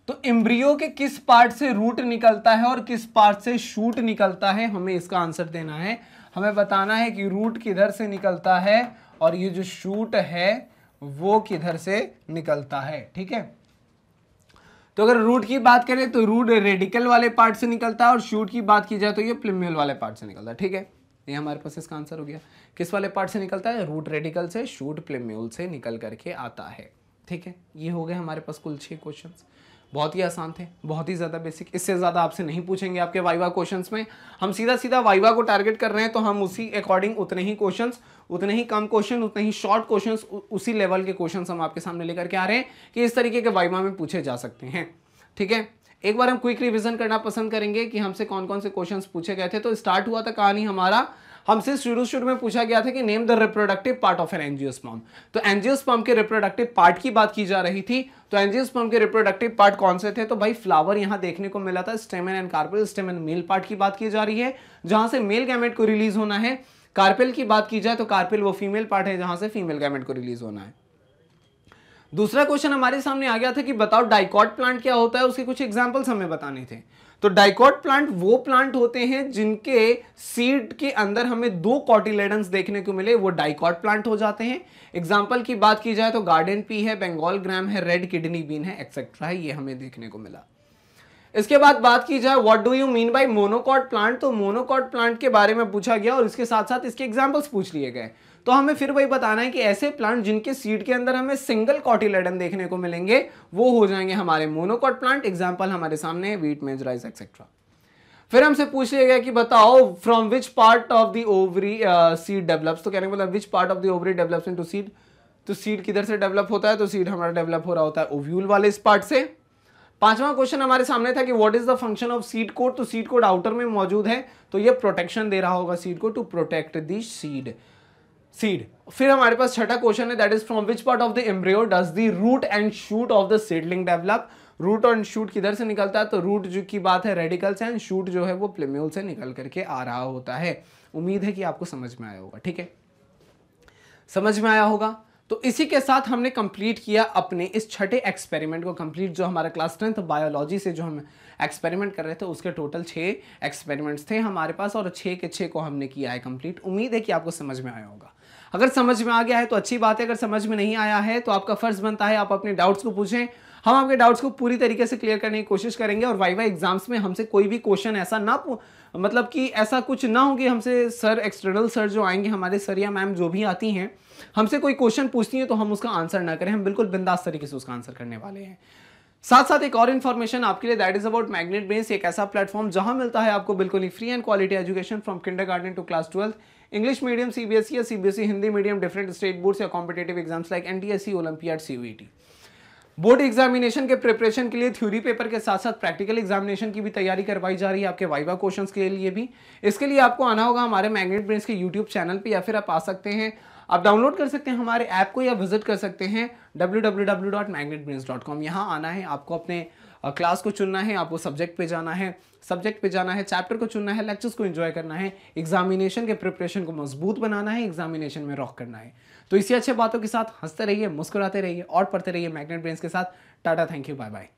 तो इम्ब्रियो के किस पार्ट से रूट निकलता है और किस पार्ट से शूट निकलता है हमें इसका आंसर देना है हमें बताना है कि रूट किधर से निकलता है और ये जो शूट है वो किधर से निकलता है ठीक है तो अगर रूट की बात करें तो रूट रेडिकल वाले पार्ट से निकलता है और शूट की बात की जाए तो ये प्लिम्यूल वाले पार्ट से निकलता है ठीक है ये हमारे पास इसका आंसर हो गया किस वाले पार्ट से निकलता है रूट रेडिकल से शूट प्लेम्यूल से निकल करके आता है ठीक है ये हो गए हमारे पास कुल छः क्वेश्चन बहुत ही आसान थे बहुत ही ज़्यादा बेसिक इससे ज़्यादा आपसे नहीं पूछेंगे आपके वाइवा क्वेश्चंस में हम सीधा सीधा वाइवा को टारगेट कर रहे हैं तो हम उसी अकॉर्डिंग उतने ही क्वेश्चंस उतने ही कम क्वेश्चन उतने ही शॉर्ट क्वेश्चन उसी लेवल के क्वेश्चन हम आपके सामने लेकर के आ रहे हैं कि इस तरीके के वाइमा में पूछे जा सकते हैं ठीक है एक बार हम क्विक रिविजन करना पसंद करेंगे कि हमसे कौन कौन से क्वेश्चन पूछे गए थे तो स्टार्ट हुआ था कहानी हमारा हमसे शुरू शुरू में पूछा गया था कि name the reproductive part of an angiosperm तो एनजियोस्पर्म के रिप्रोडक्टिव पार्ट की बात की जा रही थी तो एनजियोस्पर्म के रिप्रोडक्टिव पार्ट कौन से थे तो भाई फ्लावर यहाँ देखने को मिला था stamen and carpel stamen male part की बात की जा रही है जहां से मेल गैमेट को रिलीज होना है कार्पेल की बात की जाए तो कार्पेल वो फीमेल पार्ट है जहां से फीमेल गैमेट को रिलीज होना है दूसरा क्वेश्चन हमारे सामने आ गया था कि बताओ डाइकॉट प्लांट क्या होता है उसके कुछ एग्जाम्पल्स हमें बताने थे तो डाइकॉट प्लांट वो प्लांट होते हैं जिनके सीड के अंदर हमें दो कॉटिलेडन्स देखने को मिले वो डाइकॉट प्लांट हो जाते हैं एग्जाम्पल की बात की जाए तो गार्डन पी है बंगाल ग्राम है रेड किडनी बीन है एक्सेट्रा है ये हमें देखने को मिला इसके बाद बात की जाए what do you mean by monocot plant तो मोनोकॉट प्लांट के बारे में पूछा गया और इसके साथ साथ इसके एग्जांपल्स पूछ लिए गए तो हमें फिर वही बताना है कि ऐसे प्लांट जिनके सीड के अंदर हमें सिंगल कॉटिलेडन देखने को मिलेंगे वो हो जाएंगे हमारे मोनोकॉट प्लांट एग्जाम्पल हमारे सामने वीट मेजराइज एक्सेट्रा फिर हमसे पूछ लिया गया कि बताओ from which part of the ovary seed develops तो कहने मतलब which part of the ovary develops into seed तो सीड किधर से डेवलप होता है तो सीड हमारा डेवलप हो रहा होता है ओव्यूल वाले इस पार्ट से पांचवा क्वेश्चन हमारे सामने था कि what is the function of seed coat तो सीड कोड आउटर में मौजूद है तो ये प्रोटेक्शन दे रहा होगा सीड को to protect the seed seed फिर हमारे पास छठा क्वेश्चन है that is from which part of the embryo does the root and shoot of the seedling develop root और शूट किधर से निकलता है तो रूट जो की बात है रेडिकल से एंड शूट जो है वो प्लेम्यूल से निकल करके आ रहा होता है उम्मीद है कि आपको समझ में आया होगा ठीक है समझ में आया होगा तो इसी के साथ हमने कंप्लीट किया अपने इस छठे एक्सपेरिमेंट को कंप्लीट जो हमारा क्लास टेंथ बायोलॉजी से जो हम एक्सपेरिमेंट कर रहे थे उसके टोटल छः एक्सपेरिमेंट्स थे हमारे पास और छः के छः को हमने किया है कंप्लीट उम्मीद है कि आपको समझ में आया होगा अगर समझ में आ गया है तो अच्छी बात है अगर समझ में नहीं आया है तो आपका फर्ज बनता है आप अपने डाउट्स को पूछें हम आपके डाउट्स को पूरी तरीके से क्लियर करने की कोशिश करेंगे और वाई वाई एग्जाम्स में हमसे कोई भी क्वेश्चन ऐसा ना मतलब कि ऐसा कुछ ना हो कि हमसे सर एक्सटर्नल सर जो आएंगे हमारे सर या मैम जो भी आती हैं हमसे कोई क्वेश्चन पूछती हैं तो हम उसका आंसर ना करें हम बिल्कुल बिंदास तरीके से उसका आंसर करने वाले हैं साथ साथ एक और इन्फॉर्मेशन आपके लिए that is about magnet base एक ऐसा प्लेटफॉर्म जहां मिलता है आपको बिल्कुल ही free and quality education from kindergarten to class twelfth English medium CBSE या CBSE Hindi medium different state boards या competitive exams like NTSC olympiad CVT board examination के प्रिपरेशन के लिए थ्योरी पेपर के साथ साथ प्रैक्टिकल एग्जामिनेशन की भी तैयारी करवाई जा रही है आपके वाइवा क्वेश्चंस के लिए भी इसके लिए आपको आना होगा हमारे मैग्नेट ब्रेंस के यूट्यूब चैनल पे या फिर आप आ सकते हैं आप डाउनलोड कर सकते हैं हमारे ऐप को या विजिट कर सकते हैं www.magnetbrains.com यहाँ आना है आपको अपने क्लास को चुनना है आपको सब्जेक्ट पे जाना है सब्जेक्ट पे जाना है चैप्टर को चुनना है लेक्चर्स को एंजॉय करना है एग्जामिनेशन के प्रिपरेशन को मजबूत बनाना है एग्जामिनेशन में रॉक करना है तो इसी अच्छे बातों के साथ हंसते रहिए मुस्कुराते रहिए और पढ़ते रहिए मैग्नेट ब्रेन के साथ tata thank you bye bye